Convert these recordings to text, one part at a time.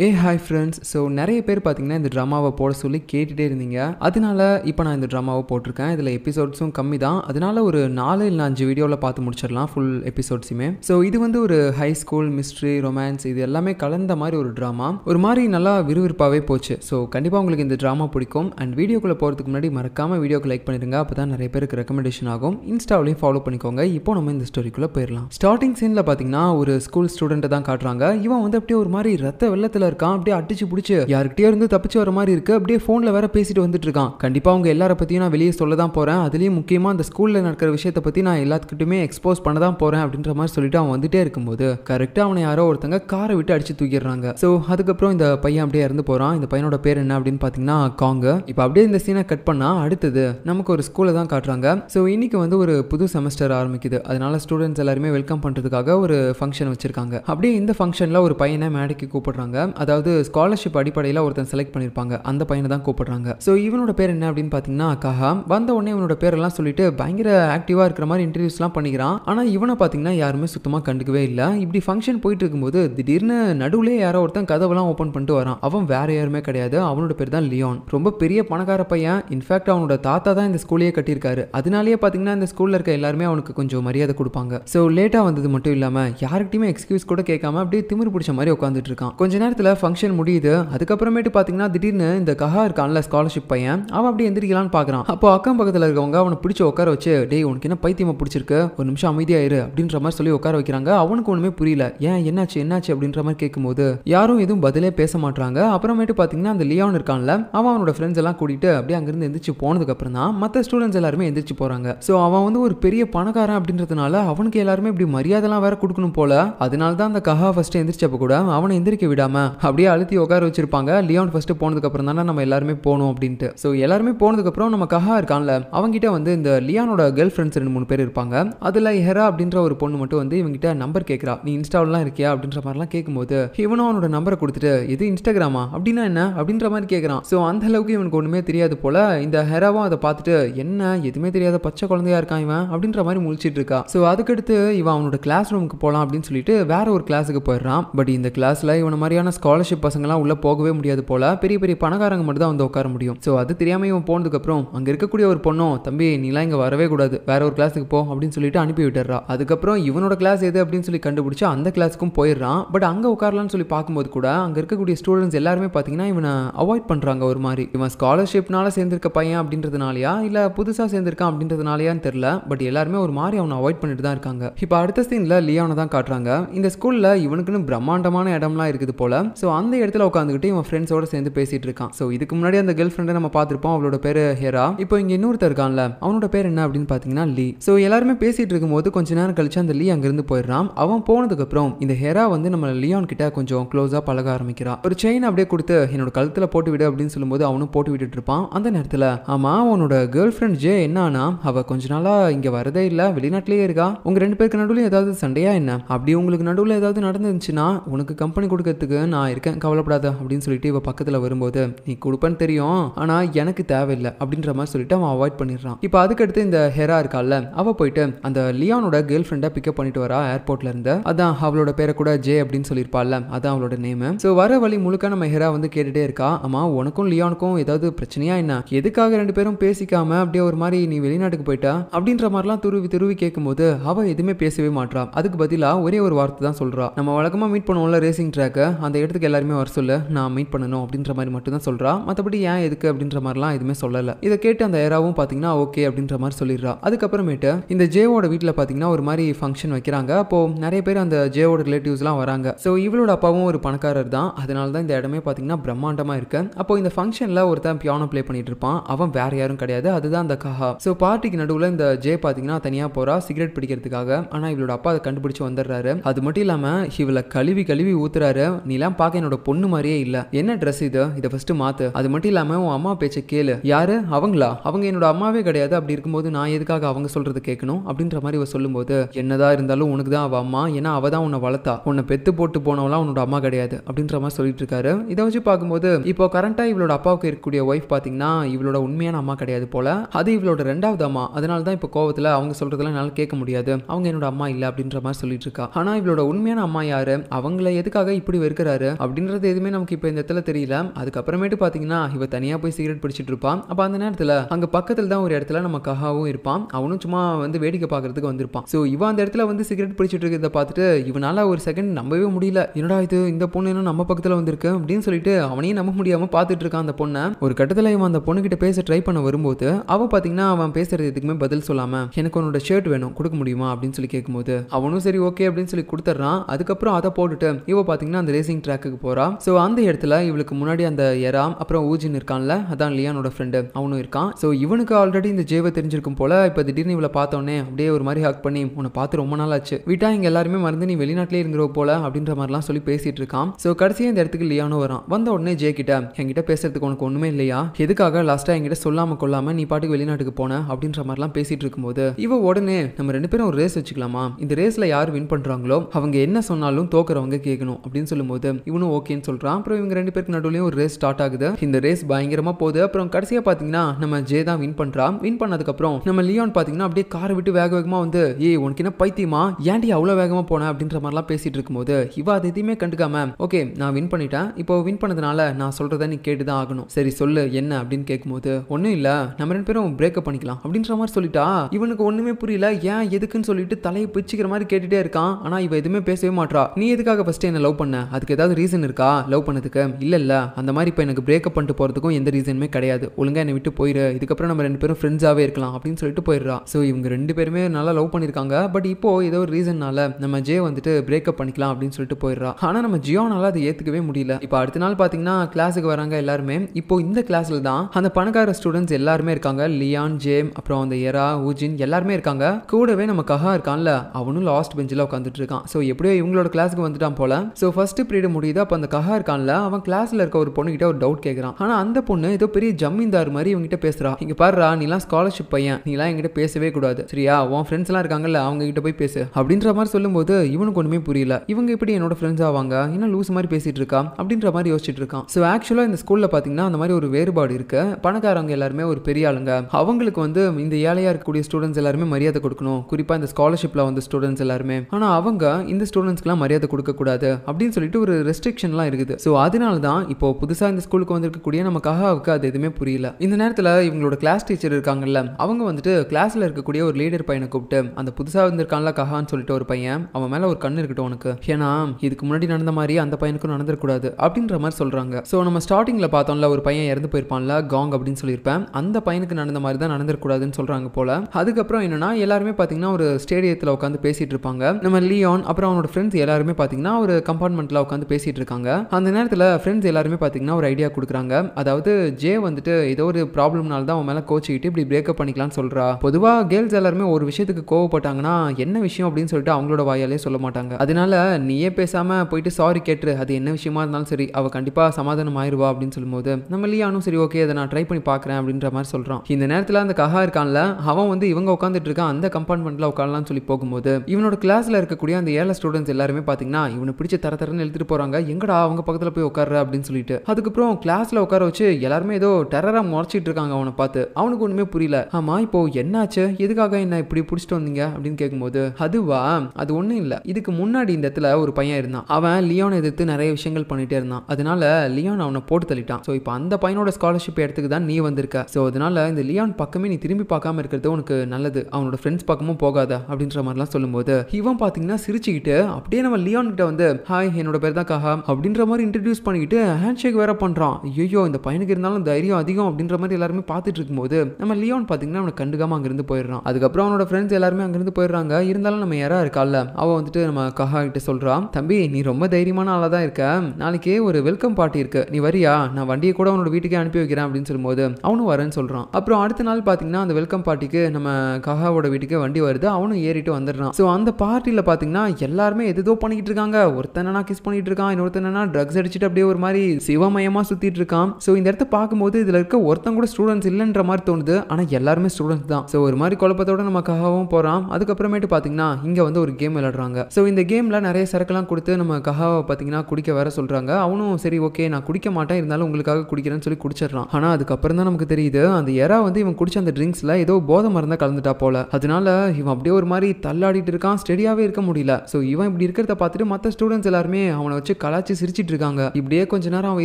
ஏ hi friends so நிறைய பேர் பார்த்தீங்கன்னா இந்த ட்ராமாவை போட சொல்லி கேட்டுகிட்டே இருந்தீங்க அதனால இப்போ நான் இந்த ட்ராமாவை போட்டிருக்கேன் இதில் எபிசோட்ஸும் கம்மி தான் அதனால ஒரு நாலு இல்லை அஞ்சு வீடியோவில் பார்த்து முடிச்சிடலாம் ஃபுல் எபிசோட்ஸுமே ஸோ இது வந்து ஒரு ஹை ஸ்கூல் மிஸ்ட்ரி ரொமான்ஸ் இது எல்லாமே கலந்த மாதிரி ஒரு ட்ராமா ஒரு மாதிரி நல்லா விறுவிறுப்பாகவே போச்சு ஸோ கண்டிப்பாக உங்களுக்கு இந்த ட்ராமா பிடிக்கும் அண்ட் வீடியோக்குள்ளே போகிறதுக்கு முன்னாடி மறக்காமல் வீடியோக்கு லைக் பண்ணிடுங்க அப்போ தான் நிறைய பேருக்கு ரெக்கமெண்டேஷன் ஆகும் இன்ஸ்டாவிலையும் ஃபாலோ பண்ணிக்கோங்க இப்போ நம்ம இந்த ஸ்டோரிக்குள்ளே போயிடலாம் ஸ்டார்டிங் சீனில் பார்த்தீங்கன்னா ஒரு ஸ்கூல் ஸ்டூடெண்ட்டை தான் காட்டுறாங்க இவன் வந்து அப்படியே ஒரு மாதிரி ரத்த வெள்ளத்தில் பக்கத்தில் இருக்கான் அப்படியே அடிச்சு பிடிச்சி யார்கிட்டயோ இருந்து தப்பிச்சு வர மாதிரி இருக்கு அப்படியே ஃபோனில் வேற பேசிட்டு வந்துட்டு இருக்கான் கண்டிப்பாக அவங்க எல்லார பற்றியும் நான் வெளியே சொல்ல தான் போகிறேன் அதுலேயும் முக்கியமாக அந்த ஸ்கூலில் நடக்கிற விஷயத்தை பற்றி நான் எல்லாத்துக்கிட்டுமே எக்ஸ்போஸ் பண்ண தான் போகிறேன் அப்படின்ற மாதிரி சொல்லிட்டு அவன் வந்துட்டே இருக்கும்போது கரெக்டாக அவனை யாரோ ஒருத்தங்க காரை விட்டு அடிச்சு தூக்கிடுறாங்க ஸோ அதுக்கப்புறம் இந்த பையன் அப்படியே இறந்து போகிறான் இந்த பையனோட பேர் என்ன அப்படின்னு பார்த்தீங்கன்னா காங்க இப்போ அப்படியே இந்த சீனை கட் பண்ணால் அடுத்தது நமக்கு ஒரு ஸ்கூலை தான் காட்டுறாங்க ஸோ இன்னைக்கு வந்து ஒரு புது செமஸ்டர் ஆரம்பிக்குது அதனால ஸ்டூடெண்ட்ஸ் எல்லாருமே வெல்கம் பண்ணுறதுக்காக ஒரு ஃபங்க்ஷன் வச்சிருக்காங்க அப்படியே இந்த ஃபங்க்ஷனில் ஒரு பையனை மேடைக்கு கூப்பிடுறாங்க அதாவது ஸ்காலர்ஷிப் அடிப்படையில் ஒருத்தன் செலக்ட் பண்ணியிருப்பாங்க அந்த பையனை தான் கூப்பிடுறாங்க ஸோ இவனோட பேர் என்ன அப்படின்னு பார்த்தீங்கன்னா கஹா வந்த உடனே இவனோட பேரெல்லாம் சொல்லிட்டு பயங்கர ஆக்டிவாக இருக்கிற மாதிரி இன்டர்வியூஸ்லாம் பண்ணிக்கிறான் ஆனால் இவனை பார்த்தீங்கன்னா யாருமே சுத்தமாக கண்டுக்கவே இல்லை இப்படி ஃபங்க்ஷன் போயிட்டு இருக்கும்போது திடீர்னு நடுவில் யாரோ ஒருத்தன் கதவெல்லாம் ஓப்பன் பண்ணிட்டு வரான் அவன் வேற யாருமே கிடையாது அவனோட பேர் தான் லியோன் ரொம்ப பெரிய பணக்கார பையன் இன்ஃபேக்ட் அவனோட தாத்தா தான் இந்த ஸ்கூலையே கட்டியிருக்காரு அதனாலேயே பார்த்தீங்கன்னா இந்த ஸ்கூலில் இருக்க எல்லாருமே அவனுக்கு கொஞ்சம் மரியாதை கொடுப்பாங்க ஸோ லேட்டாக வந்தது மட்டும் இல்லாமல் யாருக்கிட்டையுமே எக்ஸ்கியூஸ் கூட கேட்காம அப்படியே திமிர் பிடிச்ச மாதிரி உட்காந்துட்டு இருக்கான் கொஞ்ச நேரத்தில் நேரத்தில் ஃபங்க்ஷன் முடியுது அதுக்கப்புறமேட்டு பார்த்தீங்கன்னா திடீர்னு இந்த கஹா இருக்கான்ல ஸ்காலர்ஷிப் பையன் அவன் அப்படி எழுந்திரிக்கலான்னு பார்க்குறான் அப்போ அக்கம் பக்கத்தில் இருக்கவங்க அவனை பிடிச்சி உட்கார வச்சு டேய் உனக்கு என்ன பைத்தியமாக பிடிச்சிருக்கு ஒரு நிமிஷம் அமைதியாயிரு அப்படின்ற மாதிரி சொல்லி உட்கார வைக்கிறாங்க அவனுக்கு ஒன்றுமே புரியல ஏன் என்னாச்சு என்னாச்சு அப்படின்ற மாதிரி கேட்கும்போது யாரும் எதுவும் பதிலே பேச மாட்டாங்க அப்புறமேட்டு பார்த்தீங்கன்னா அந்த லியான் இருக்கான்ல அவன் அவனோட ஃப்ரெண்ட்ஸ் எல்லாம் கூட்டிட்டு அப்படியே அங்கிருந்து எந்திரிச்சு போனதுக்கப்புறம் தான் மற்ற ஸ்டூடெண்ட்ஸ் எல்லாருமே எந்திரிச்சு போகிறாங்க ஸோ அவன் வந்து ஒரு பெரிய பணக்காரன் அப்படின்றதுனால அவனுக்கு எல்லாருமே இப்படி மரியாதைலாம் வேற கொடுக்கணும் போல அதனால தான் அந்த கஹா ஃபர்ஸ்ட் எந்திரிச்சப்ப கூட அவனை எந்திரிக்க விடாம அப்படியே அழுத்தி உட்கார வச்சிருப்பாங்க லியான் ஃபர்ஸ்ட் போனதுக்கப்புறம் தானே நம்ம எல்லாருமே போகணும் அப்படின்ட்டு ஸோ எல்லாருமே போனதுக்கப்புறம் நம்ம கஹா இருக்கான்ல அவங்ககிட்ட வந்து இந்த லியானோட கேர்ள் ஃப்ரெண்ட்ஸ் ரெண்டு மூணு பேர் இருப்பாங்க அதில் ஹெரா அப்படின்ற ஒரு பொண்ணு மட்டும் வந்து இவங்ககிட்ட நம்பர் கேட்கறா நீ இன்ஸ்டாவிலாம் இருக்கியா அப்படின்ற மாதிரிலாம் கேட்கும்போது இவனும் அவனோட நம்பரை கொடுத்துட்டு இது இன்ஸ்டாகிராமா அப்படின்னா என்ன அப்படின்ற மாதிரி கேட்குறான் ஸோ அந்த அளவுக்கு இவனுக்கு ஒன்றுமே தெரியாது போல இந்த ஹெராவும் அதை பார்த்துட்டு என்ன எதுவுமே தெரியாத பச்சை குழந்தையா இருக்கான் இவன் அப்படின்ற மாதிரி முழிச்சிட்டு இருக்கா ஸோ அதுக்கடுத்து இவன் அவனோட கிளாஸ் ரூமுக்கு போகலாம் அப்படின்னு சொல்லிட்டு வேற ஒரு கிளாஸுக்கு போயிடுறான் பட் இந்த கிளாஸ்ல இவன மாதிரியான ஸ்காலர்ஷிப் பசங்களாம் உள்ளே போகவே முடியாது போல் பெரிய பெரிய பணக்காரங்க மட்டும் தான் வந்து உட்கார முடியும் ஸோ அது தெரியாமல் இவன் போனதுக்கப்புறம் அங்கே இருக்கக்கூடிய ஒரு பொண்ணும் தம்பி நீலாம் இங்கே வரவே கூடாது வேற ஒரு கிளாஸுக்கு போ அப்படின்னு சொல்லிட்டு அனுப்பி விட்டுறா அதுக்கப்புறம் இவனோட கிளாஸ் எது அப்படின்னு சொல்லி கண்டுபிடிச்சு அந்த கிளாஸுக்கும் போயிடுறான் பட் அங்கே உட்காரலாம்னு சொல்லி பார்க்கும்போது கூட அங்கே இருக்கக்கூடிய ஸ்டூடெண்ட்ஸ் எல்லாருமே பார்த்தீங்கன்னா இவனை அவாய்ட் பண்ணுறாங்க ஒரு மாதிரி இவன் ஸ்காலர்ஷிப்னால சேர்ந்திருக்க பையன் அப்படின்றதுனாலயா இல்லை புதுசாக சேர்ந்திருக்கான் அப்படின்றதுனாலயான்னு தெரில பட் எல்லாருமே ஒரு மாதிரி அவனை அவாய்ட் பண்ணிட்டு தான் இருக்காங்க இப்போ அடுத்த சீன்ல லியோனை தான் காட்டுறாங்க இந்த ஸ்கூலில் இவனுக்குன்னு பிரம்மாண்டமான இடம்லாம் இருக்குது போல ஸோ அந்த இடத்துல உட்காந்துக்கிட்டு இவன் ஃப்ரெண்ட்ஸோட சேர்ந்து பேசிட்டு இருக்கான் ஸோ இதுக்கு முன்னாடி அந்த கேர்ள் ஃப்ரெண்டை நம்ம பார்த்துருப்போம் அவளோட பேர் ஹெரா இப்போ இங்கே இன்னொருத்தர் இருக்கான்ல அவனோட பேர் என்ன அப்படின்னு பார்த்தீங்கன்னா லீ ஸோ எல்லாருமே பேசிட்டு இருக்கும்போது கொஞ்ச நேரம் கழிச்சு அந்த லீ அங்கிருந்து போயிடுறான் அவன் போனதுக்கு அப்புறம் இந்த ஹெரா வந்து நம்ம லியான் கிட்ட கொஞ்சம் க்ளோஸாக பழக ஆரம்பிக்கிறான் ஒரு செயின் அப்படியே கொடுத்து என்னோட கழுத்தில் போட்டு விடு அப்படின்னு சொல்லும்போது அவனும் போட்டு விட்டுட்டு இருப்பான் அந்த நேரத்தில் ஆமா அவனோட கேர்ள் ஃப்ரெண்ட் ஜே என்னன்னா அவள் கொஞ்ச நாளா இங்கே வரதே இல்லை வெளிநாட்டிலேயே இருக்கா உங்க ரெண்டு பேருக்கு நடுவில் ஏதாவது சண்டையா என்ன அப்படி உங்களுக்கு நடுவில் ஏதாவது நடந்துச்சுன்னா உனக்கு கம்பெனி கொடுக்கறதுக்கு நான் நான் இருக்கேன் கவலைப்படாத அப்படின்னு சொல்லிட்டு இவ பக்கத்துல வரும்போது நீ கொடுப்பேன்னு தெரியும் ஆனா எனக்கு தேவையில்லை அப்படின்ற மாதிரி சொல்லிட்டு அவன் அவாய்ட் பண்ணிடுறான் இப்போ அதுக்கடுத்து இந்த ஹெரா இருக்கால அவ போயிட்டு அந்த லியானோட கேர்ள் ஃப்ரெண்டை பிக்கப் பண்ணிட்டு வரா ஏர்போர்ட்ல இருந்து அதான் அவளோட பேரை கூட ஜே அப்படின்னு சொல்லியிருப்பாள் அதான் அவளோட நேம் ஸோ வர வழி முழுக்க நம்ம ஹெரா வந்து கேட்டுட்டே இருக்கா ஆமா உனக்கும் லியானுக்கும் ஏதாவது பிரச்சனையா என்ன எதுக்காக ரெண்டு பேரும் பேசிக்காம அப்படியே ஒரு மாதிரி நீ வெளிநாட்டுக்கு போயிட்டா அப்படின்ற மாதிரிலாம் துருவி துருவி கேட்கும்போது அவ எதுவுமே பேசவே மாட்டான் அதுக்கு பதிலாக ஒரே ஒரு வார்த்தை தான் சொல்றா நம்ம வழக்கமா மீட் பண்ணுவோம்ல ரேசிங் ட்ராக் அந்த இடத்துக்கு எல்லாருமே வர சொல்ல நான் மீட் பண்ணணும் அப்படின்ற மாதிரி மட்டும் தான் சொல்கிறா மற்றபடி ஏன் எதுக்கு அப்படின்ற மாதிரிலாம் எதுவுமே சொல்லலை இதை கேட்டு அந்த ஏராவும் பார்த்தீங்கன்னா ஓகே அப்படின்ற மாதிரி சொல்லிடுறா அதுக்கப்புறமேட்டு இந்த ஜேவோட வீட்டில் பார்த்தீங்கன்னா ஒரு மாதிரி ஃபங்க்ஷன் வைக்கிறாங்க அப்போது நிறைய பேர் அந்த ஜேவோட ரிலேட்டிவ்ஸ்லாம் வராங்க ஸோ இவளோட அப்பாவும் ஒரு பணக்காரர் தான் அதனால தான் இந்த இடமே பார்த்தீங்கன்னா பிரம்மாண்டமாக இருக்கு அப்போ இந்த ஃபங்க்ஷனில் ஒருத்தன் பியானோ ப்ளே பண்ணிட்டு இருப்பான் அவன் வேற யாரும் கிடையாது அதுதான் அந்த கஹா ஸோ பார்ட்டிக்கு நடுவில் இந்த ஜே பார்த்தீங்கன்னா தனியாக போகிறா சிகரெட் பிடிக்கிறதுக்காக ஆனால் இவளோட அப்பா அதை கண்டுபிடிச்சு வந்துடுறாரு அது மட்டும் இல்லாமல் இவளை கழுவி கழுவி ஊத்துறாரு நிலம் இதெல்லாம் பார்க்க என்னோட பொண்ணு மாதிரியே இல்ல என்ன ட்ரெஸ் இது இதை ஃபர்ஸ்ட் மாத்து அது மட்டும் இல்லாம உன் அம்மா பேச்சை கேளு யாரு அவங்களா அவங்க என்னோட அம்மாவே கிடையாது அப்படி இருக்கும்போது நான் எதுக்காக அவங்க சொல்றது கேட்கணும் அப்படின்ற மாதிரி இவ சொல்லும்போது என்னதான் இருந்தாலும் உனக்கு தான் அவ அம்மா ஏன்னா அவ தான் உன்னை வளர்த்தா உன்னை பெத்து போட்டு போனவெல்லாம் உன்னோட அம்மா கிடையாது அப்படின்ற மாதிரி சொல்லிட்டு இருக்காரு இதை வச்சு பார்க்கும்போது இப்போ கரண்டா இவளோட அப்பாவுக்கு இருக்கக்கூடிய ஒய்ஃப் பாத்தீங்கன்னா இவளோட உண்மையான அம்மா கிடையாது போல அது இவளோட ரெண்டாவது அம்மா அதனால தான் இப்போ கோவத்தில் அவங்க சொல்றதுல என்னால் கேட்க முடியாது அவங்க என்னோட அம்மா இல்லை அப்படின்ற மாதிரி சொல்லிட்டு இருக்கா ஆனால் இவளோட உண்மையான அம்மா யாரு அவங்கள எதுக்காக இப்படி வெறுக்கிறாரு இருக்காரு அப்படின்றது எதுவுமே நமக்கு இப்ப இந்த இடத்துல தெரியல அதுக்கப்புறமேட்டு பாத்தீங்கன்னா இவ தனியா போய் சிகரெட் பிடிச்சிட்டு இருப்பான் அப்ப அந்த நேரத்தில் அங்க பக்கத்துல தான் ஒரு இடத்துல நம்ம கஹாவும் இருப்பான் அவனும் சும்மா வந்து வேடிக்கை பார்க்கறதுக்கு வந்திருப்பான் சோ இவன் அந்த இடத்துல வந்து சிகரெட் பிடிச்சிட்டு இருக்கிறத பாத்துட்டு இவனால ஒரு செகண்ட் நம்பவே முடியல என்னடா இது இந்த பொண்ணு என்ன நம்ம பக்கத்துல வந்திருக்கு அப்படின்னு சொல்லிட்டு அவனையும் நம்ப முடியாம பாத்துட்டு இருக்கான் அந்த பொண்ணை ஒரு கட்டத்துல இவன் அந்த பொண்ணுகிட்ட பேச ட்ரை பண்ண வரும்போது அவன் பாத்தீங்கன்னா அவன் பேசுறது எதுக்குமே பதில் சொல்லாம எனக்கு உன்னோட ஷர்ட் வேணும் கொடுக்க முடியுமா அப்படின்னு சொல்லி கேட்கும்போது அவனும் சரி ஓகே அப்படின்னு சொல்லி கொடுத்துறான் அதுக்கப்புறம் அதை போட்டுட்டு இவன் பாத்தீங்கன்னா அந்த ரேசிங் ட்ராக்குக்கு போகிறான் ஸோ அந்த இடத்துல இவளுக்கு முன்னாடி அந்த எராம் அப்புறம் ஊஜின் இருக்கான்ல அதான் லியானோட ஃப்ரெண்டு அவனும் இருக்கான் ஸோ இவனுக்கு ஆல்ரெடி இந்த ஜேவை தெரிஞ்சிருக்கும் போல இப்போ திடீர்னு இவளை பார்த்தோன்னே அப்படியே ஒரு மாதிரி ஹாக் பண்ணி உன்னை பார்த்து ரொம்ப நாள் ஆச்சு விட்டா இங்கே எல்லாருமே மறந்து நீ வெளிநாட்டிலே இருந்துருவ போல அப்படின்ற மாதிரிலாம் சொல்லி பேசிட்டு இருக்கான் ஸோ கடைசியாக இந்த இடத்துக்கு லியானோ வரான் வந்த உடனே ஜே கிட்ட என்கிட்ட பேசுறதுக்கு உனக்கு ஒன்றுமே இல்லையா எதுக்காக லாஸ்ட்டாக என்கிட்ட சொல்லாமல் கொள்ளாமல் நீ பாட்டுக்கு வெளிநாட்டுக்கு போன அப்படின்ற மாதிரிலாம் பேசிட்டு இருக்கும்போது இவ உடனே நம்ம ரெண்டு பேரும் ஒரு ரேஸ் வச்சுக்கலாமா இந்த ரேஸில் யார் வின் பண்ணுறாங்களோ அவங்க என்ன சொன்னாலும் தோக்குறவங்க கேட்கணும் அப்படின்னு சொல்லும்போது இவனும் ஓகேன்னு சொல்கிறான் அப்புறம் இவங்க ரெண்டு பேருக்கு நடுவுலையும் ஒரு ரேஸ் ஸ்டார்ட் ஆகுது இந்த ரேஸ் பயங்கரமாக போகுது அப்புறம் கடைசியாக பார்த்தீங்கன்னா நம்ம ஜே தான் வின் பண்ணுறான் வின் பண்ணதுக்கப்புறம் நம்ம லியோன் பார்த்தீங்கன்னா அப்படியே காரை விட்டு வேக வேகமாக வந்து ஏய் உனக்கு என்ன பைத்தியமா ஏன்டி அவ்வளோ வேகமாக போனேன் அப்படின்ற மாதிரிலாம் பேசிகிட்டு இருக்கும்போது இவா அது எதுவுமே கண்டுக்காம ஓகே நான் வின் பண்ணிட்டேன் இப்போ வின் பண்ணதுனால நான் சொல்கிறத நீ கேட்டு தான் ஆகணும் சரி சொல்லு என்ன அப்படின்னு கேட்கும்போது ஒன்றும் இல்லை நம்ம ரெண்டு பேரும் பிரேக்கப் பண்ணிக்கலாம் அப்படின்ற மாதிரி சொல்லிட்டா இவனுக்கு ஒன்றுமே புரியல ஏன் எதுக்குன்னு சொல்லிட்டு தலையை பிச்சுக்கிற மாதிரி கேட்டுட்டே இருக்கான் ஆனால் இவ எதுவுமே பேசவே மாட்டா நீ எதுக்காக ஃபஸ்ட்டு என்ன லவ் பண்ண அதுக்கு ஏதாவது ஏதாவது ரீசன் இருக்கா லவ் பண்ணதுக்கு இல்லை இல்லை அந்த மாதிரி இப்போ எனக்கு பிரேக்கப் பண்ணிட்டு போகிறதுக்கும் எந்த ரீசனுமே கிடையாது ஒழுங்காக என்னை விட்டு போயிரு இதுக்கப்புறம் நம்ம ரெண்டு பேரும் ஃப்ரெண்ட்ஸாகவே இருக்கலாம் அப்படின்னு சொல்லிட்டு போயிடுறா ஸோ இவங்க ரெண்டு பேருமே நல்லா லவ் பண்ணியிருக்காங்க பட் இப்போ ஏதோ ஒரு ரீசன்னால நம்ம ஜே வந்துட்டு பிரேக்கப் பண்ணிக்கலாம் அப்படின்னு சொல்லிட்டு போயிடுறா ஆனால் நம்ம ஜியோனால அதை ஏற்றுக்கவே முடியல இப்போ அடுத்த நாள் பார்த்தீங்கன்னா கிளாஸுக்கு வராங்க எல்லாருமே இப்போ இந்த கிளாஸில் தான் அந்த பணக்கார ஸ்டூடெண்ட்ஸ் எல்லாருமே இருக்காங்க லியான் ஜேம் அப்புறம் அந்த எரா ஊஜின் எல்லாருமே இருக்காங்க கூடவே நம்ம கஹா இருக்கான்ல அவனும் லாஸ்ட் பெஞ்சில் உட்காந்துட்டு இருக்கான் ஸோ எப்படியோ இவங்களோட கிளாஸுக்கு வந்துட்டான் போல ஸோ ஃபர்ஸ்ட் பீரியட் முடியுது அப்போ அந்த கஹா இருக்கான்ல அவன் கிளாஸில் இருக்க ஒரு கிட்ட ஒரு டவுட் கேட்குறான் ஆனால் அந்த பொண்ணு ஏதோ பெரிய ஜமீன்தார் மாதிரி கிட்ட பேசுறா இங்க பாருறா எல்லாம் ஸ்காலர்ஷிப் பையன் நீலாம் என்கிட்ட பேசவே கூடாது சரியா உன் ஃப்ரெண்ட்ஸ்லாம் இருக்காங்கல்ல அவங்க கிட்ட போய் பேசு அப்படின்ற மாதிரி சொல்லும்போது இவனுக்கு ஒன்றுமே புரியல இவங்க எப்படி என்னோட ஃப்ரெண்ட்ஸ் ஆவாங்க என்ன லூஸ் மாதிரி பேசிட்டு இருக்கா அப்படின்ற மாதிரி யோசிச்சுட்டு இருக்கான் ஸோ ஆக்சுவலாக இந்த ஸ்கூலில் பார்த்தீங்கன்னா அந்த மாதிரி ஒரு வேறுபாடு இருக்கு பணக்காரவங்க எல்லாருமே ஒரு பெரிய ஆளுங்க அவங்களுக்கு வந்து இந்த ஏழையாக இருக்கக்கூடிய ஸ்டூடெண்ட்ஸ் எல்லாருமே மரியாதை கொடுக்கணும் குறிப்பாக இந்த ஸ்காலர்ஷிப்பில் வந்து ஸ்டூடெண்ட்ஸ் எல்லாருமே ஆனால் அவங்க இந்த ஸ்டூடெண்ட்ஸ்க்குலாம் மரியாதை கொடுக்கக்கூடாது அப்படின்னு சொல்லிட்டு ஒரு ரெஸ்ட்ரிக்ஷன்லாம் இருக்குது ஸோ அதனால தான் இப்போ புதுசாக இந்த ஸ்கூலுக்கு வந்திருக்கக்கூடிய நம்ம கஹாவுக்கு அது எதுவுமே புரியல இந்த நேரத்தில் இவங்களோட கிளாஸ் டீச்சர் இருக்காங்கல்ல அவங்க வந்துட்டு கிளாஸில் இருக்கக்கூடிய ஒரு லீடர் பையனை கூப்பிட்டு அந்த புதுசாக வந்திருக்கான்ல கஹான்னு சொல்லிட்டு ஒரு பையன் அவன் மேலே ஒரு கண் இருக்கட்டும் உனக்கு ஏன்னா இதுக்கு முன்னாடி நடந்த மாதிரி அந்த பையனுக்கும் நடந்துடக்கூடாது அப்படின்ற மாதிரி சொல்கிறாங்க ஸோ நம்ம ஸ்டார்டிங்கில் பார்த்தோம்ல ஒரு பையன் இறந்து போயிருப்பான்ல காங் அப்படின்னு சொல்லியிருப்பேன் அந்த பையனுக்கு நடந்த மாதிரி தான் நடந்துடக்கூடாதுன்னு சொல்கிறாங்க போல அதுக்கப்புறம் என்னன்னா எல்லாருமே பார்த்தீங்கன்னா ஒரு ஸ்டேடியத்தில் உட்காந்து பேசிட்டு இருப்பாங்க நம்ம லியோன் அப்புறம் அவனோட ஃப்ரெண்ட்ஸ் எல்லாருமே பார்த்தீங்கன்னா ஒரு கம்பார்ட்மெண்ட்டில் உட்காந்து பேசி பேசிகிட்டு இருக்காங்க அந்த நேரத்தில் ஃப்ரெண்ட்ஸ் எல்லாருமே பார்த்தீங்கன்னா ஒரு ஐடியா கொடுக்குறாங்க அதாவது ஜே வந்துட்டு ஏதோ ஒரு ப்ராப்ளம்னால தான் அவன் மேலே கோச்சிக்கிட்டு இப்படி பிரேக்கப் பண்ணிக்கலாம்னு சொல்கிறா பொதுவாக கேர்ள்ஸ் எல்லாருமே ஒரு விஷயத்துக்கு கோவப்பட்டாங்கன்னா என்ன விஷயம் அப்படின்னு சொல்லிட்டு அவங்களோட வாயாலே சொல்ல மாட்டாங்க அதனால நீயே பேசாமல் போயிட்டு சாரி கேட்டுரு அது என்ன விஷயமா இருந்தாலும் சரி அவள் கண்டிப்பாக சமாதானம் ஆயிடுவா அப்படின்னு சொல்லும்போது நம்ம லியானும் சரி ஓகே அதை நான் ட்ரை பண்ணி பார்க்குறேன் அப்படின்ற மாதிரி சொல்கிறான் இந்த நேரத்தில் அந்த கஹா இருக்கான்ல அவன் வந்து இவங்க உட்காந்துட்டு இருக்கான் அந்த கம்பார்ட்மெண்ட்டில் உட்காரலாம்னு சொல்லி போகும்போது இவனோட கிளாஸில் இருக்கக்கூடிய அந்த ஏழை ஸ்டூடெண்ட்ஸ் எல்லாருமே பார்த்தீங்கன்னா இவனை பிடிச்ச தர தரன்னு எழுத்துட்டு போகிறாங்க போகிறாங்க எங்கடா அவங்க பக்கத்தில் போய் உட்கார அப்படின்னு சொல்லிட்டு அதுக்கப்புறம் கிளாஸில் உட்கார வச்சு எல்லாருமே ஏதோ டெரராக முறைச்சிட்டு இருக்காங்க அவனை பார்த்து அவனுக்கு ஒன்றுமே புரியல ஆமாம் இப்போ என்னாச்சு எதுக்காக என்ன இப்படி பிடிச்சிட்டு வந்தீங்க அப்படின்னு கேட்கும்போது அதுவா அது ஒன்றும் இல்லை இதுக்கு முன்னாடி இந்த இடத்துல ஒரு பையன் இருந்தான் அவன் லியோனை எதிர்த்து நிறைய விஷயங்கள் பண்ணிட்டே இருந்தான் அதனால லியோன் அவனை போட்டு தள்ளிட்டான் ஸோ இப்போ அந்த பையனோட ஸ்காலர்ஷிப் எடுத்துக்கு தான் நீ வந்திருக்க ஸோ அதனால இந்த லியோன் பக்கமே நீ திரும்பி பார்க்காம இருக்கிறது உனக்கு நல்லது அவனோட ஃப்ரெண்ட்ஸ் பக்கமும் போகாத அப்படின்ற மாதிரிலாம் சொல்லும்போது இவன் பார்த்தீங்கன்னா சிரிச்சுக்கிட்டு அப்படியே நம்ம லியோன் கிட்ட வந்து ஹாய் என்னோட பேர் தான் இருக்காக அப்படின்ற மாதிரி இன்ட்ரடியூஸ் பண்ணிக்கிட்டு ஹேண்ட் ஷேக் வேற பண்ணுறான் ஐயோ இந்த பையனுக்கு இருந்தாலும் தைரியம் அதிகம் அப்படின்ற மாதிரி எல்லாருமே பார்த்துட்டு இருக்கும்போது நம்ம லியோன் பார்த்தீங்கன்னா அவனை கண்டுக்காம அங்கிருந்து போயிடுறான் அதுக்கப்புறம் அவனோட ஃப்ரெண்ட்ஸ் எல்லாருமே அங்கிருந்து போயிடுறாங்க இருந்தாலும் நம்ம யாராக இருக்கால அவள் வந்துட்டு நம்ம கஹா கிட்ட சொல்கிறான் தம்பி நீ ரொம்ப தைரியமான ஆளாக தான் இருக்க நாளைக்கே ஒரு வெல்கம் பார்ட்டி இருக்கு நீ வரியா நான் வண்டியை கூட அவனோட வீட்டுக்கே அனுப்பி வைக்கிறேன் அப்படின்னு சொல்லும்போது அவனும் வரேன்னு சொல்கிறான் அப்புறம் அடுத்த நாள் பார்த்தீங்கன்னா அந்த வெல்கம் பார்ட்டிக்கு நம்ம கஹாவோட வீட்டுக்கு வண்டி வருது அவனும் ஏறிட்டு வந்துடுறான் ஸோ அந்த பார்ட்டியில் பார்த்தீங்கன்னா எல்லாருமே எதுதோ பண்ணிக்கிட்டு இருக்காங்க ஒருத்தனா கிஸ் பண்ணிட்டு இருக்காங்க இருக்கான் இன்னொருத்தன் ட்ரக்ஸ் அடிச்சுட்டு அப்படியே ஒரு மாதிரி சிவமயமாக சுற்றிட்டு இருக்கான் ஸோ இந்த இடத்த பார்க்கும்போது இதில் இருக்க ஒருத்தன் கூட ஸ்டூடெண்ட்ஸ் இல்லைன்ற மாதிரி தோணுது ஆனால் எல்லாருமே ஸ்டூடெண்ட்ஸ் தான் ஸோ ஒரு மாதிரி குழப்பத்தோட நம்ம கஹாவும் போகிறான் அதுக்கப்புறமேட்டு பார்த்தீங்கன்னா இங்கே வந்து ஒரு கேம் விளாடுறாங்க ஸோ இந்த கேமில் நிறைய சரக்குலாம் கொடுத்து நம்ம கஹாவை பார்த்தீங்கன்னா குடிக்க வர சொல்கிறாங்க அவனும் சரி ஓகே நான் குடிக்க மாட்டேன் இருந்தாலும் உங்களுக்காக குடிக்கிறேன்னு சொல்லி குடிச்சிடறான் ஆனால் அதுக்கப்புறம் தான் நமக்கு தெரியுது அந்த எரா வந்து இவன் குடிச்ச அந்த ட்ரிங்க்ஸில் ஏதோ போதை மருந்தா கலந்துட்டா போல அதனால இவன் அப்படியே ஒரு மாதிரி தள்ளாடிட்டு இருக்கான் ஸ்டெடியாகவே இருக்க முடியல ஸோ இவன் இப்படி இருக்கிறத பார்த்துட்டு மற்ற ஸ்டூடெண்ட்ஸ் எல்லாருமே அவனை வச்சு வச்சு கலாச்சி சிரிச்சிட்டு இருக்காங்க இப்படியே கொஞ்ச நேரம் அவன்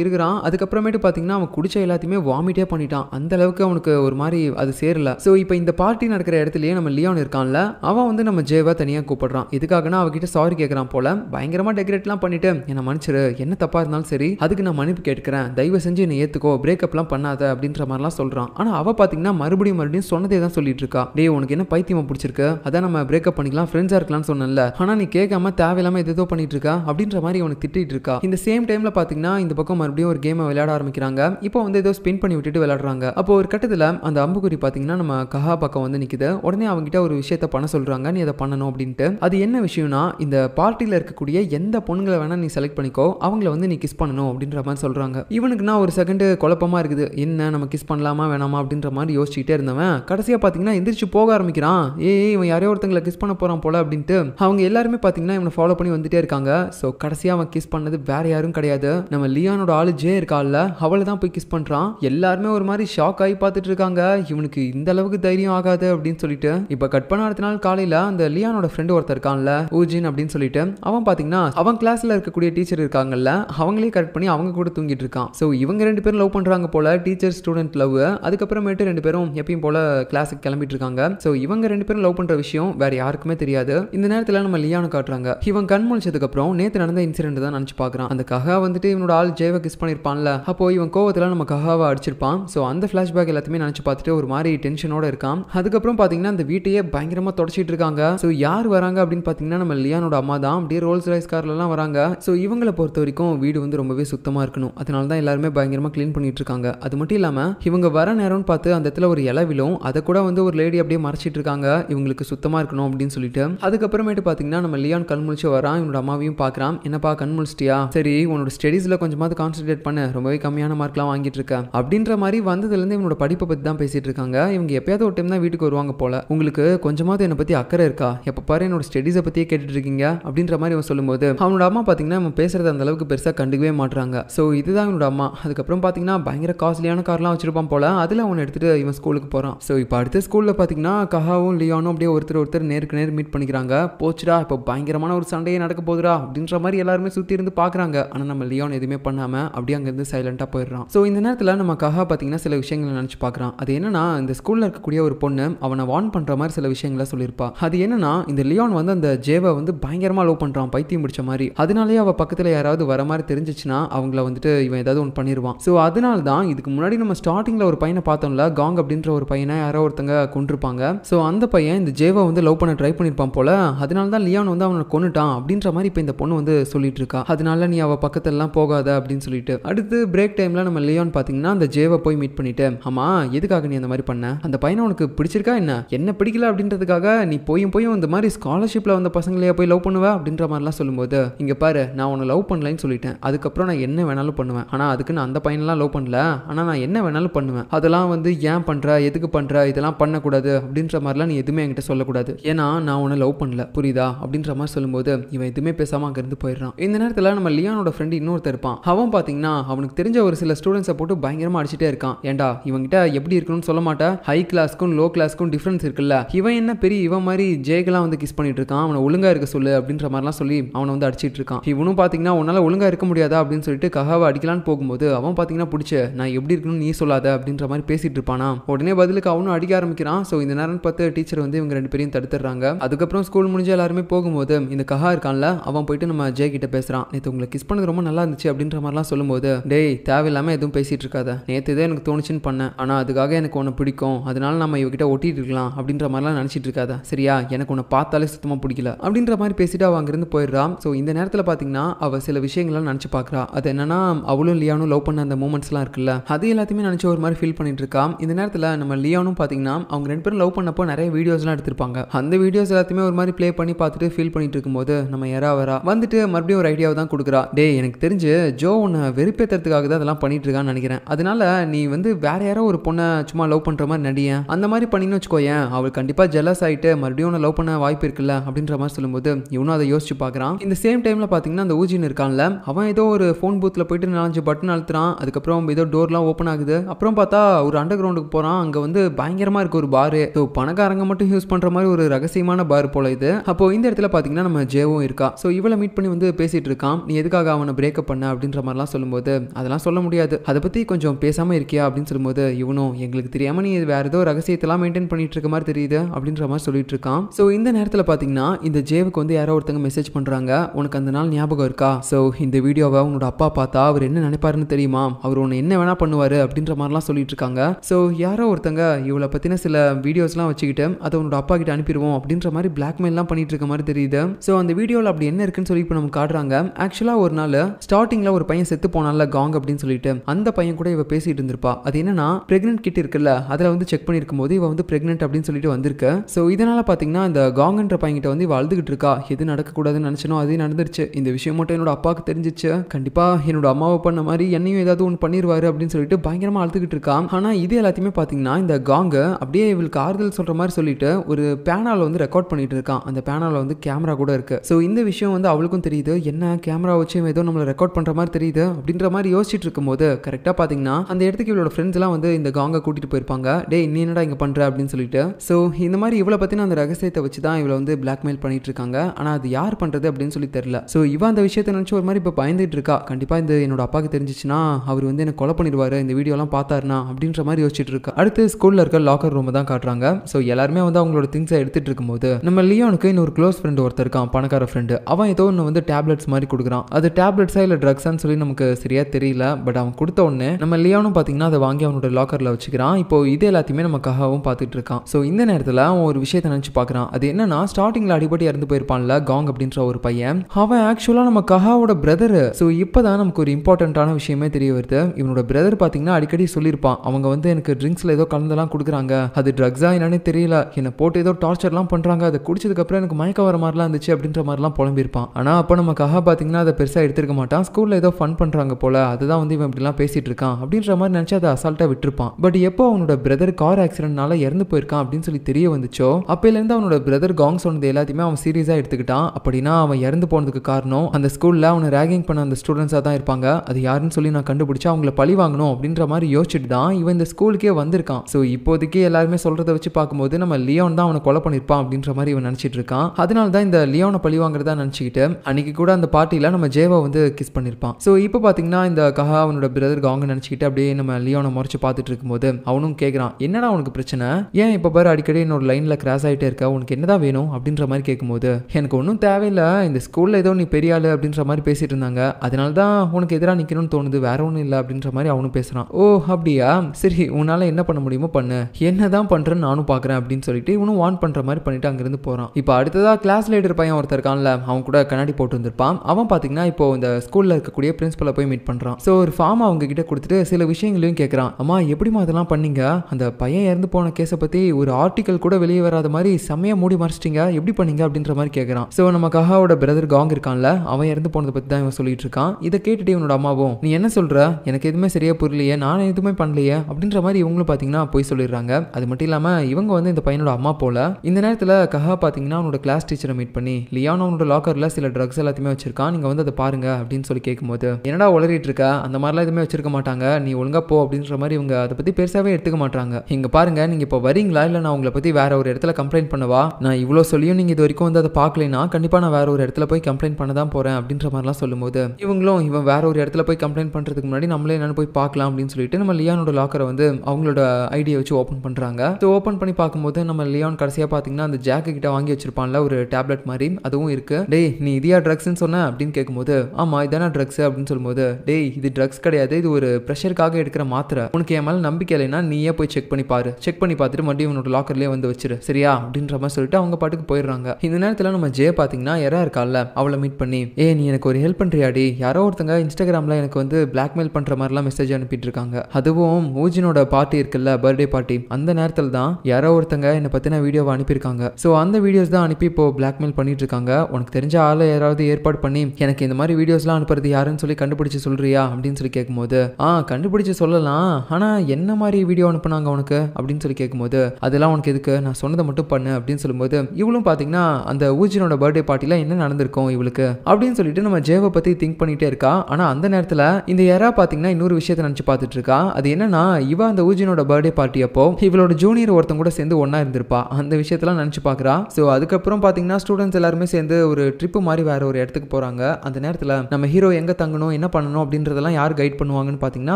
இருக்கிறான் அதுக்கப்புறமேட்டு பாத்தீங்கன்னா அவன் குடிச்ச எல்லாத்தையுமே வாமிட்டே பண்ணிட்டான் அந்த அளவுக்கு அவனுக்கு ஒரு மாதிரி அது சேரல சோ இப்போ இந்த பார்ட்டி நடக்கிற இடத்துலயே நம்ம லியோன் இருக்கான்ல அவன் வந்து நம்ம ஜேவா தனியாக கூப்பிடுறான் இதுக்காகனா அவகிட்ட சாரி கேட்குறான் போல பயங்கரமாக எல்லாம் பண்ணிட்டு என்னை மன்னிச்சிரு என்ன தப்பாக இருந்தாலும் சரி அதுக்கு நான் மன்னிப்பு கேட்கிறேன் தயவு செஞ்சு என்னை ஏற்றுக்கோ எல்லாம் பண்ணாத அப்படின்ற மாதிரிலாம் சொல்கிறான் ஆனா அவ பார்த்தீங்கன்னா மறுபடியும் மறுபடியும் சொன்னதே தான் சொல்லிட்டு இருக்கா டே உனக்கு என்ன பைத்தியமா பிடிச்சிருக்கு அதான் நம்ம பிரேக்கப் பண்ணிக்கலாம் ஃப்ரெண்ட்ஸாக இருக்கலாம்னு சொன்னல ஆனா நீ கேட்காம தேவையில்லாமல் எதோ பண்ணிட்டு இருக்கா அப்படின்ற மாதிரி அவனுக்கு திட்டு சுற்றிட்டு இருக்கா இந்த சேம் டைம்ல பாத்தீங்கன்னா இந்த பக்கம் மறுபடியும் ஒரு கேமை விளையாட ஆரம்பிக்கிறாங்க இப்போ வந்து ஏதோ ஸ்பின் பண்ணி விட்டுட்டு விளையாடுறாங்க அப்போ ஒரு கட்டத்தில் அந்த அம்புக்குறி பாத்தீங்கன்னா நம்ம கஹா பக்கம் வந்து நிக்குது உடனே அவங்ககிட்ட ஒரு விஷயத்த பண்ண சொல்றாங்க நீ அதை பண்ணணும் அப்படின்ட்டு அது என்ன விஷயம்னா இந்த பார்ட்டியில் இருக்கக்கூடிய எந்த பொண்ணுங்களை வேணா நீ செலக்ட் பண்ணிக்கோ அவங்கள வந்து நீ கிஸ் பண்ணணும் அப்படின்ற மாதிரி சொல்றாங்க இவனுக்கு நான் ஒரு செகண்ட் குழப்பமா இருக்குது என்ன நம்ம கிஸ் பண்ணலாமா வேணாமா அப்படின்ற மாதிரி யோசிச்சுட்டே இருந்தவன் கடைசியா பாத்தீங்கன்னா எந்திரிச்சு போக ஆரம்பிக்கிறான் ஏ இவன் யாரையோ ஒருத்தங்களை கிஸ் பண்ண போறான் போல அப்படின்ட்டு அவங்க எல்லாருமே பாத்தீங்கன்னா இவனை ஃபாலோ பண்ணி வந்துட்டே இருக்காங்க ஸோ கடைசியா அவன் கிஸ் பண்ணது வேற யாரும் கிடையாது நம்ம லியானோட ஆளு ஜே இருக்கால அவளை தான் போய் கிஸ் பண்றான் எல்லாருமே ஒரு மாதிரி ஷாக் ஆகி பார்த்துட்டு இருக்காங்க இவனுக்கு இந்த அளவுக்கு தைரியம் ஆகாது அப்படின்னு சொல்லிட்டு இப்ப கட் பண்ண அடுத்த நாள் காலையில அந்த லியானோட ஃப்ரெண்டு ஒருத்தர் இருக்கான்ல ஊஜின் அப்படின்னு சொல்லிட்டு அவன் பாத்தீங்கன்னா அவன் கிளாஸ்ல இருக்கக்கூடிய டீச்சர் இருக்காங்கல்ல அவங்களே கரெக்ட் பண்ணி அவங்க கூட தூங்கிட்டு இருக்கான் ஸோ இவங்க ரெண்டு பேரும் லவ் பண்றாங்க போல டீச்சர் ஸ்டூடெண்ட் லவ் அதுக்கப்புறமேட்டு ரெண்டு பேரும் எப்பயும் போல கிளாஸுக்கு கிளம்பிட்டு இருக்காங்க ஸோ இவங்க ரெண்டு பேரும் லவ் பண்ற விஷயம் வேற யாருக்குமே தெரியாது இந்த நேரத்தில் நம்ம லியானு காட்டுறாங்க இவன் கண் முழிச்சதுக்கு அப்புறம் நேற்று நடந்த இன்சிடென்ட் தான் நினச்சி பார்க்குறான் அந்த கஹா வந்துட்டு இவனோட ஆள் ஜெயவை கிஸ் பண்ணியிருப்பான்ல அப்போ இவன் கோவத்தில் நம்ம கஹாவை அடிச்சிருப்பான் ஸோ அந்த ஃப்ளாஷ்பேக் எல்லாத்தையுமே நினச்சி பார்த்துட்டு ஒரு மாதிரி டென்ஷனோட இருக்கான் அதுக்கப்புறம் பார்த்தீங்கன்னா அந்த வீட்டையே பயங்கரமாக தொடச்சிட்டு இருக்காங்க ஸோ யார் வராங்க அப்படின்னு பார்த்தீங்கன்னா நம்ம லியானோட அம்மா தான் அப்படியே ரோல்ஸ் ரைஸ் கார்லலாம் வராங்க ஸோ இவங்களை பொறுத்த வரைக்கும் வீடு வந்து ரொம்பவே சுத்தமாக இருக்கணும் அதனால தான் எல்லாருமே பயங்கரமாக க்ளீன் பண்ணிட்டு இருக்காங்க அது மட்டும் இல்லாமல் இவங்க வர நேரம்னு பார்த்து அந்த இடத்துல ஒரு இலை விழும் அதை கூட வந்து ஒரு லேடி அப்படியே மறைச்சிட்டு இருக்காங்க இவங்களுக்கு சுத்தமாக இருக்கணும் அப்படின்னு சொல்லிட்டு அதுக்கப்புறமேட்டு பார்த்தீங்கன்னா நம்ம லியான் கண் வரான் இவனோட அம்மாவையும் பார்க்குறான் என்னப்பா கண் முடிச்சிட்டியா சரி உன்னோட ஸ்டடீஸில் கொஞ்சமாவது கான்சென்ட்ரேட் பண்ண ரொம்பவே கம்மியான மார்க்லாம் வாங்கிட்டு இருக்க அப்படின்ற மாதிரி வந்ததுலேருந்து இவனோட படிப்பை பற்றி தான் பேசிட்டு இருக்காங்க இவங்க எப்பயாவது ஒரு டைம் தான் வீட்டுக்கு வருவாங்க போல உங்களுக்கு கொஞ்சமாவது என்னை பற்றி அக்கறை இருக்கா எப்போ பாரு என்னோட ஸ்டடீஸை பற்றியே கேட்டுட்டு இருக்கீங்க அப்படின்ற மாதிரி அவன் சொல்லும்போது அவனோட அம்மா பார்த்தீங்கன்னா அவன் பேசுறது அந்த அளவுக்கு பெருசாக கண்டுக்கவே மாட்டுறாங்க ஸோ இதுதான் இவனோட அம்மா அதுக்கப்புறம் பார்த்தீங்கன்னா பயங்கர காஸ்ட்லியான கார்லாம் வச்சிருப்பான் போல அதில் அவன் எடுத்துட்டு இவன் ஸ்கூலுக்கு போகிறான் ஸோ இப்போ அடுத்த ஸ்கூலில் பார்த்தீங்கன்னா கஹாவும் லியானும் அப்படியே ஒருத்தர் ஒருத்தர் நேருக்கு நேர் மீட் பண்ணிக்கிறாங்க போச்சுடா இப்போ பயங்கரமான ஒரு சண்டையே நடக்க போகுதுடா அப்படின்ற மாதிரி எல்லாருமே சுற்றி சுற்றி இருந்து பார்க்குறாங்க ஆனால் நம்ம லியோன் எதுவுமே பண்ணாமல் அப்படியே அங்கேருந்து சைலண்ட்டாக போயிடுறான் ஸோ இந்த நேரத்தில் நம்ம கஹா பார்த்தீங்கன்னா சில விஷயங்களை நினச்சி பார்க்குறான் அது என்னன்னா இந்த ஸ்கூலில் இருக்கக்கூடிய ஒரு பொண்ணு அவனை வான் பண்ணுற மாதிரி சில விஷயங்களை சொல்லியிருப்பா அது என்னன்னா இந்த லியோன் வந்து அந்த ஜேவை வந்து பயங்கரமாக லவ் பண்ணுறான் பைத்தியம் பிடிச்ச மாதிரி அதனாலேயே அவள் பக்கத்தில் யாராவது வர மாதிரி தெரிஞ்சிச்சுன்னா அவங்கள வந்துட்டு இவன் ஏதாவது ஒன்று பண்ணிடுவான் ஸோ அதனால தான் இதுக்கு முன்னாடி நம்ம ஸ்டார்டிங்கில் ஒரு பையனை பார்த்தோம்ல காங் அப்படின்ற ஒரு பையனை யாரோ ஒருத்தங்க கொண்டிருப்பாங்க ஸோ அந்த பையன் இந்த ஜேவை வந்து லவ் பண்ண ட்ரை பண்ணியிருப்பான் போல அதனால தான் லியான் வந்து அவனை கொண்டுட்டான் அப்படின்ற மாதிரி இப்போ இந்த பொண்ணு வந்து சொல்லிட்டு இருக்கா இருக்கா அதனால நீ அவள் பக்கத்துலலாம் போகாத அப்படின்னு சொல்லிட்டு அடுத்து பிரேக் டைமில் நம்ம லியோன் பாத்தீங்கன்னா அந்த ஜேவை போய் மீட் பண்ணிட்டு ஆமா எதுக்காக நீ அந்த மாதிரி பண்ண அந்த பையனை உனக்கு பிடிச்சிருக்கா என்ன என்ன பிடிக்கல அப்படின்றதுக்காக நீ போயும் போயும் இந்த மாதிரி ஸ்காலர்ஷிப்பில் வந்த பசங்களையா போய் லவ் பண்ணுவ அப்படின்ற மாதிரிலாம் சொல்லும்போது இங்கே பாரு நான் உன்னை லவ் பண்ணலன்னு சொல்லிட்டேன் அதுக்கப்புறம் நான் என்ன வேணாலும் பண்ணுவேன் ஆனால் அதுக்கு நான் அந்த பையனெலாம் லவ் பண்ணல ஆனால் நான் என்ன வேணாலும் பண்ணுவேன் அதெல்லாம் வந்து ஏன் பண்ணுற எதுக்கு பண்ணுற இதெல்லாம் பண்ணக்கூடாது அப்படின்ற மாதிரிலாம் நீ எதுவுமே என்கிட்ட சொல்லக்கூடாது ஏன்னா நான் உன்னை லவ் பண்ணல புரியுதா அப்படின்ற மாதிரி சொல்லும்போது இவன் எதுவுமே பேசாமல் அங்கேருந்து போயிடுறான் இந்த நேரத்தில் நம்ம லியானோட ஃப்ரெண்டு இன்னொருத்தர் இருப்பான் அவன் பார்த்தீங்கன்னா அவனுக்கு தெரிஞ்ச ஒரு சில ஸ்டூடெண்ட்ஸை போட்டு பயங்கரமாக அடிச்சுட்டே இருக்கான் ஏண்டா இவங்கிட்ட எப்படி இருக்கணும்னு சொல்ல மாட்டேன் ஹை கிளாஸ்க்கும் லோ கிளாஸ்க்கும் டிஃப்ரென்ஸ் இருக்குல்ல இவன் என்ன பெரிய இவன் மாதிரி ஜேக்கெல்லாம் வந்து கிஸ் பண்ணிட்டு இருக்கான் அவனை ஒழுங்கா இருக்க சொல்லு அப்படின்ற மாதிரிலாம் சொல்லி அவனை வந்து அடிச்சிட்டு இருக்கான் இவனும் பார்த்தீங்கன்னா உன்னால ஒழுங்கா இருக்க முடியாதா அப்படின்னு சொல்லிட்டு கஹாவை அடிக்கலான்னு போகும்போது அவன் பார்த்தீங்கன்னா பிடிச்ச நான் எப்படி இருக்கணும்னு நீ சொல்லாத அப்படின்ற மாதிரி பேசிட்டு இருப்பானா உடனே பதிலுக்கு அவனும் அடிக்க ஆரம்பிக்கிறான் ஸோ இந்த நேரம் பார்த்து டீச்சர் வந்து இவங்க ரெண்டு பேரையும் தடுத்துறாங்க அதுக்கப்புறம் ஸ்கூல் முடிஞ்ச எல்லாருமே போகும்போது இந்த கஹா இருக்கான்ல அவன் போயிட்டு நம்ம ஜெய்கிட்ட கிட்ட பேசுறான் பேசுகிறான் நேற்று உங்களை கிஸ் பண்ணது ரொம்ப நல்லா இருந்துச்சு அப்படின்ற மாதிரிலாம் சொல்லும்போது டேய் தேவையில்லாமல் எதுவும் பேசிட்டு இருக்காத நேற்று இதே எனக்கு தோணுச்சுன்னு பண்ணேன் ஆனால் அதுக்காக எனக்கு உன்னை பிடிக்கும் அதனால நம்ம இவகிட்ட ஒட்டிட்டு இருக்கலாம் அப்படின்ற மாதிரிலாம் நினச்சிட்டு இருக்காத சரியா எனக்கு உன்னை பார்த்தாலே சுத்தமாக பிடிக்கல அப்படின்ற மாதிரி பேசிட்டு அவள் அங்கேருந்து போயிடுறான் ஸோ இந்த நேரத்தில் பார்த்தீங்கன்னா அவள் சில விஷயங்கள்லாம் நினச்சி பார்க்குறா அது என்னன்னா அவளும் லியானும் லவ் பண்ண அந்த மூமெண்ட்ஸ்லாம் இருக்குல்ல அது எல்லாத்தையுமே நினச்சி ஒரு மாதிரி ஃபீல் பண்ணிட்டு இருக்கா இந்த நேரத்தில் நம்ம லியானும் பார்த்தீங்கன்னா அவங்க ரெண்டு பேரும் லவ் பண்ணப்போ நிறைய வீடியோஸ்லாம் எடுத்திருப்பாங்க அந்த வீடியோஸ் எல்லாத்தையுமே ஒரு மாதிரி ப்ளே பண்ணி பார்த்துட்டு ஃபீல் பண்ணிட்டு இருக்கும்போது நம்ம யாராவது வந்துட்டு மறுபடியும் ஒரு ஐடியா ஐடியாவை தான் கொடுக்குறா டே எனக்கு தெரிஞ்சு ஜோ உன்னை வெறுப்பேற்றுறதுக்காக தான் அதெல்லாம் பண்ணிட்டு இருக்கான்னு நினைக்கிறேன் அதனால நீ வந்து வேற யாரோ ஒரு பொண்ணை சும்மா லவ் பண்ணுற மாதிரி நடியேன் அந்த மாதிரி பண்ணின்னு வச்சுக்கோயேன் அவள் கண்டிப்பாக ஜெலஸ் ஆகிட்டு மறுபடியும் ஒன்று லவ் பண்ண வாய்ப்பு இருக்குல்ல அப்படின்ற மாதிரி சொல்லும்போது இவனும் அதை யோசிச்சு பார்க்குறான் இந்த சேம் டைமில் பார்த்தீங்கன்னா அந்த ஊஜின் இருக்கான்ல அவன் ஏதோ ஒரு ஃபோன் பூத்தில் போயிட்டு நாலஞ்சு பட்டன் அழுத்துறான் அதுக்கப்புறம் ஏதோ டோர்லாம் ஓப்பன் ஆகுது அப்புறம் பார்த்தா ஒரு அண்டர் கிரவுண்டுக்கு போகிறான் அங்கே வந்து பயங்கரமாக இருக்க ஒரு பாரு ஸோ பணக்காரங்க மட்டும் யூஸ் பண்ணுற மாதிரி ஒரு ரகசியமான பார் போல இது அப்போ இந்த இடத்துல பார்த்தீங்கன்னா நம்ம ஜேவும் இருக்கா ஸோ இவளை மீட் பண்ணி வந்து பேசிட்டு இருக்கான் நீ எதுக்காக அவனை பிரேக்கப் பண்ண அப்படின்ற மாதிரிலாம் சொல்லும்போது அதெல்லாம் சொல்ல முடியாது அதை பற்றி கொஞ்சம் பேசாமல் இருக்கியா அப்படின்னு சொல்லும்போது இவனும் எங்களுக்கு தெரியாமல் நீ வேற ஏதோ ரகசியத்தெல்லாம் மெயின்டைன் பண்ணிட்டு இருக்க மாதிரி தெரியுது அப்படின்ற மாதிரி சொல்லிட்டு இருக்கான் ஸோ இந்த நேரத்தில் பார்த்தீங்கன்னா இந்த ஜேவுக்கு வந்து யாரோ ஒருத்தங்க மெசேஜ் பண்ணுறாங்க உனக்கு அந்த நாள் ஞாபகம் இருக்கா ஸோ இந்த வீடியோவை உன்னோட அப்பா பார்த்தா அவர் என்ன நினைப்பாருன்னு தெரியுமா அவர் உன்னை என்ன வேணா பண்ணுவார் அப்படின்ற மாதிரிலாம் சொல்லிட்டு இருக்காங்க ஸோ யாரோ ஒருத்தங்க இவளை பற்றின சில வீடியோஸ்லாம் வச்சுக்கிட்டு அதை உன்னோட அப்பா கிட்ட அனுப்பிடுவோம் அப்படின்ற மாதிரி பிளாக்மெயிலாம் பண்ணிட்டு இருக்க மாதிரி தெரியுது ஸோ அந்த வீடியோவில் அப்படி என்ன இருக்குன்னு சொல்லி இப்போ நம்ம காட்டுறாங்க ஆக்சுவலாக ஒரு நாள் ஸ்டார்டிங்கில் ஒரு பையன் செத்து போனால காங் அப்படின்னு சொல்லிட்டு அந்த பையன் கூட இவ பேசிட்டு இருந்திருப்பா அது என்னன்னா பிரெக்னென்ட் கிட் இருக்குல்ல அதில் வந்து செக் பண்ணியிருக்கும் போது இவ வந்து பிரெக்னென்ட் அப்படின்னு சொல்லிட்டு வந்திருக்கேன் ஸோ இதனால பார்த்தீங்கன்னா அந்த காங்கன்ற பையன்கிட்ட வந்து இவ அழுதுகிட்டு இருக்கா எது நடக்கக்கூடாதுன்னு நினச்சனோ அதே நடந்துருச்சு இந்த விஷயம் மட்டும் என்னோட அப்பாவுக்கு தெரிஞ்சிச்சு கண்டிப்பாக என்னோட அம்மாவை பண்ண மாதிரி என்னையும் ஏதாவது ஒன்று பண்ணிடுவாரு அப்படின்னு சொல்லிட்டு பயங்கரமாக அழுதுகிட்டு இருக்கான் ஆனால் இது எல்லாத்தையுமே பார்த்தீங்கன்னா இந்த காங்கை அப்படியே இவளுக்கு ஆறுதல் சொல்கிற மாதிரி சொல்லிட்டு ஒரு பேனாவில் வந்து ரெக்கார்ட் பண்ணிட்டு இருக்கான் அந்த பேனாவில் வந்து கேமரா கூட இருக்கு ஸோ இந்த விஷயம் வந்து அவளுக்கும் தெரியுது என்ன கேமரா வச்சு ஏதோ நம்மளை ரெக்கார்ட் பண்ணுற மாதிரி தெரியுது அப்படின்ற மாதிரி யோசிச்சுட்டு இருக்கும்போது கரெக்டாக பார்த்தீங்கன்னா அந்த இடத்துக்கு இவளோட ஃப்ரெண்ட்ஸ்லாம் வந்து இந்த காங்கை கூட்டிகிட்டு போயிருப்பாங்க டே நீ என்னடா இங்கே பண்ணுற அப்படின்னு சொல்லிட்டு ஸோ இந்த மாதிரி இவ்வளவு பற்றின அந்த ரகசியத்தை வச்சு தான் இவளை வந்து பிளாக்மெயில் பண்ணிட்டு இருக்காங்க ஆனால் அது யார் பண்ணுறது அப்படின்னு சொல்லி தெரில ஸோ இவன் அந்த விஷயத்தை நினச்சி ஒரு மாதிரி இப்போ பயந்துட்டு இருக்கா கண்டிப்பாக இந்த என்னோட அப்பாவுக்கு தெரிஞ்சிச்சுன்னா அவர் வந்து எனக்கு கொலை பண்ணிடுவார் இந்த வீடியோலாம் பார்த்தாருனா அப்படின்ற மாதிரி யோசிச்சுட்டு இருக்கா அடுத்து ஸ்கூலில் இருக்க லாக்கர் ரூம் தான் காட்டுறாங்க ஸோ எல்லாருமே வந்து அவங்களோட திங்ஸை எடுத்துகிட்டு இருக்கும்போது நம்ம லியோனுக்கு இன்னொரு க்ளோஸ் ஃப்ரெண்டு ஒருத்தர் இருக்கான் பணக்கார ஃப்ரெண்டு அவன் ஏதோ ஒன்று வந்து டேப்லெட்ஸ் மாதிரி கொடுக்குறான் அது டேப்லெட்ஸா இல்லை ட்ரக்ஸான்னு சொல்லி நமக்கு சரியாக தெரியல பட் அவன் கொடுத்த உடனே நம்ம லியானும் பார்த்தீங்கன்னா அதை வாங்கி அவனோட லாக்கரில் வச்சுக்கிறான் இப்போ இது எல்லாத்தையுமே நம்ம கஹாவும் பார்த்துட்டு இருக்கான் ஸோ இந்த நேரத்தில் அவன் ஒரு விஷயத்தை நினச்சி பார்க்குறான் அது என்னன்னா ஸ்டார்டிங்கில் அடிபட்டு இறந்து போயிருப்பான்ல காங் அப்படின்ற ஒரு பையன் அவன் ஆக்சுவலாக நம்ம கஹாவோட பிரதர் ஸோ இப்போ தான் நமக்கு ஒரு இம்பார்ட்டண்ட்டான விஷயமே தெரிய வருது இவனோட பிரதர் பார்த்தீங்கன்னா அடிக்கடி சொல்லியிருப்பான் அவங்க வந்து எனக்கு ட்ரிங்க்ஸில் ஏதோ கலந்துலாம் கொடுக்குறாங்க அது ட்ரக்ஸா என்னன்னு தெரியல என்னை போட்டு ஏதோ டார்ச்சர்லாம் பண்ணுறாங்க அதை குடிச்சதுக்கப்புறம் எனக்கு மயக்கம் வர மாதிரிலாம் இருந்துச்சு அப்படின்ற மாதிரிலாம் புலம்பியிருப்பான் ஆனால் அப்போ நம்ம கஹா பார்த்தீங்கன்னா அதை பெருசாக எடுத்துருக்க மாட்டான் ஸ்கூலில் ஏதோ ஃபன் பண்ணுறாங்க போல் அதுதான் வந்து இவன் இப்படிலாம் பேசிகிட்டு இருக்கான் அப்படின்ற மாதிரி நினச்சி அதை அசால்ட்டாக விட்டுருப்பான் பட் எப்போ அவனோட பிரதர் கார் ஆக்சிடென்ட்னால இறந்து போயிருக்கான் அப்படின்னு சொல்லி தெரிய வந்துச்சோ அப்போலேருந்து அவனோட பிரதர் காங் சொன்னது எல்லாத்தையுமே அவன் சீரியஸாக எடுத்துக்கிட்டான் அப்படின்னா அவன் இறந்து போனதுக்கு காரணம் அந்த ஸ்கூலில் அவனை ரேகிங் பண்ண அந்த ஸ்டூடெண்ட்ஸாக தான் இருப்பாங்க அது யாருன்னு சொல்லி நான் கண்டுபிடிச்சா அவங்கள பழி வாங்கணும் அப்படின்ற மாதிரி யோசிச்சுட்டு தான் இவன் இந்த ஸ்கூலுக்கே வந்திருக்கான் ஸோ இப்போதைக்கு எல்லாருமே சொல்கிறத வச்சு பார்க்கும்போது நம்ம லியோன் தான் அவனை கொலை பண்ணியிருப்பான் அப்படின்ற மாதிரி இவன் நினச்சிட்டு இருக்கான் அதனால தான் இந்த லியோனை பழி வாங்குறதா நினச்சிக்கிட்டு அன்னைக்கு கூட அந்த பார்ட்டியில் நம்ம ஜேவா வந்து கிஸ் பண்ணியிருப்பான் ஸோ இப்போ பார்த்தீங்கன்னா இந்த கஹா அவனோட பிரதர் காங்க நினச்சிக்கிட்டு அப்படியே நம்ம லியோனை முறைச்சு பார்த்துட்டு இருக்கும்போது அவனும் கேட்குறான் என்னடா உனக்கு பிரச்சனை ஏன் இப்போ பாரு அடிக்கடி என்னோட லைனில் கிராஸ் ஆகிட்டே இருக்க உனக்கு என்னதான் வேணும் அப்படின்ற மாதிரி கேட்கும்போது எனக்கு ஒன்றும் தேவையில்லை இந்த ஸ்கூலில் ஏதோ நீ பெரிய ஆள் அப்படின்ற மாதிரி பேசிட்டு இருந்தாங்க அதனால தான் உனக்கு எதிராக நிற்கணும்னு தோணுது வேற ஒன்றும் இல்லை அப்படின்ற மாதிரி அவனும் பேசுகிறான் ஓ அப்படியா சரி உன்னால் என்ன பண்ண முடியுமோ பண்ணு என்ன தான் பண்ணுறேன்னு நானும் பார்க்குறேன் அப்படின்னு சொல்லிட்டு இவனும் வான் பண்ணுற மாதிரி பண்ணிட்டு அங்கேருந்து போகிறான் இப்போ அடுத்ததாக கிளாஸ் லீடர் பையன் ஒருத்தர் இருக்கான்ல அவன் கூட கண்ணாடி போட்டு வந்திருப்பான் அவன் பார்த்தீங்கன்னா இப்போ இந்த ஸ்கூலில் இருக்கக்கூடிய பிரின்ஸ்பலை போய் மீட் பண்ணுறான் ஸோ ஒரு ஃபார்ம் அவங்க கிட்ட கொடுத்துட்டு சில விஷயங்களையும் கேட்குறான் அம்மா எப்படிமா அதெல்லாம் பண்ணீங்க அந்த பையன் இறந்து போன கேஸை பற்றி ஒரு ஆர்டிக்கல் கூட வெளியே வராத மாதிரி செம்மையாக மூடி மறைச்சிட்டிங்க எப்படி பண்ணீங்க அப்படின்ற மாதிரி கேட்குறான் ஸோ நம்ம கஹாவோட பிரதர் காங் இருக்கான்ல அவன் இறந்து போனதை பற்றி தான் இவன் சொல்லிட்டு இருக்கான் இதை கேட்டுட்டு இவனோட அம்மாவும் நீ என்ன சொல்கிற எனக்கு எதுவுமே சரியாக புரியலையே நான் எதுவுமே பண்ணலையே அப்படின்ற மாதிரி இவங்களும் பார்த்தீங்கன்னா போய் சொல்லிடுறாங்க அது மட்டும் இல்லாமல் இவங்க வந்து இந்த பையனோட அம்மா போல இந்த நேரத்தில் கஹா பார்த்தீங்கன்னா அவனோட கிளாஸ் டீச்சரை மீட் பண்ணி லியான் அவனோட லாக்கரில் சில ட்ரக்ஸ் எல்லாத்தையுமே வச்சிருக்கான் வச்சிருக்கான் நீங்கள் வந்து அதை பாருங்கள் அப்படின்னு சொல்லி கேட்கும்போது என்னடா உளறிட்டு இருக்கா அந்த மாதிரிலாம் எதுவுமே வச்சிருக்க மாட்டாங்க நீ ஒழுங்கா போ அப்படின்ற மாதிரி இவங்க அதை பற்றி பெருசாகவே எடுத்துக்க மாட்டாங்க இங்கே பாருங்க நீங்கள் இப்போ வரீங்களா இல்லை நான் உங்களை பற்றி வேற ஒரு இடத்துல கம்ப்ளைண்ட் பண்ணவா நான் இவ்வளோ சொல்லியும் நீங்கள் இது வரைக்கும் வந்து அதை பார்க்கலைன்னா கண்டிப்பாக நான் வேற ஒரு இடத்துல போய் கம்ப்ளைண்ட் பண்ண தான் போகிறேன் அப்படின்ற மாதிரிலாம் சொல்லும்போது இவங்களும் இவன் வேற ஒரு இடத்துல போய் கம்ப்ளைண்ட் பண்ணுறதுக்கு முன்னாடி நம்மளே என்னென்னு போய் பார்க்கலாம் அப்படின்னு சொல்லிட்டு நம்ம லியானோட லாக்கரை வந்து அவங்களோட ஐடியை வச்சு ஓப்பன் பண்ணுறாங்க ஸோ ஓப்பன் பண்ணி பார்க்கும்போது நம்ம லியான் கடைசியாக பார்த்தீங்கன்னா அந்த ஜாக்கு கிட்ட வாங்கி வச்சிருப்பான்ல ஒரு டேப்லெட் மாதிரி அதுவும் இருக்கு டேய் நீ இதையா ட்ரக்ஸ்ன்னு சொன்ன அப்படின்னு கேட்கும்போது ஆமாம் இதான ட்ரக்ஸ் அப்படின்னு சொல்லும்போது டேய் இது ட்ரக்ஸ் கிடையாது இது ஒரு ப்ரெஷருக்காக எடுக்கிற மாத்திரை உனக்கு என் மேலே நம்பிக்கை இல்லைன்னா நீயே போய் செக் பண்ணி பாரு செக் பண்ணி பார்த்துட்டு மறுபடியும் உன்னோட லாக்கர்லேயே வந்து வச்சிரு சரியா அப்படின்ற மாதிரி சொல்லிட்டு அவங்க பாட்டுக்கு போயிடுறாங்க இந்த நேரத்தில் நம்ம ஜே பார்த்தீங்கன்னா யாரா இருக்கால அவளை மீட் பண்ணி ஏ நீ எனக்கு ஒரு ஹெல்ப் பண்ணுறியாடி யாரோ ஒருத்தங்க இன்ஸ்டாகிராமில் எனக்கு வந்து பிளாக்மெயில் பண்ணுற மாதிரிலாம் மெசேஜ் அனுப்பிட்டு இருக்காங்க அதுவும் ஊஜினோட பார்ட்டி இருக்குல்ல பர்த்டே பார்ட்டி அந்த நேரத்தில் தான் யாரோ ஒருத்தங்க என்னை பற்றின வீடியோவை அனுப்பியிருக்காங்க ஸோ அந்த வீடியோஸ் தான் அனுப்பி இப்போ பிளாக்மெயில் பண்ணிட்டு இருக்காங்க உனக்கு தெரிஞ்ச ஆளை யாராவது ஏற்பாடு பண்ணி பண்ணி எனக்கு இந்த மாதிரி வீடியோஸ்லாம் அனுப்புறது யாருன்னு சொல்லி கண்டுபிடிச்சு சொல்றியா அப்படின்னு சொல்லி கேட்கும்போது ஆ கண்டுபிடிச்சு சொல்லலாம் ஆனால் என்ன மாதிரி வீடியோ அனுப்புனாங்க உனக்கு அப்படின்னு சொல்லி கேட்கும்போது அதெல்லாம் உனக்கு எதுக்கு நான் சொன்னதை மட்டும் பண்ணு அப்படின்னு சொல்லும்போது இவளும் பார்த்தீங்கன்னா அந்த ஊஜினோட பர்த்டே பார்ட்டிலாம் என்ன நடந்திருக்கும் இவளுக்கு அப்படின்னு சொல்லிட்டு நம்ம ஜேவை பற்றி திங்க் பண்ணிகிட்டே இருக்கா ஆனால் அந்த நேரத்தில் இந்த யாரா பார்த்தீங்கன்னா இன்னொரு விஷயத்தை நினச்சி பார்த்துட்டு இருக்கா அது என்னன்னா இவ அந்த ஊஜினோட பர்த்டே பார்ட்டி அப்போ இவளோட ஜூனியர் ஒருத்தன் கூட சேர்ந்து ஒன்றா இருந்திருப்பா அந்த விஷயத்தெல்லாம் நினச்சி பாக்குறா ஸோ அதுக்கப்புறம் பார்த்தீங்கன்னா ஸ்டூடெண்ட்ஸ் எல்லாருமே சேர்ந்து ஒரு ட்ரிப் மாதிரி வேற ஒரு இடத்துக்கு போறாங்க போகிறாங்க அந்த நேரத்தில் நம்ம ஹீரோ எங்கே தங்கணும் என்ன பண்ணணும் அப்படின்றதெல்லாம் யார் கைட் பண்ணுவாங்கன்னு பார்த்தீங்கன்னா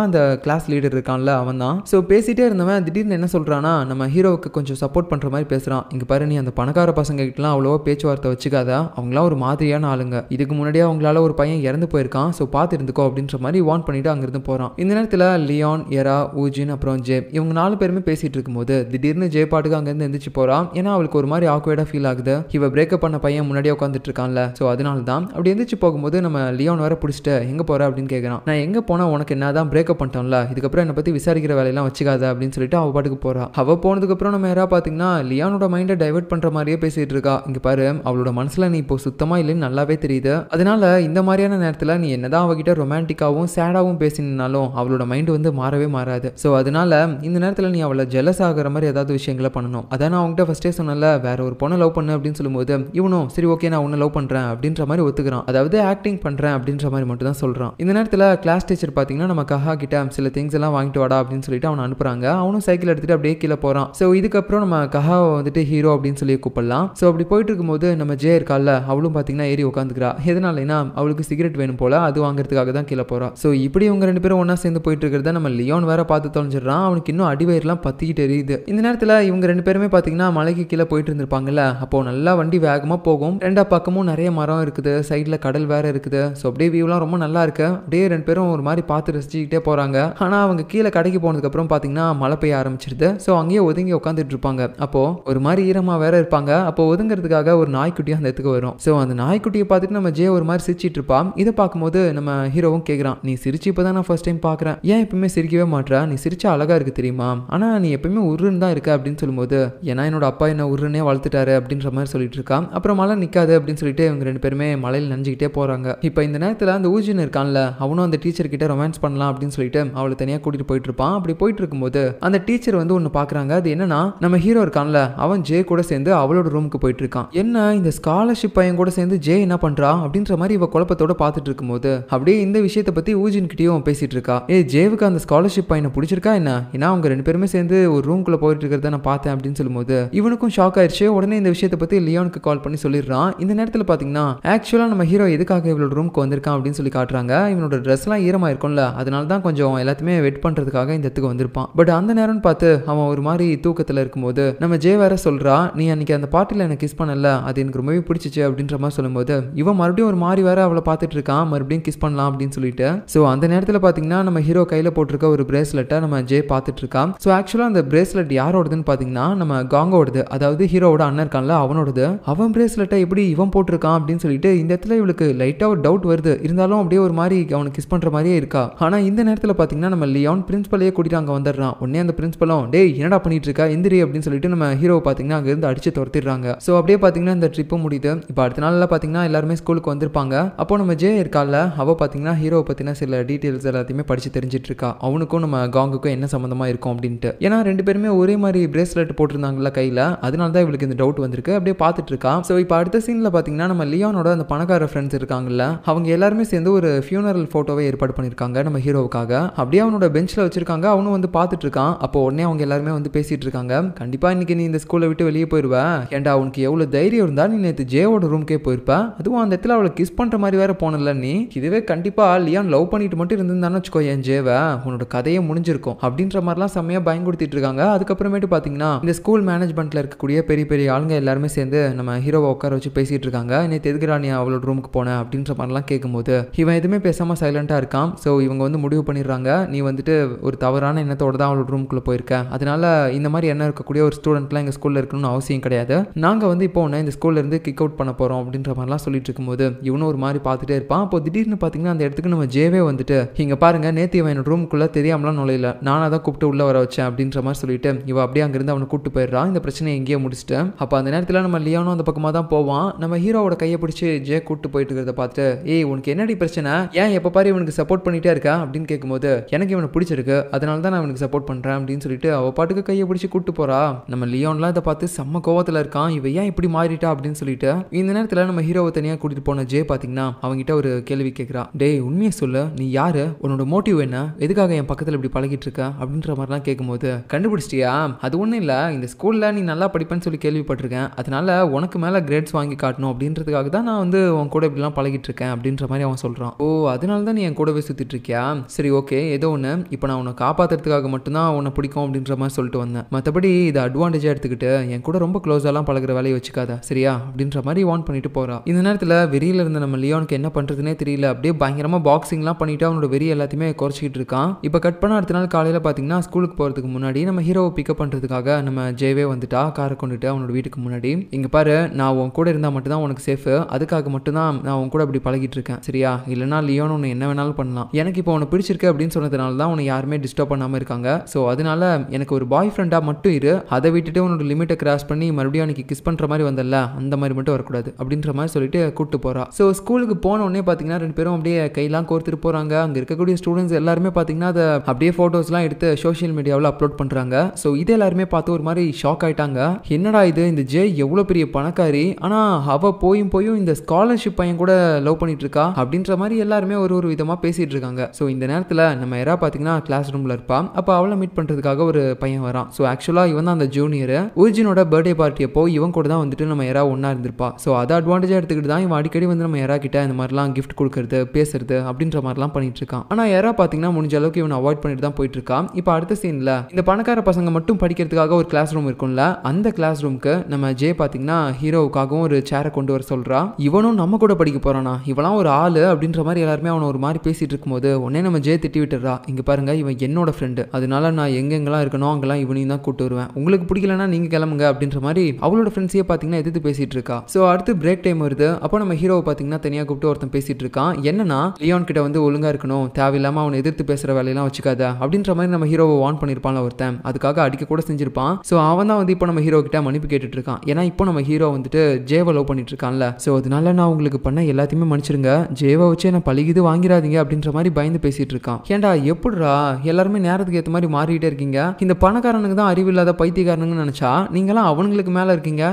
அந்த கிளாஸ் லீடர் இருக்கான்ல அவன் தான் ஸோ பேசிகிட்டே இருந்தவன் திடீர்னு என்ன சொல்கிறான்னா நம்ம ஹீரோவுக்கு கொஞ்சம் சப்போர்ட் பண்ணுற மாதிரி பேசுகிறான் இங்கே பாரு நீ அந்த பணக்கார பசங்க கிட்டலாம் அவ்வளோவா பேச்சுவார்த்தை வச்சுக்காத அவங்களாம் ஒரு மாதிரியான ஆளுங்க இதுக்கு முன்னாடியே அவங்களால ஒரு பையன் இறந்து போயிருக்கான் ஸோ பார்த்து இருந்துக்கோ அப்படின்ற மாதிரி வான் பண்ணிட்டு அங்கிருந்து போகிறான் இந்த நேரத்தில் லியான் எரா ஊஜின் அப்புறம் ஜே இவங்க நாலு பேருமே பேசிட்டு இருக்கும்போது திடீர்னு ஜே பாட்டுக்கு அங்கேருந்து எந்திரிச்சு போகிறான் ஏன்னா அவளுக்கு ஒரு மாதிரி ஆக்வேர்டாக ஃபீல் ஆகுது இவ பிரேக்கப் பண்ண பையன் முன்னாடியே உட்காந்துட்டு இருக்கான்ல ஸோ அதனால தான் அப்படி எந்திரிச்சு போகும்போது நம்ம லியோன் வர பிடிச்சிட்டு எங்கே போகிற அப்படின்னு கேட்குறான் நான் எங்கே போனால் உனக்கு என்ன தான் பிரேக்கப் பண்ணிட்டோம்ல இதுக்கப்புறம் என்னை பற்றி விசாரிக்கிற வேலையெல்லாம் வச்சுக்காத அப்படின்னு சொல்லிட்டு அவள் பாட்டுக்கு போகிறான் அவள் போனதுக்கப்புறம் நம்ம யாராவது பார்த்தீங்கன்னா லியானோட மைண்டை டைவெர்ட் பண்ணுற மாதிரியே பேசிகிட்டு இருக்கா இங்கே பாரு அவளோட மனசில் நீ இப்போ சுத்தமாக இல்லைன்னு நல்லாவே தெரியுது அதனால இந்த மாதிரியான நேரத்தில் நீ என்னதான் அவகிட்ட ரொமான்டிக்காகவும் சேடாகவும் பேசினாலும் அவளோட மைண்டு வந்து மாறவே மாறாது ஸோ அதனால இந்த நேரத்தில் நீ அவளை ஜெலஸ் ஆகிற மாதிரி ஏதாவது விஷயங்களை பண்ணணும் அதான் நான் அவங்ககிட்ட ஃபஸ்ட்டே சொன்னல வேற ஒரு பொண்ணை லவ் பண்ணு அப்படின்னு சொல்லும்போது இவனும் சரி ஓகே நான் உன்னை லவ் பண்ணுறேன் அப்படின்ற மாதிரி ஒத்துக்கிறான் சொல்கிறான் அதாவது ஆக்டிங் பண்ணுறேன் அப்படின்ற மாதிரி மட்டும் தான் சொல்கிறான் இந்த நேரத்தில் கிளாஸ் டீச்சர் பார்த்தீங்கன்னா நம்ம கஹா கிட்ட சில திங்ஸ் எல்லாம் வாங்கிட்டு வாடா அப்படின்னு சொல்லிட்டு அவனை அனுப்புறாங்க அவனும் சைக்கிள் எடுத்துட்டு அப்படியே கீழே போகிறான் ஸோ இதுக்கப்புறம் நம்ம கஹாவை வந்துட்டு ஹீரோ அப்படின்னு சொல்லி கூப்பிடலாம் ஸோ அப்படி போயிட்டு இருக்கும்போது நம்ம ஜே இருக்கால அவளும் பார்த்தீங்கன்னா ஏறி உட்காந்துக்கிறா எதனாலனா அவளுக்கு சிகரெட் வேணும் போல அது வாங்குறதுக்காக தான் கீழே போகிறா ஸோ இப்படி இவங்க ரெண்டு பேரும் ஒன்றா சேர்ந்து போயிட்டு இருக்கிறத நம்ம லியோன் வேற பார்த்து தொலைஞ்சிடறான் அவனுக்கு இன்னும் அடிவயிரெலாம் பத்திக்கிட்டு எரியுது இந்த நேரத்தில் இவங்க ரெண்டு பேருமே பார்த்தீங்கன்னா மலைக்கு கீழே போயிட்டு இருந்திருப்பாங்கல்ல அப்போ நல்லா வண்டி வேகமாக போகும் ரெண்டா பக்கமும் நிறைய மரம் இருக்குது சைடில் சைடில் கடல் வேறு இருக்குது ஸோ அப்படியே வியூலாம் ரொம்ப நல்லா இருக்கு அப்படியே ரெண்டு பேரும் ஒரு மாதிரி பார்த்து ரசிச்சுக்கிட்டே போகிறாங்க ஆனால் அவங்க கீழே கடைக்கு போனதுக்கப்புறம் பார்த்தீங்கன்னா மழை பெய்ய ஆரம்பிச்சிருது ஸோ அங்கேயே ஒதுங்கி உட்காந்துட்டு இருப்பாங்க அப்போது ஒரு மாதிரி ஈரமாக வேற இருப்பாங்க அப்போ ஒதுங்கிறதுக்காக ஒரு நாய்க்குட்டி அந்த இடத்துக்கு வரும் ஸோ அந்த நாய்க்குட்டியை பார்த்துட்டு நம்ம ஜே ஒரு மாதிரி சிரிச்சிட்டு இருப்பான் இதை பார்க்கும்போது நம்ம ஹீரோவும் கேட்குறான் நீ சிரிச்சு இப்போ தான் நான் ஃபர்ஸ்ட் டைம் பார்க்குறேன் ஏன் எப்பவுமே சிரிக்கவே மாட்டா நீ சிரிச்சா அழகாக இருக்கு தெரியுமா ஆனால் நீ எப்பவுமே உருன்னு தான் இருக்க அப்படின்னு சொல்லும்போது ஏன்னா என்னோட அப்பா என்ன உருன்னே வளர்த்துட்டாரு அப்படின்ற மாதிரி சொல்லிட்டு இருக்கான் அப்புறம் மழை நிற்காது அப்படின்னு சொல்லிட்டு இவங்க ரெண்டு பேருமே மழையில் நனைஞ்சிக்கிட்டே போகிறாங்க இப்போ இந்த நேரத்தில் அந்த ஊஜின் இருக்கான்ல அவனும் அந்த டீச்சர் கிட்ட ரொமான்ஸ் பண்ணலாம் அப்படின்னு சொல்லிட்டு அவளை தனியாக கூட்டிகிட்டு போயிட்டு இருப்பான் அப்படி போயிட்டு இருக்கும்போது அந்த டீச்சர் வந்து ஒன்று பார்க்குறாங்க அது என்னன்னா நம்ம ஹீரோ இருக்கான்ல அவன் ஜே கூட சேர்ந்து அவளோட ரூமுக்கு போயிட்டு இருக்கான் என்ன இந்த ஸ்காலர்ஷிப் பையன் கூட சேர்ந்து ஜே என்ன பண்ணுறா அப்படின்ற மாதிரி இவ குழப்பத்தோட பார்த்துட்டு இருக்கும்போது அப்படியே இந்த விஷயத்தை பற்றி ஊஜின் கிட்டேயும் பேசிட்டு இருக்கா ஏ ஜேவுக்கு அந்த ஸ்காலர்ஷிப் பையனை பிடிச்சிருக்கா என்ன ஏன்னா அவங்க ரெண்டு பேருமே சேர்ந்து ஒரு ரூம்குள்ளே போயிட்டு இருக்கிறத நான் பார்த்தேன் அப்படின்னு சொல்லும்போது இவனுக்கும் ஷாக் ஆயிடுச்சு உடனே இந்த விஷயத்தை பற்றி லியோனுக்கு கால் பண்ணி சொல்லிடுறான் இந்த நேரத்தில் பார்த்தீங்கன்னா ஆக்சுவலாக நம்ம ஹீரோ எதுக்காக இவளோட ரூமுக்கு வந்திருக்கான் அப்படின்னு சொல்லி காட்டுறாங்க இவனோட ட்ரெஸ்லாம் ஈரமாக இருக்கும்ல அதனால தான் கொஞ்சம் எல்லாத்தையுமே வெயிட் பண்ணுறதுக்காக இந்த இடத்துக்கு வந்திருப்பான் பட் அந்த நேரம்னு பார்த்து அவன் ஒரு மாதிரி தூக்கத்தில் இருக்கும்போது நம்ம ஜே வேற சொல்கிறா நீ அன்னைக்கு அந்த பாட்டியில் எனக்கு கிஸ் பண்ணல அது எனக்கு ரொம்பவே பிடிச்சிச்சு அப்படின்ற மாதிரி சொல்லும்போது இவன் மறுபடியும் ஒரு மாதிரி வேற அவளை பார்த்துட்டு இருக்கான் மறுபடியும் கிஸ் பண்ணலாம் அப்படின்னு சொல்லிட்டு ஸோ அந்த நேரத்தில் பார்த்தீங்கன்னா நம்ம ஹீரோ கையில் போட்டிருக்க ஒரு பிரேஸ்லெட்டை நம்ம ஜே பார்த்துட்டு இருக்கான் ஸோ ஆக்சுவலாக அந்த பிரேஸ்லெட் யாரோடதுன்னு பார்த்தீங்கன்னா நம்ம காங்கோடது அதாவது ஹீரோவோட அண்ணன் இருக்கான்ல அவனோடது அவன் பிரேஸ்லெட்டை எப்படி இவன் போட்டிருக்கான் அப்படின்னு சொல்லிட்டு இந்த இடத்துல இவளுக்கு லைட்டாக ஒரு டவுட் வருது இருந்தாலும் அப்படியே ஒரு மாதிரி அவனுக்கு கிஸ் பண்ணுற மாதிரியே இருக்கா ஆனால் இந்த நேரத்தில் பார்த்தீங்கன்னா நம்ம லியோன் பிரின்ஸ்பலையே கூட்டிட்டு அங்கே வந்துடுறான் உடனே அந்த பிரின்ஸ்பலும் டே என்னடா பண்ணிட்டு இருக்கா எந்திரி அப்படின்னு சொல்லிட்டு நம்ம ஹீரோவை பார்த்தீங்கன்னா அங்கேருந்து அடிச்சு துரத்திடுறாங்க ஸோ அப்படியே பார்த்தீங்கன்னா இந்த ட்ரிப்பு முடியுது இப்போ அடுத்த நாளில் பார்த்தீங்கன்னா எல்லாருமே ஸ்கூலுக்கு வந்திருப்பாங்க அப்போ நம்ம ஜே இருக்கால அவள் பார்த்தீங்கன்னா ஹீரோவை பற்றின சில டீட்டெயில்ஸ் எல்லாத்தையுமே படித்து தெரிஞ்சிட்டு இருக்கா அவனுக்கும் நம்ம காங்குக்கும் என்ன சம்மந்தமாக இருக்கும் அப்படின்ட்டு ஏன்னா ரெண்டு பேருமே ஒரே மாதிரி பிரேஸ்லெட் போட்டிருந்தாங்களா கையில் அதனால தான் இவளுக்கு இந்த டவுட் வந்திருக்கு அப்படியே பார்த்துட்டு இருக்கா ஸோ இப்போ அடுத்த சீனில் பார்த்தீங்கன்னா நம்ம லியோனோட அந்த பணக்கார ஃப்ரெண்ட்ஸ் இருக்காங்கல்ல அவங்க எல்லாருமே சேர்ந்து ஒரு ஃபியூனரல் ஃபோட்டோவை ஏற்பாடு பண்ணியிருக்காங்க நம்ம ஹீரோவுக்காக அப்படியே அவனோட பெஞ்சில் வச்சிருக்காங்க அவனும் வந்து பார்த்துட்டு இருக்கான் அப்போ உடனே அவங்க எல்லாருமே வந்து பேசிட்டு இருக்காங்க கண்டிப்பாக இன்னைக்கு நீ இந்த ஸ்கூலை விட்டு வெளியே போயிடுவேன் ஏன்டா அவனுக்கு எவ்வளோ தைரியம் இருந்தால் நீ நேற்று ஜேவோட ரூம்க்கே போயிருப்பேன் அதுவும் அந்த இடத்துல அவளை கிஸ் பண்ணுற மாதிரி வேற போனல நீ இதுவே கண்டிப்பாக லியான் லவ் பண்ணிட்டு மட்டும் இருந்திருந்தான்னு வச்சுக்கோ என் ஜேவை உன்னோட கதையே முடிஞ்சிருக்கும் அப்படின்ற மாதிரிலாம் செம்மையாக கொடுத்துட்டு இருக்காங்க அதுக்கப்புறமேட்டு பார்த்தீங்கன்னா இந்த ஸ்கூல் மேனேஜ்மெண்ட்டில் இருக்கக்கூடிய பெரிய பெரிய ஆளுங்க எல்லாருமே சேர்ந்து நம்ம ஹீரோவை உட்கார வச்சு பேசிட்டு இருக்காங்க நேற்று எதுக்குறா நீ அவளோட ரூம் ரூமுக்கு போனேன் அப்படின்ற மாதிரிலாம் கேட்கும்போது இவன் எதுவுமே பேசாமல் சைலண்ட்டாக இருக்கான் ஸோ இவங்க வந்து முடிவு பண்ணிடுறாங்க நீ வந்துட்டு ஒரு தவறான எண்ணத்தோட தான் அவளோட ரூமுக்குள்ளே போயிருக்க அதனால இந்த மாதிரி எண்ணம் இருக்கக்கூடிய ஒரு ஸ்டூடெண்ட்லாம் எங்கள் ஸ்கூலில் இருக்கணும்னு அவசியம் கிடையாது நாங்கள் வந்து இப்போ ஒன்று இந்த ஸ்கூல்லேருந்து கிக் அவுட் பண்ண போகிறோம் அப்படின்ற மாதிரிலாம் சொல்லிட்டு இருக்கும்போது இவனும் ஒரு மாதிரி பார்த்துட்டே இருப்பான் அப்போ திடீர்னு பார்த்தீங்கன்னா அந்த இடத்துக்கு நம்ம ஜேவே வந்துட்டு இங்கே பாருங்க நேத்தி இவன் என்னோட ரூமுக்குள்ளே தெரியாமலாம் நுழையில நானாக தான் கூப்பிட்டு உள்ளே வர வச்சேன் அப்படின்ற மாதிரி சொல்லிட்டு இவன் அப்படியே அங்கேருந்து அவனை கூப்பிட்டு போயிடுறான் இந்த பிரச்சனை எங்கேயே முடிச்சுட்டு அப்போ அந்த நேரத்தில் நம்ம லியானும் அந்த பக்கமாக தான் போவான் நம்ம ஹீரோவோட கையை பிடிச்சி ஜே கூப்பிட்டு போயிட்டு இருக்கிறத பார்த்துட்டு ஏய் உனக்கு என்னடி பிரச்சனை ஏன் எப்போ பாரு இவனுக்கு சப்போர்ட் பண்ணிட்டே இருக்கா அப்படின்னு கேட்கும்போது எனக்கு இவனை பிடிச்சிருக்கு அதனால தான் நான் இவனுக்கு சப்போர்ட் பண்ணுறேன் அப்படின்னு சொல்லிட்டு அவ பாட்டுக்கு கையை பிடிச்சி கூட்டு போறா நம்ம லியோன்லாம் இதை பார்த்து செம்ம கோவத்தில் இருக்கான் இவ ஏன் இப்படி மாறிட்டா அப்படின்னு சொல்லிட்டு இந்த நேரத்தில் நம்ம ஹீரோவை தனியாக கூட்டிட்டு போன ஜே பார்த்தீங்கன்னா அவங்ககிட்ட ஒரு கேள்வி கேட்குறான் டேய் உண்மையை சொல்லு நீ யாரு உன்னோட மோட்டிவ் என்ன எதுக்காக என் பக்கத்தில் இப்படி பழகிட்டு இருக்க அப்படின்ற மாதிரிலாம் கேட்கும்போது கண்டுபிடிச்சிட்டியா அது ஒன்றும் இல்லை இந்த ஸ்கூலில் நீ நல்லா படிப்பேன்னு சொல்லி கேள்விப்பட்டிருக்கேன் அதனால உனக்கு மேலே கிரேட்ஸ் வாங்கி காட்டணும் அப்படின்றதுக்காக தான் நான் வந்து உன் கூட இப்படிலாம் பழகிட்டு இருக்கேன் அப்படின்ற மாதிரி அவன் சொல்கிறான் ஓ அதனால தான் நீ என் கூடவே சுற்றிட்டு இருக்கியா சரி ஓகே ஏதோ ஒன்று இப்போ நான் உன்னை காப்பாற்றுறதுக்காக மட்டும்தான் உன்னை பிடிக்கும் அப்படின்ற மாதிரி சொல்லிட்டு வந்தேன் மற்றபடி இதை அட்வான்டேஜாக எடுத்துக்கிட்டு என் கூட ரொம்ப க்ளோஸாலாம் பழகிற வேலையை வச்சுக்காத சரியா அப்படின்ற மாதிரி வான் பண்ணிட்டு போகிறான் இந்த நேரத்தில் வெறியில் இருந்த நம்ம லியோனுக்கு என்ன பண்ணுறதுனே தெரியல அப்படியே பயங்கரமாக பாக்ஸிங்லாம் பண்ணிட்டு அவனோட வெறி எல்லாத்தையுமே குறைச்சிக்கிட்டு இருக்கான் இப்போ கட் பண்ண அடுத்த நாள் காலையில் பார்த்தீங்கன்னா ஸ்கூலுக்கு போகிறதுக்கு முன்னாடி நம்ம ஹீரோவை பிக்கப் பண்ணுறதுக்காக நம்ம ஜேவே வந்துட்டா காரை கொண்டுட்டு அவனோட வீட்டுக்கு முன்னாடி இங்கே பாரு நான் உன் கூட இருந்தால் மட்டும்தான் உனக்கு சேஃபு அதுக்காக மட்டும்தான் தான் நான் உன் கூட அப்படி பழகிட்டு இருக்கேன் சரியா இல்லைனா லியோன் ஒன்று என்ன வேணாலும் பண்ணலாம் எனக்கு இப்போ உன்னை பிடிச்சிருக்கு அப்படின்னு சொன்னதுனால தான் உன்னை யாருமே டிஸ்டர்ப் பண்ணாமல் இருக்காங்க ஸோ அதனால எனக்கு ஒரு பாய் ஃப்ரெண்டாக மட்டும் இரு அதை விட்டுட்டு உன்னோட லிமிட்டை கிராஸ் பண்ணி மறுபடியும் அன்னைக்கு கிஸ் பண்ணுற மாதிரி வந்தல அந்த மாதிரி மட்டும் வரக்கூடாது அப்படின்ற மாதிரி சொல்லிட்டு கூப்பிட்டு போகிறா ஸோ ஸ்கூலுக்கு போன உடனே பார்த்தீங்கன்னா ரெண்டு பேரும் அப்படியே கையெல்லாம் கோர்த்துட்டு போகிறாங்க அங்கே இருக்கக்கூடிய ஸ்டூடெண்ட்ஸ் எல்லாருமே பார்த்தீங்கன்னா அதை அப்படியே ஃபோட்டோஸ்லாம் எடுத்து சோஷியல் மீடியாவில் அப்லோட் பண்ணுறாங்க ஸோ இது எல்லாருமே பார்த்து ஒரு மாதிரி ஷாக் ஆயிட்டாங்க என்னடா இது இந்த ஜே எவ்வளோ பெரிய பணக்காரி ஆனால் அவள் போயும் போயும் இந்த ஸ்காலர்ஷிப் அபிஷேக் பையன் கூட லவ் பண்ணிட்டு இருக்கா அப்படின்ற மாதிரி எல்லாருமே ஒரு ஒரு விதமாக பேசிட்டு இருக்காங்க ஸோ இந்த நேரத்தில் நம்ம யாரா பார்த்தீங்கன்னா கிளாஸ் ரூமில் இருப்பா அப்போ அவளை மீட் பண்ணுறதுக்காக ஒரு பையன் வரான் ஸோ ஆக்சுவலாக இவன் தான் அந்த ஜூனியர் ஒரிஜினோட பர்த்டே பார்ட்டி அப்போ இவன் கூட தான் வந்துட்டு நம்ம யாரா ஒன்றா இருந்திருப்பா ஸோ அதை அட்வான்டேஜாக எடுத்துக்கிட்டு தான் இவன் அடிக்கடி வந்து நம்ம யாரா கிட்ட இந்த மாதிரிலாம் கிஃப்ட் கொடுக்கறது பேசுறது அப்படின்ற மாதிரிலாம் பண்ணிட்டு இருக்கான் ஆனால் யாரா பார்த்தீங்கன்னா முடிஞ்ச அளவுக்கு இவன் அவாய்ட் பண்ணிட்டு தான் போயிட்டு இருக்கான் இப்போ அடுத்த சீன்ல இந்த பணக்கார பசங்க மட்டும் படிக்கிறதுக்காக ஒரு கிளாஸ் ரூம் இருக்கும்ல அந்த கிளாஸ் ரூமுக்கு நம்ம ஜே பார்த்தீங்கன்னா ஹீரோவுக்காகவும் ஒரு சேரை கொண்டு வர சொல்கிறா இவனும் நம்ம கூட படிக்க போகிறானா இவெல்லாம் ஒரு ஆள் அப்படின்ற மாதிரி எல்லாருமே அவனை ஒரு மாதிரி பேசிகிட்டு இருக்கும்போது உடனே நம்ம ஜெய திட்டி விட்டுறா இங்கே பாருங்கள் இவன் என்னோட ஃப்ரெண்டு அதனால நான் எங்கெங்கெல்லாம் இருக்கணும் அங்கெல்லாம் இவனையும் தான் கூப்பிட்டு வருவேன் உங்களுக்கு பிடிக்கலன்னா நீங்கள் கிளம்புங்க அப்படின்ற மாதிரி அவளோட ஃப்ரெண்ட்ஸையே பார்த்தீங்கன்னா எதிர்த்து பேசிகிட்டு இருக்கா ஸோ அடுத்து பிரேக் டைம் வருது அப்போ நம்ம ஹீரோவை பார்த்தீங்கன்னா தனியாக கூப்பிட்டு ஒருத்தன் பேசிகிட்டு இருக்கான் என்னன்னா லியோன் கிட்ட வந்து ஒழுங்காக இருக்கணும் தேவையில்லாமல் அவனை எதிர்த்து பேசுகிற வேலையெல்லாம் வச்சுக்காத அப்படின்ற மாதிரி நம்ம ஹீரோவை வான் பண்ணியிருப்பான் ஒருத்தன் அதுக்காக அடிக்க கூட செஞ்சிருப்பான் ஸோ அவன் தான் வந்து இப்போ நம்ம ஹீரோ கிட்ட மன்னிப்பு கேட்டுட்டு இருக்கான் ஏன்னா இப்போ நம்ம ஹீரோ வந்துட்டு ஜேவ லவ் பண்ணிட்டு இருக்கான்ல ஸோ அதனால நான் உங்களுக்கு உங்களுக்கு பண்ண எல்லாத்தையுமே மன்னிச்சிருங்க ஜேவா வச்சு நான் பழகிது வாங்கிடாதீங்க அப்படின்ற மாதிரி பயந்து பேசிட்டு இருக்கான் ஏண்டா எப்படிரா எல்லாருமே நேரத்துக்கு ஏற்ற மாதிரி மாறிட்டே இருக்கீங்க இந்த பணக்காரனுக்கு தான் அறிவில்லாத பைத்தியக்காரனுங்கன்னு நினச்சா நீங்களாம் அவனுங்களுக்கு மேலே இருக்கீங்க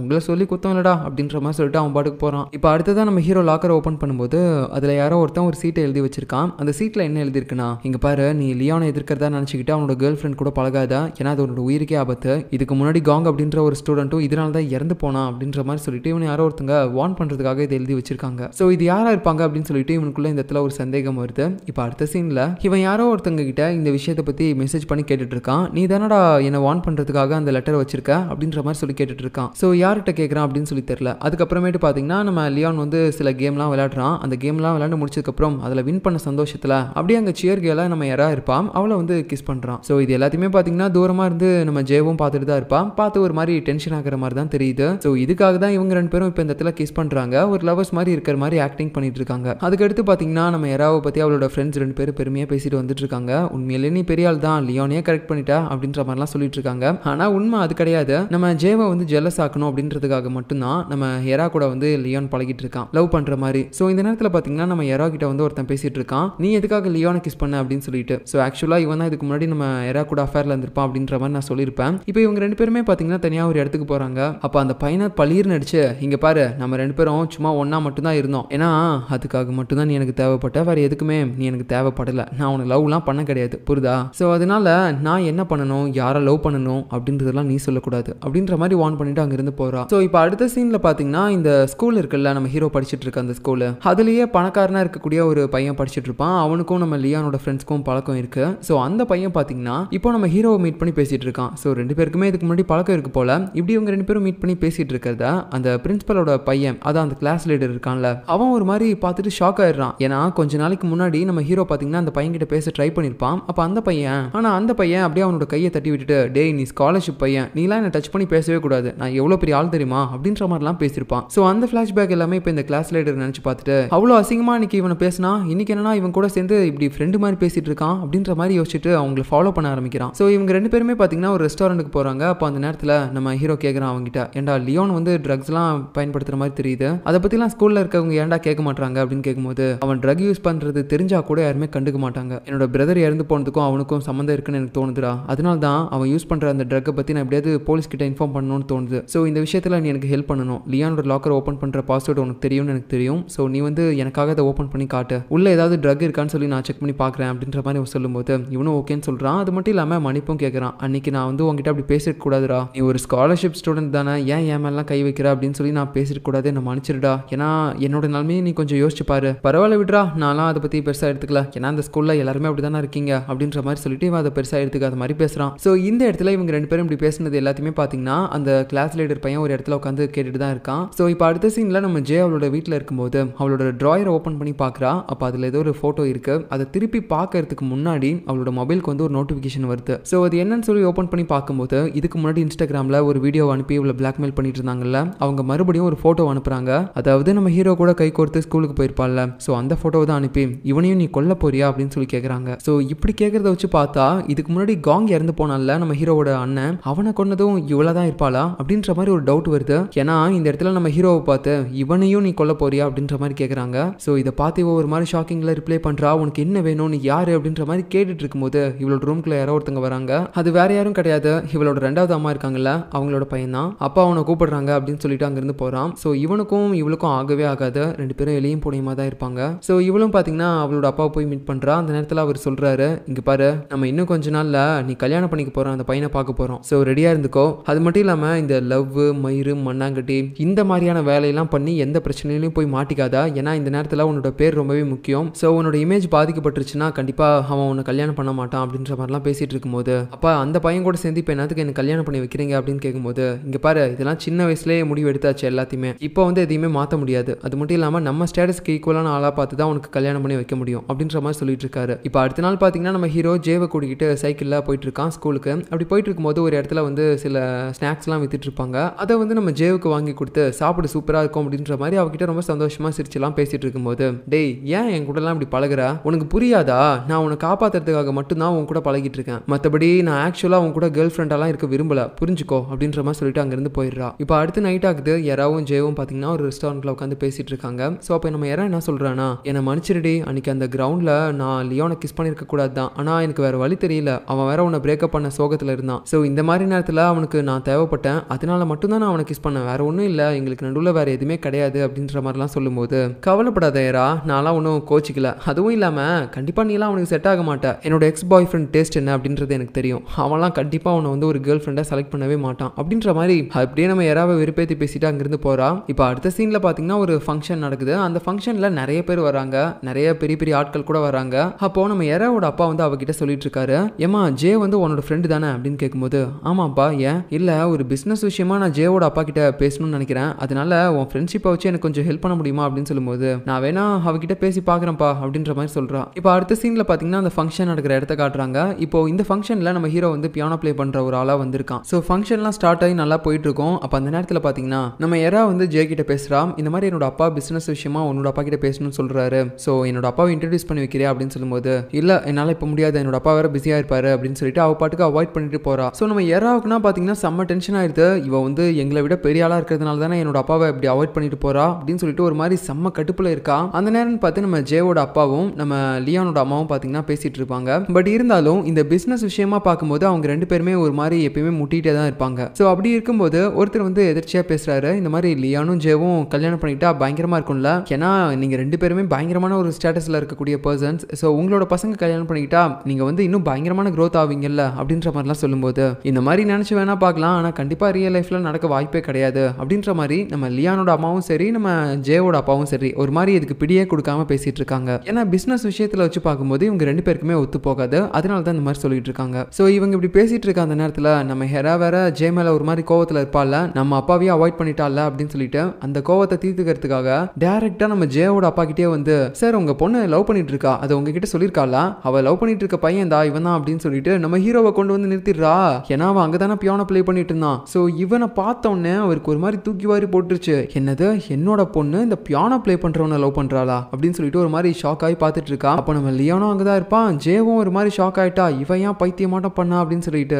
உங்களை சொல்லி குத்தம் இல்லடா அப்படின்ற மாதிரி சொல்லிட்டு அவன் பாட்டுக்கு போகிறான் இப்போ அடுத்ததான் நம்ம ஹீரோ லாக்கர் ஓப்பன் பண்ணும்போது அதில் யாரோ ஒருத்தன் ஒரு சீட்டை எழுதி வச்சிருக்கான் அந்த சீட்டில் என்ன எழுதிருக்குன்னா இங்கே பாரு நீ லியோனை எதிர்க்கிறதா நினச்சிக்கிட்டு அவனோட கேர்ள் ஃப்ரெண்ட் கூட பழகாத ஏன்னா அது அவனோட உயிருக்கே ஆபத்து இதுக்கு முன்னாடி காங் அப்படின்ற ஒரு ஸ்டூடெண்ட்டும் இதனால தான் இறந்து போனான் அப்படின்ற மாதிரி சொல்லிட்டு இவன் யாரோ ஒருத்தங்க வார்ன் பண்றதுக்காக இது எழுதி எழுதி வச்சிருக்காங்க ஸோ இது யாராக இருப்பாங்க அப்படின்னு சொல்லிட்டு இவனுக்குள்ள இந்த இடத்துல ஒரு சந்தேகம் வருது இப்போ அடுத்த சீனில் இவன் யாரோ ஒருத்தங்க கிட்ட இந்த விஷயத்தை பற்றி மெசேஜ் பண்ணி கேட்டுட்டு இருக்கான் நீ தானடா என்னை வான் பண்ணுறதுக்காக அந்த லெட்டர் வச்சிருக்க அப்படின்ற மாதிரி சொல்லி கேட்டுட்டு இருக்கான் ஸோ யார்கிட்ட கேட்குறான் அப்படின்னு சொல்லி தெரில அதுக்கப்புறமேட்டு பார்த்தீங்கன்னா நம்ம லியான் வந்து சில கேம்லாம் விளையாடுறான் அந்த கேம்லாம் விளையாண்டு முடிச்சதுக்கப்புறம் அதில் வின் பண்ண சந்தோஷத்தில் அப்படியே அங்கே சியர் கேலாக நம்ம யாராக இருப்பான் அவளை வந்து கிஸ் பண்ணுறான் ஸோ இது எல்லாத்தையுமே பார்த்தீங்கன்னா தூரமாக இருந்து நம்ம ஜேவும் பார்த்துட்டு தான் இருப்பான் பார்த்து ஒரு மாதிரி டென்ஷன் ஆகிற மாதிரி தான் தெரியுது ஸோ இதுக்காக தான் இவங்க ரெண்டு பேரும் இப்போ இந்த இடத்துல கிஸ் பண்ணுறாங்க ஒரு லவ் லவர்ஸ் மாதிரி இருக்கிற மாதிரி ஆக்டிங் பண்ணிட்டு இருக்காங்க அதுக்கடுத்து பார்த்தீங்கன்னா நம்ம எராவை பற்றி அவளோட ஃப்ரெண்ட்ஸ் ரெண்டு பேரும் பெருமையாக பேசிட்டு வந்துட்டு இருக்காங்க உண்மையிலே நீ பெரிய ஆள் தான் லியோனே கரெக்ட் பண்ணிட்டா அப்படின்ற மாதிரிலாம் சொல்லிட்டு இருக்காங்க ஆனால் உண்மை அது கிடையாது நம்ம ஜேவை வந்து ஜெல்லஸ் ஆக்கணும் அப்படின்றதுக்காக மட்டும்தான் நம்ம எரா கூட வந்து லியோன் பழகிட்டு இருக்கான் லவ் பண்ணுற மாதிரி ஸோ இந்த நேரத்தில் பார்த்தீங்கன்னா நம்ம எரா கிட்ட வந்து ஒருத்தன் பேசிட்டு இருக்கான் நீ எதுக்காக லியோனை கிஸ் பண்ண அப்படின்னு சொல்லிட்டு ஸோ ஆக்சுவலாக இவன் தான் இதுக்கு முன்னாடி நம்ம எரா கூட அஃபேரில் இருந்திருப்பான் அப்படின்ற மாதிரி நான் சொல்லியிருப்பேன் இப்போ இவங்க ரெண்டு பேருமே பார்த்தீங்கன்னா தனியாக ஒரு இடத்துக்கு போகிறாங்க அப்போ அந்த பையனை பளிர்னு நடிச்சு இங்கே பாரு நம்ம ரெண்டு பேரும் சும்மா ஒன் ஒன்றா மட்டும்தான் இருந்தோம் ஏன்னா அதுக்காக மட்டும்தான் நீ எனக்கு தேவைப்பட்ட வேறு எதுக்குமே நீ எனக்கு தேவைப்படலை நான் உனக்கு லவ்லாம் பண்ண கிடையாது புரிதா ஸோ அதனால நான் என்ன பண்ணணும் யாரை லவ் பண்ணணும் அப்படின்றதெல்லாம் நீ சொல்லக்கூடாது அப்படின்ற மாதிரி வான் பண்ணிட்டு அங்கேருந்து போகிறா ஸோ இப்போ அடுத்த சீனில் பார்த்தீங்கன்னா இந்த ஸ்கூல் இருக்குல்ல நம்ம ஹீரோ படிச்சுட்டு இருக்க அந்த ஸ்கூலு அதுலேயே பணக்காரனாக இருக்கக்கூடிய ஒரு பையன் படிச்சுட்டு இருப்பான் அவனுக்கும் நம்ம லியானோட ஃப்ரெண்ட்ஸ்க்கும் பழக்கம் இருக்குது ஸோ அந்த பையன் பார்த்தீங்கன்னா இப்போ நம்ம ஹீரோவை மீட் பண்ணி பேசிகிட்டு இருக்கான் ஸோ ரெண்டு பேருக்குமே இதுக்கு முன்னாடி பழக்கம் இருக்கு போல் இப்படி இவங்க ரெண்டு பேரும் மீட் பண்ணி பேசிகிட்டு இருக்கிறத அந்த பிரின்சிபலோட பையன் அதான் அந்த கிளாஸ் டிரான்ஸ்லேட்டர் இருக்கான்ல அவன் ஒரு மாதிரி பார்த்துட்டு ஷாக் ஆயிடுறான் ஏன்னா கொஞ்ச நாளைக்கு முன்னாடி நம்ம ஹீரோ பார்த்தீங்கன்னா அந்த பையன் கிட்ட பேச ட்ரை பண்ணியிருப்பான் அப்போ அந்த பையன் ஆனால் அந்த பையன் அப்படியே அவனோட கையை தட்டி விட்டுட்டு டே நீ ஸ்காலர்ஷிப் பையன் நீலாம் என்ன டச் பண்ணி பேசவே கூடாது நான் எவ்வளோ பெரிய ஆள் தெரியுமா அப்படின்ற மாதிரிலாம் பேசியிருப்பான் ஸோ அந்த ஃப்ளாஷ்பேக் எல்லாமே இப்போ இந்த கிளாஸ் லீடர் நினச்சி பார்த்துட்டு அவ்வளோ அசிங்கமாக இன்னைக்கு இவனை பேசினா இன்னைக்கு என்னன்னா இவன் கூட சேர்ந்து இப்படி ஃப்ரெண்டு மாதிரி பேசிட்டு இருக்கான் அப்படின்ற மாதிரி யோசிச்சுட்டு அவங்களை ஃபாலோ பண்ண ஆரம்பிக்கிறான் ஸோ இவங்க ரெண்டு பேருமே பார்த்தீங்கன்னா ஒரு ரெஸ்டாரண்ட்டுக்கு போகிறாங்க அப்போ அந்த நேரத்தில் நம்ம ஹீரோ கேட்குறான் அவங்ககிட்ட ஏண்டா லியோன் வந்து ட்ரக்ஸ்லாம் பயன்படுத்துகிற மாதிரி தெரியுது அதை பற்றி பற்றிலாம் ஸ்கூலில் இருக்கவங்க ஏன்டா கேட்க மாட்டாங்க அப்படின்னு கேட்கும்போது அவன் ட்ரக் யூஸ் பண்ணுறது தெரிஞ்சால் கூட யாருமே கண்டுக்க மாட்டாங்க என்னோட பிரதர் இறந்து போனதுக்கும் அவனுக்கும் சம்மந்தம் இருக்குன்னு எனக்கு தோணுதுடா அதனால தான் அவன் யூஸ் பண்ணுற அந்த ட்ரக்கை பற்றி நான் எப்படியாவது போலீஸ் கிட்ட இன்ஃபார்ம் பண்ணணும்னு தோணுது ஸோ இந்த விஷயத்தில் நீ எனக்கு ஹெல்ப் பண்ணணும் லியானோட லாக்கர் ஓப்பன் பண்ணுற பாஸ்வேர்டு உனக்கு தெரியும்னு எனக்கு தெரியும் ஸோ நீ வந்து எனக்காக அதை ஓப்பன் பண்ணி காட்டு உள்ளே ஏதாவது ட்ரக் இருக்கான்னு சொல்லி நான் செக் பண்ணி பார்க்குறேன் அப்படின்ற மாதிரி அவன் சொல்லும்போது இவனும் ஓகேன்னு சொல்கிறான் அது மட்டும் இல்லாமல் மன்னிப்பும் கேட்குறான் அன்னைக்கு நான் வந்து உங்ககிட்ட அப்படி பேசிடக்கூடாதுடா நீ ஒரு ஸ்காலர்ஷிப் ஸ்டூடெண்ட் தானே ஏன் ஏன் மேலாம் கை வைக்கிற அப்படின்னு சொல்லி நான் கூடாது என்ன மன்னிச்சிருடா ஏன்னா என்னோட நிலமையை நீ கொஞ்சம் யோசிச்சு பாரு பரவாயில்ல விடுறா நான்லாம் அதை பற்றி பெருசாக எடுத்துக்கல ஏன்னா அந்த ஸ்கூலில் எல்லாருமே அப்படி தானே இருக்கீங்க அப்படின்ற மாதிரி சொல்லிட்டு இவன் அதை பெருசாக எடுத்துக்காத மாதிரி பேசுகிறான் ஸோ இந்த இடத்துல இவங்க ரெண்டு பேரும் இப்படி பேசுனது எல்லாத்தையுமே பாத்தீங்கன்னா அந்த கிளாஸ் லீடர் பையன் ஒரு இடத்துல உட்காந்து கேட்டுட்டு தான் இருக்கான் ஸோ இப்போ அடுத்த சீனில் நம்ம ஜே அவளோட வீட்டில் இருக்கும்போது அவளோட ட்ராயரை ஓப்பன் பண்ணி பாக்குறா அப்போ அதில் ஏதோ ஒரு ஃபோட்டோ இருக்குது அதை திருப்பி பார்க்கறதுக்கு முன்னாடி அவளோட மொபைலுக்கு வந்து ஒரு நோட்டிஃபிகேஷன் வருது ஸோ அது என்னன்னு சொல்லி ஓப்பன் பண்ணி பார்க்கும்போது இதுக்கு முன்னாடி இன்ஸ்டாகிராமில் ஒரு வீடியோ அனுப்பி இவ்வளவு பிளாக்மெயில் பண்ணிட்டு இருந்தாங்கல்ல அவங்க மறுபடியும் ஒரு போட்டோ அனுப்புகிறாங்க அதை அதாவது நம்ம ஹீரோ கூட கை கோர்த்து ஸ்கூலுக்கு போயிருப்பாள்ல ஸோ அந்த ஃபோட்டோ தான் அனுப்பி இவனையும் நீ கொல்ல போறியா அப்படின்னு சொல்லி கேட்குறாங்க ஸோ இப்படி கேட்கறத வச்சு பார்த்தா இதுக்கு முன்னாடி காங் இறந்து போனால நம்ம ஹீரோவோட அண்ணன் அவனை கொன்னதும் இவ்வளோ தான் இருப்பாளா அப்படின்ற மாதிரி ஒரு டவுட் வருது ஏன்னா இந்த இடத்துல நம்ம ஹீரோவை பார்த்து இவனையும் நீ கொல்ல போறியா அப்படின்ற மாதிரி கேட்குறாங்க ஸோ இதை பார்த்து ஒரு மாதிரி ஷாக்கிங்ல ரிப்ளை பண்றா உனக்கு என்ன வேணும் நீ யாரு அப்படின்ற மாதிரி கேட்டுட்டு இருக்கும்போது இவளோட ரூம்குள்ள யாரோ ஒருத்தங்க வராங்க அது வேற யாரும் கிடையாது இவளோட ரெண்டாவது அம்மா இருக்காங்கல்ல அவங்களோட பையன் தான் அப்பா அவனை கூப்பிடுறாங்க அப்படின்னு சொல்லிட்டு அங்கிருந்து போறான் ஸோ இவனுக்கும் இவளுக்கும் பக்கம் ஆகவே ஆகாது ரெண்டு பேரும் எளியும் புனையமாக தான் இருப்பாங்க ஸோ இவளும் பார்த்தீங்கன்னா அவளோட அப்பா போய் மீட் பண்ணுறா அந்த நேரத்தில் அவர் சொல்கிறாரு இங்கே பாரு நம்ம இன்னும் கொஞ்ச நாளில் நீ கல்யாணம் பண்ணிக்க போகிறோம் அந்த பையனை பார்க்க போகிறோம் ஸோ ரெடியாக இருந்துக்கோ அது மட்டும் இல்லாமல் இந்த லவ் மயிறு மண்ணாங்கட்டி இந்த மாதிரியான வேலையெல்லாம் பண்ணி எந்த பிரச்சனையிலையும் போய் மாட்டிக்காதா ஏன்னா இந்த நேரத்தில் உன்னோட பேர் ரொம்பவே முக்கியம் ஸோ உன்னோட இமேஜ் பாதிக்கப்பட்டுருச்சுன்னா கண்டிப்பாக அவன் உன்னை கல்யாணம் பண்ண மாட்டான் அப்படின்ற மாதிரிலாம் பேசிகிட்டு இருக்கும்போது அப்பா அந்த பையன் கூட சேர்ந்து இப்போ என்னத்துக்கு எனக்கு கல்யாணம் பண்ணி வைக்கிறீங்க அப்படின்னு கேட்கும்போது இங்கே பாரு இதெல்லாம் சின்ன வயசுலேயே முடிவு எடுத்தாச்சு எல்லாத்தையுமே இப்போ வந்து எதையுமே மாற்ற முடியாது அது மட்டும் இல்லாமல் நம்ம ஸ்டேட்டஸ்க்கு ஈக்குவலான ஆளாக பார்த்து தான் உனக்கு கல்யாணம் பண்ணி வைக்க முடியும் அப்படின்ற மாதிரி சொல்லிட்டு இருக்காரு இப்போ அடுத்த நாள் பார்த்தீங்கன்னா நம்ம ஹீரோ ஜேவை கூட்டிகிட்டு சைக்கிளில் போயிட்டு இருக்கான் ஸ்கூலுக்கு அப்படி போயிட்டு இருக்கும்போது ஒரு இடத்துல வந்து சில ஸ்நாக்ஸ்லாம் வித்துட்டு இருப்பாங்க அதை வந்து நம்ம ஜேவுக்கு வாங்கி கொடுத்து சாப்பிட சூப்பராக இருக்கும் அப்படின்ற மாதிரி அவகிட்ட ரொம்ப சந்தோஷமாக சிரிச்சுலாம் பேசிட்டு இருக்கும்போது டேய் ஏன் என் கூடலாம் இப்படி பழகுற உனக்கு புரியாதா நான் உன்னை காப்பாற்றுறதுக்காக மட்டும்தான் உன் கூட பழகிட்டு இருக்கேன் மற்றபடி நான் ஆக்சுவலாக உன் கூட கேர்ள் ஃப்ரெண்டாலாம் இருக்க விரும்பல புரிஞ்சுக்கோ அப்படின்ற மாதிரி சொல்லிட்டு அங்கேருந்து போயிடுறா இப்போ அடுத்து நைட் ஆகுது யாராவும் ஜேவும் பார்த்தீங்கன்னா ஒரு ரெஸ்டாரண்ட்டில் இடத்துல உட்காந்து பேசிட்டு இருக்காங்க ஸோ அப்போ நம்ம யாரா என்ன சொல்றானா என்னை மன்னிச்சிருடி அன்னைக்கு அந்த கிரவுண்ட்ல நான் லியோனை கிஸ் பண்ணிருக்க கூடாதுதான் ஆனா எனக்கு வேற வழி தெரியல அவன் வேற உன்னை பிரேக்அப் பண்ண சோகத்துல இருந்தான் ஸோ இந்த மாதிரி நேரத்தில் அவனுக்கு நான் தேவைப்பட்டேன் அதனால மட்டும்தான் நான் அவனை கிஸ் பண்ணேன் வேற ஒன்றும் இல்லை எங்களுக்கு நடுவில் வேற எதுவுமே கிடையாது அப்படின்ற மாதிரிலாம் சொல்லும்போது கவலைப்படாத ஏரா நான்லாம் ஒன்றும் கோச்சிக்கல அதுவும் இல்லாமல் கண்டிப்பாக நீலாம் அவனுக்கு செட் ஆக மாட்டேன் என்னோட எக்ஸ் பாய் ஃப்ரெண்ட் டேஸ்ட் என்ன அப்படின்றது எனக்கு தெரியும் அவன்லாம் கண்டிப்பாக அவனை வந்து ஒரு கேர்ள் ஃப்ரெண்டாக செலக்ட் பண்ணவே மாட்டான் அப்படின்ற மாதிரி அப்படியே நம்ம யாராவது வெறுப்பேற்றி பேசிட்டு அங்கிருந்து போகிறா இப்போ அடுத்த சீனில் பார்த்து பார்த்தீங்கன்னா ஒரு ஃபங்க்ஷன் நடக்குது அந்த ஃபங்க்ஷனில் நிறைய பேர் வராங்க நிறைய பெரிய பெரிய ஆட்கள் கூட வராங்க அப்போ நம்ம எராவோட அப்பா வந்து அவகிட்ட சொல்லிட்டு இருக்காரு ஏமா ஜே வந்து உன்னோட ஃப்ரெண்டு தானே அப்படின்னு கேட்கும்போது ஆமாப்பா ஏன் இல்லை ஒரு பிஸ்னஸ் விஷயமா நான் ஜேவோட அப்பா கிட்ட பேசணும்னு நினைக்கிறேன் அதனால உன் ஃப்ரெண்ட்ஷிப்பை வச்சு எனக்கு கொஞ்சம் ஹெல்ப் பண்ண முடியுமா அப்படின்னு சொல்லும்போது நான் வேணா அவகிட்ட பேசி பார்க்குறேன்ப்பா அப்படின்ற மாதிரி சொல்கிறா இப்போ அடுத்த சீனில் பார்த்தீங்கன்னா அந்த ஃபங்க்ஷன் நடக்கிற இடத்த காட்டுறாங்க இப்போ இந்த ஃபங்க்ஷனில் நம்ம ஹீரோ வந்து பியானோ ப்ளே பண்ணுற ஒரு ஆளாக வந்திருக்கான் ஸோ ஃபங்க்ஷன்லாம் ஸ்டார்ட் ஆகி நல்லா போயிட்டு இருக்கோம் அப்போ அந்த நேரத்தில் பார்த்தீங்கன்னா நம்ம யாரா வந்து ஜே கிட்ட பேசுகிறா இந்த இந்த மாதிரி என்னோட அப்பா பிஸ்னஸ் விஷயமா உன்னோட அப்பா கிட்ட பேசணும்னு சொல்கிறாரு ஸோ என்னோட அப்பாவை இன்ட்ரடியூஸ் பண்ணி வைக்கிறியா அப்படின்னு சொல்லும்போது இல்லை என்னால் இப்போ முடியாது என்னோட அப்பா வேற பிஸியாக இருப்பார் அப்படின்னு சொல்லிட்டு அவள் பாட்டுக்கு அவாய்ட் பண்ணிட்டு போறா ஸோ நம்ம யாராவுக்குன்னா பார்த்தீங்கன்னா செம்ம டென்ஷன் ஆயிடுது இவ வந்து எங்களை விட பெரிய ஆளாக இருக்கிறதுனால தானே என்னோட அப்பாவை இப்படி அவாய்ட் பண்ணிட்டு போகிறா அப்படின்னு சொல்லிட்டு ஒரு மாதிரி செம்ம கட்டுப்பில் இருக்கா அந்த நேரம் பார்த்து நம்ம ஜேவோட அப்பாவும் நம்ம லியானோட அம்மாவும் பார்த்தீங்கன்னா பேசிகிட்டு இருப்பாங்க பட் இருந்தாலும் இந்த பிஸ்னஸ் விஷயமா பார்க்கும்போது அவங்க ரெண்டு பேருமே ஒரு மாதிரி எப்பயுமே முட்டிகிட்டே தான் இருப்பாங்க ஸோ அப்படி இருக்கும்போது ஒருத்தர் வந்து எதிர்ச்சியாக பேசுகிறாரு இந்த மாதிரி லியானும் ஜேவும் கல்யாணம் கல்யாணம் பண்ணிட்டா பயங்கரமாக இருக்கும்ல ஏன்னா நீங்கள் ரெண்டு பேருமே பயங்கரமான ஒரு ஸ்டேட்டஸில் இருக்கக்கூடிய பர்சன்ஸ் ஸோ உங்களோட பசங்க கல்யாணம் பண்ணிக்கிட்டா நீங்கள் வந்து இன்னும் பயங்கரமான க்ரோத் ஆவீங்கல்ல அப்படின்ற மாதிரிலாம் சொல்லும்போது இந்த மாதிரி நினச்சி வேணா பார்க்கலாம் ஆனால் கண்டிப்பாக ரியல் லைஃப்பில் நடக்க வாய்ப்பே கிடையாது அப்படின்ற மாதிரி நம்ம லியானோட அம்மாவும் சரி நம்ம ஜேவோட அப்பாவும் சரி ஒரு மாதிரி இதுக்கு பிடியே கொடுக்காம பேசிகிட்டு இருக்காங்க ஏன்னா பிஸ்னஸ் விஷயத்தில் வச்சு பார்க்கும்போது இவங்க ரெண்டு பேருக்குமே ஒத்து போகாது அதனால தான் இந்த மாதிரி சொல்லிட்டு இருக்காங்க ஸோ இவங்க இப்படி பேசிகிட்டு இருக்க அந்த நேரத்தில் நம்ம ஹெரா வேற ஜே மேலே ஒரு மாதிரி கோவத்தில் இருப்பால நம்ம அப்பாவையே அவாய்ட் பண்ணிட்டால அப்படின்னு சொல்லிட்டு அந்த கோவத்தை தீர்த்துக்கிறதுக்காக டேரக்டா நம்ம ஜெயோட அப்பா கிட்டே வந்து சார் உங்க பொண்ணு லவ் பண்ணிட்டு இருக்கா அதை உங்ககிட்ட சொல்லியிருக்காளா அவ லவ் பண்ணிட்டு இருக்க பையன் தான் இவன் தான் அப்படின்னு சொல்லிட்டு நம்ம ஹீரோவை கொண்டு வந்து நிறுத்திடுறா ஏன்னா அவன் அங்கதானே பியானோ ப்ளே பண்ணிட்டு இருந்தான் ஸோ இவனை பார்த்தோன்னே அவருக்கு ஒரு மாதிரி தூக்கி வாரி போட்டுருச்சு என்னது என்னோட பொண்ணு இந்த பியானோ ப்ளே பண்றவனை லவ் பண்றாளா அப்படின்னு சொல்லிட்டு ஒரு மாதிரி ஷாக் ஆகி பார்த்துட்டு இருக்கா அப்போ நம்ம லியோனும் அங்கதான் இருப்பான் ஜேவும் ஒரு மாதிரி ஷாக் ஆயிட்டா இவன் ஏன் பைத்தியமாட்டம் பண்ணா அப்படின்னு சொல்லிட்டு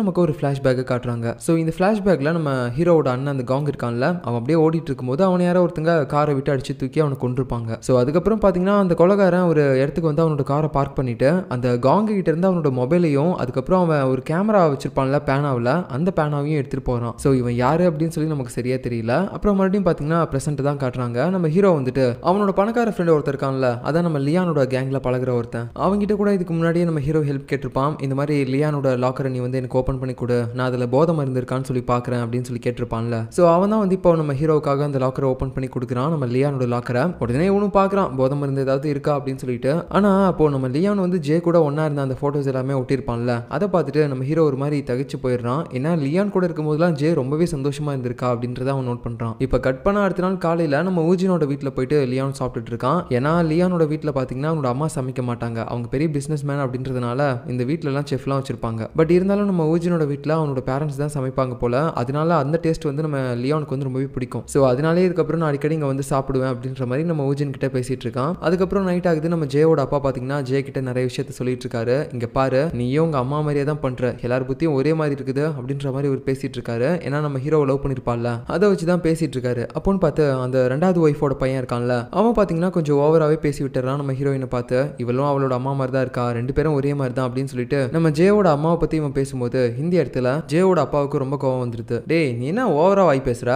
நமக்கு ஒரு ஃப்ளாஷ்பேக்கை காட்டுறாங்க ஸோ இந்த ஃப்ளாஷ்பேக்கில் நம்ம ஹீரோட அண்ணன் அந்த காங் இருக்கான்ல அவன் அப்படியே ஓடிட்டு இருக்கும்போது அவனை யாரோ ஒருத்தங்க காரை விட்டு அடிச்சு தூக்கி அவனை கொண்டிருப்பாங்க ஸோ அதுக்கப்புறம் பார்த்தீங்கன்னா அந்த கொலகாரன் ஒரு இடத்துக்கு வந்து அவனோட காரை பார்க் பண்ணிட்டு அந்த காங்க கிட்ட இருந்து அவனோட மொபைலையும் அதுக்கப்புறம் அவன் ஒரு கேமரா வச்சிருப்பான்ல பேனாவில் அந்த பேனாவையும் எடுத்துட்டு போகிறான் ஸோ இவன் யாரு அப்படின்னு சொல்லி நமக்கு சரியா தெரியல அப்புறம் மறுபடியும் பார்த்தீங்கன்னா ப்ரெசென்ட் தான் காட்டுறாங்க நம்ம ஹீரோ வந்துட்டு அவனோட பணக்கார ஃப்ரெண்டு ஒருத்தர் இருக்கான்ல அதான் நம்ம லியானோட கேங்கில் பழகிற ஒருத்தன் அவங்ககிட்ட கூட இதுக்கு முன்னாடியே நம்ம ஹீரோ ஹெல்ப் கேட்டிருப்பான் இந்த மாதிரி லியானோட லாக்கரை நீ வந்து எனக்கு ஓப்பன் பண்ணி கொடு நான் அதில் போதை மருந்து இருக்கான்னு சொல்லி பார்க்குறேன் அப்படின்னு சொல்லி கேட்டிருப்பான்ல ஸோ அவன் தான் வந்து இப்போ நம்ம ஹீரோவுக்காக அந்த லாக்கரை ஓப்பன் பண்ணி கொடுக்குறான் நம்ம லியானோட லாக்கரை உடனே இவனும் பார்க்குறான் போதை மருந்து ஏதாவது இருக்கா அப்படின்னு சொல்லிட்டு ஆனால் அப்போ நம்ம லியான் வந்து ஜே கூட ஒன்றா இருந்த அந்த ஃபோட்டோஸ் எல்லாமே ஒட்டியிருப்பான்ல அதை பார்த்துட்டு நம்ம ஹீரோ ஒரு மாதிரி தகிச்சு போயிடுறான் ஏன்னா லியான் கூட இருக்கும்போதுலாம் ஜே ரொம்பவே சந்தோஷமாக இருந்திருக்கா அப்படின்றத அவன் நோட் பண்ணுறான் இப்போ கட் பண்ண அடுத்த நாள் காலையில் நம்ம ஊஜினோட வீட்டில் போயிட்டு லியான் சாப்பிட்டு இருக்கான் ஏன்னா லியானோட வீட்டில் பார்த்தீங்கன்னா அவனோட அம்மா சமைக்க மாட்டாங்க அவங்க பெரிய பிஸ்னஸ் மேன் அப்படின்றதுனால இந்த வீட்டிலலாம் செஃப்லாம் வச்சிருப்பாங்க பட் இருந்தாலும் நம்ம ஓஜினோட வீட்டில் அவனோட பேரண்ட்ஸ் தான் சமைப்பாங்க போல் அதனால அந்த டேஸ்ட் வந்து நம்ம லியோனுக்கு வந்து ரொம்பவே பிடிக்கும் ஸோ அதனாலே இதுக்கப்புறம் நான் அடிக்கடி இங்கே வந்து சாப்பிடுவேன் அப்படின்ற மாதிரி நம்ம ஓஜின் கிட்ட பேசிகிட்டு இருக்கான் அதுக்கப்புறம் நைட் ஆகுது நம்ம ஜேயோட அப்பா பார்த்தீங்கன்னா ஜே கிட்ட நிறைய விஷயத்த சொல்லிட்டு இருக்காரு இங்கே பாரு நீயும் உங்கள் அம்மா மாதிரியே தான் பண்ணுற எல்லார் பற்றியும் ஒரே மாதிரி இருக்குது அப்படின்ற மாதிரி அவர் பேசிகிட்டு இருக்காரு ஏன்னா நம்ம ஹீரோவை லவ் பண்ணிருப்பாள் அதை வச்சு தான் பேசிகிட்டு இருக்காரு அப்போன்னு பார்த்து அந்த ரெண்டாவது ஒய்ஃபோட பையன் இருக்கான்ல அவன் பார்த்தீங்கன்னா கொஞ்சம் ஓவராகவே பேசி விட்டுறான் நம்ம ஹீரோயினை பார்த்து இவளும் அவளோட அம்மா மாதிரி தான் இருக்கா ரெண்டு பேரும் ஒரே மாதிரி தான் அப்படின்னு சொல்லிட்டு நம்ம ஜேவோட அம்மாவை பற்றி இவன் பேசும்போது போது ஹிந்தி இடத்துல ஜேவோட அப்பாவுக்கு ரொம்ப கோவம் வந்துருது டேய் நீ என்ன ஓவரா வாய் பேசுற